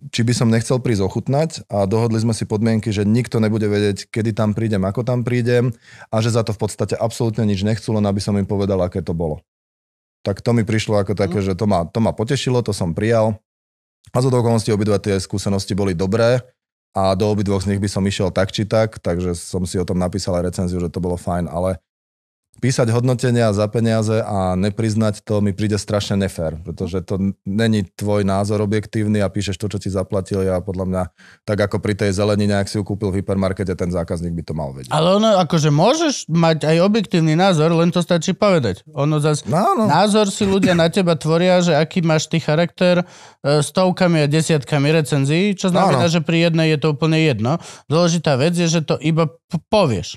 či by som nechcel prísť ochutnať a dohodli sme si podmienky, že nikto nebude vedieť, kedy tam prídem, ako tam prídem a že za to v podstate absolútne nič nechcú, len aby som im povedal, aké to bolo. Tak to mi prišlo ako také, mhm. že to ma, to ma potešilo, to som prijal. A zo dokonosti obidva tie skúsenosti boli dobré a do obidvoch z nich by som išiel tak či tak, takže som si o tom napísal aj recenziu, že to bolo fajn, ale písať hodnotenia za peniaze a nepriznať to mi príde strašne nefér, pretože to není tvoj názor objektívny a píšeš to, čo ti zaplatili a podľa mňa, tak ako pri tej zelenine, ak si ju kúpil v hypermarkete, ten zákazník by to mal vedieť. Ale ono, akože môžeš mať aj objektívny názor, len to stačí povedať. Ono zas, no, no. názor si ľudia na teba tvoria, že aký máš ty charakter e, stovkami a desiatkami recenzií, čo no, znamená, no, no. že pri jednej je to úplne jedno. Dôležitá vec je, že to iba povieš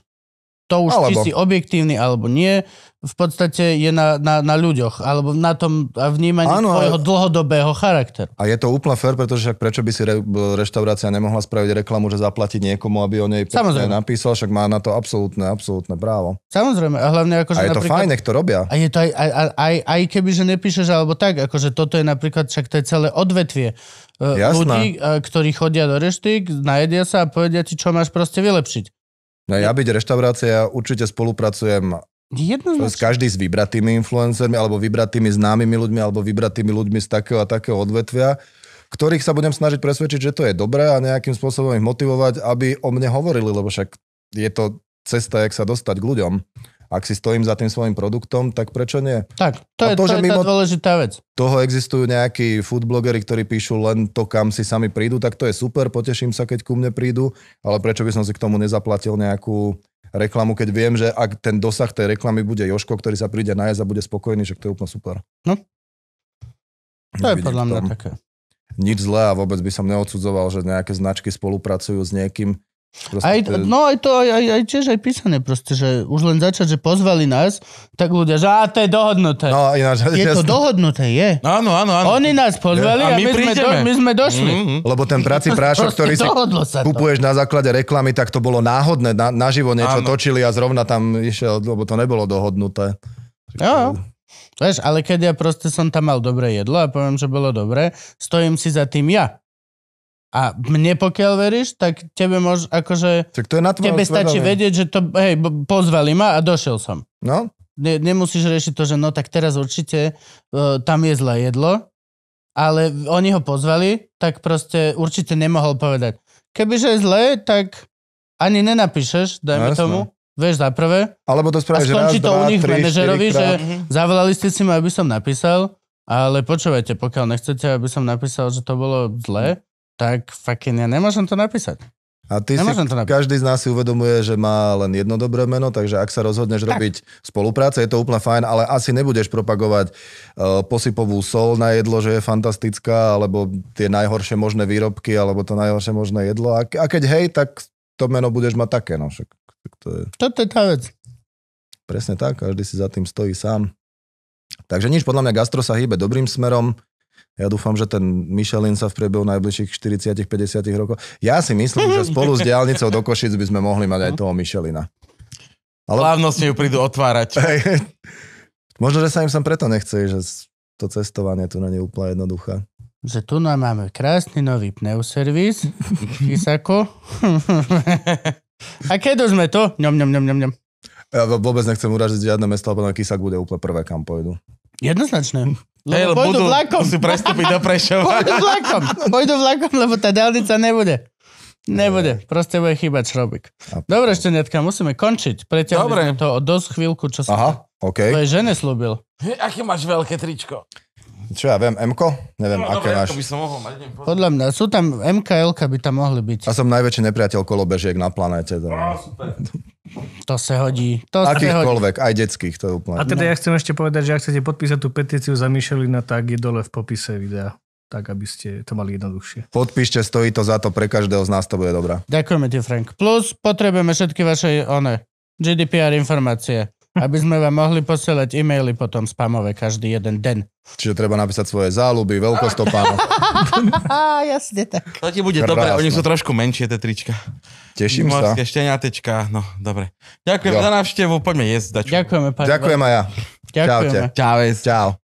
to už alebo. či si objektívny alebo nie, v podstate je na, na, na ľuďoch, alebo na tom vnímaní ano, tvojho ale... dlhodobého charakteru. A je to úplne fér, pretože však prečo by si re, reštaurácia nemohla spraviť reklamu, že zaplatiť niekomu, aby o nej Samozrejme. napísal, však má na to absolútne, absolútne právo. Samozrejme, a hlavne akože... A je to fajn, nech to robia. A je to aj, aj, aj, aj keby, že nepíšeš, alebo tak, akože toto je napríklad, však to je celé odvetvie. E, Jasná. ľudí, e, ktorí chodia do reštík, najedia sa a povedia ti, čo máš proste vylepšiť. No ja byť reštaurácia, určite spolupracujem Jednoznačne. S každým s vybratými influencermi, alebo vybratými známymi ľuďmi, alebo vybratými ľuďmi z takého a takého odvetvia, ktorých sa budem snažiť presvedčiť, že to je dobré a nejakým spôsobom ich motivovať, aby o mne hovorili, lebo však je to cesta, jak sa dostať k ľuďom ak si stojím za tým svojim produktom, tak prečo nie? Tak, to je, to, to že je mimo tá dôležitá vec. Toho existujú nejakí foodblogeri, ktorí píšu len to, kam si sami prídu, tak to je super, poteším sa, keď ku mne prídu, ale prečo by som si k tomu nezaplatil nejakú reklamu, keď viem, že ak ten dosah tej reklamy bude Joško, ktorý sa príde nájsť a bude spokojný, že to je úplne super. No. To je podľa mňa také. Nič zlé a vôbec by som neodsudzoval, že nejaké značky spolupracujú s niekým, Proste aj, to... No aj to, aj, aj, aj tiež aj písané proste, že už len začať, že pozvali nás, tak ľudia, že a to je dohodnuté. No, ináč, je jasný. to dohodnuté, je. Áno, áno, áno. Oni nás pozvali a, my, my, sme do, my sme došli. Mm-hmm. Lebo ten prací prášok, ktorý si kupuješ na základe reklamy, tak to bolo náhodné, na, naživo niečo áno. točili a zrovna tam išiel, lebo to nebolo dohodnuté. Jo, Veš, ale keď ja proste som tam mal dobré jedlo a poviem, že bolo dobré, stojím si za tým ja. A mne pokiaľ veríš, tak tebe môž, akože... Tak to je na Tebe stačí svedomie. vedieť, že to, hej, pozvali ma a došiel som. No. Ne, nemusíš riešiť to, že no tak teraz určite uh, tam je zlé jedlo, ale oni ho pozvali, tak proste určite nemohol povedať. Kebyže je zlé, tak ani nenapíšeš, dajme no, tomu. Vieš, za prvé. Alebo to spravíš raz, to dva, u nich tri, manažerovi, že mhm. zavolali ste si ma, aby som napísal, ale počúvajte, pokiaľ nechcete, aby som napísal, že to bolo zlé, tak fucking ja nemôžem to napísať. A ty si, to každý z nás si uvedomuje, že má len jedno dobré meno, takže ak sa rozhodneš tak. robiť spolupráce, je to úplne fajn, ale asi nebudeš propagovať uh, posypovú sol na jedlo, že je fantastická, alebo tie najhoršie možné výrobky, alebo to najhoršie možné jedlo. A, a keď hej, tak to meno budeš mať také. No, však, tak to je... Toto je tá vec. Presne tak, každý si za tým stojí sám. Takže nič, podľa mňa gastro sa hýbe dobrým smerom. Ja dúfam, že ten Michelin sa v priebehu najbližších 40-50 rokov... Ja si myslím, že spolu s diálnicou do Košic by sme mohli mať aj no. toho Michelina. Ale... s ju prídu otvárať. Hey, Možno, že sa im sem preto nechce, že to cestovanie tu na je úplne jednoduché. Že tu nám máme krásny nový pneuservis. Isako. A keď už sme to? ňom, ňom, ňom, ňom. Ja vôbec nechcem uražiť žiadne mesto, lebo na Kisak bude úplne prvé, kam pôjdu. Jednoznačné. Lebo hey, pôjdu vlakom. Musí prestúpiť do Prešova. pôjdu vlakom. Pôjdu vlakom, lebo tá dálnica nebude. Nebude, proste bude chýbať šrobik. Dobre, ešte netka, musíme končiť. Preťahli Dobre. to o dosť chvíľku, čo som Aha, okay. tvojej žene slúbil. Aké máš veľké tričko? čo ja viem, MKO? Neviem, no, aké dobre, máš. by som mohol mať. Podľa mňa, sú tam MKL by tam mohli byť. A som najväčší nepriateľ kolobežiek na planéte. To... super. To sa hodí. To Akýchkoľvek, aj detských, to je úplne. A teda no. ja chcem ešte povedať, že ak chcete podpísať tú petíciu za Michelina, tak je dole v popise videa tak, aby ste to mali jednoduchšie. Podpíšte, stojí to za to, pre každého z nás to bude dobrá. Ďakujeme ti, Frank. Plus potrebujeme všetky vaše one, GDPR informácie aby sme vám mohli posielať e-maily potom spamové každý jeden den. Čiže treba napísať svoje záľuby, veľkosť topánov. Jasne tak. To ti bude dobre, oni sú trošku menšie, tie trička. Teším Morské sa. šteniatečka, no dobre. Ďakujem jo. za návštevu, poďme jesť. Daču. Ďakujeme, pani. Ďakujem aj ja. Ďakujeme. Čaute. Čau.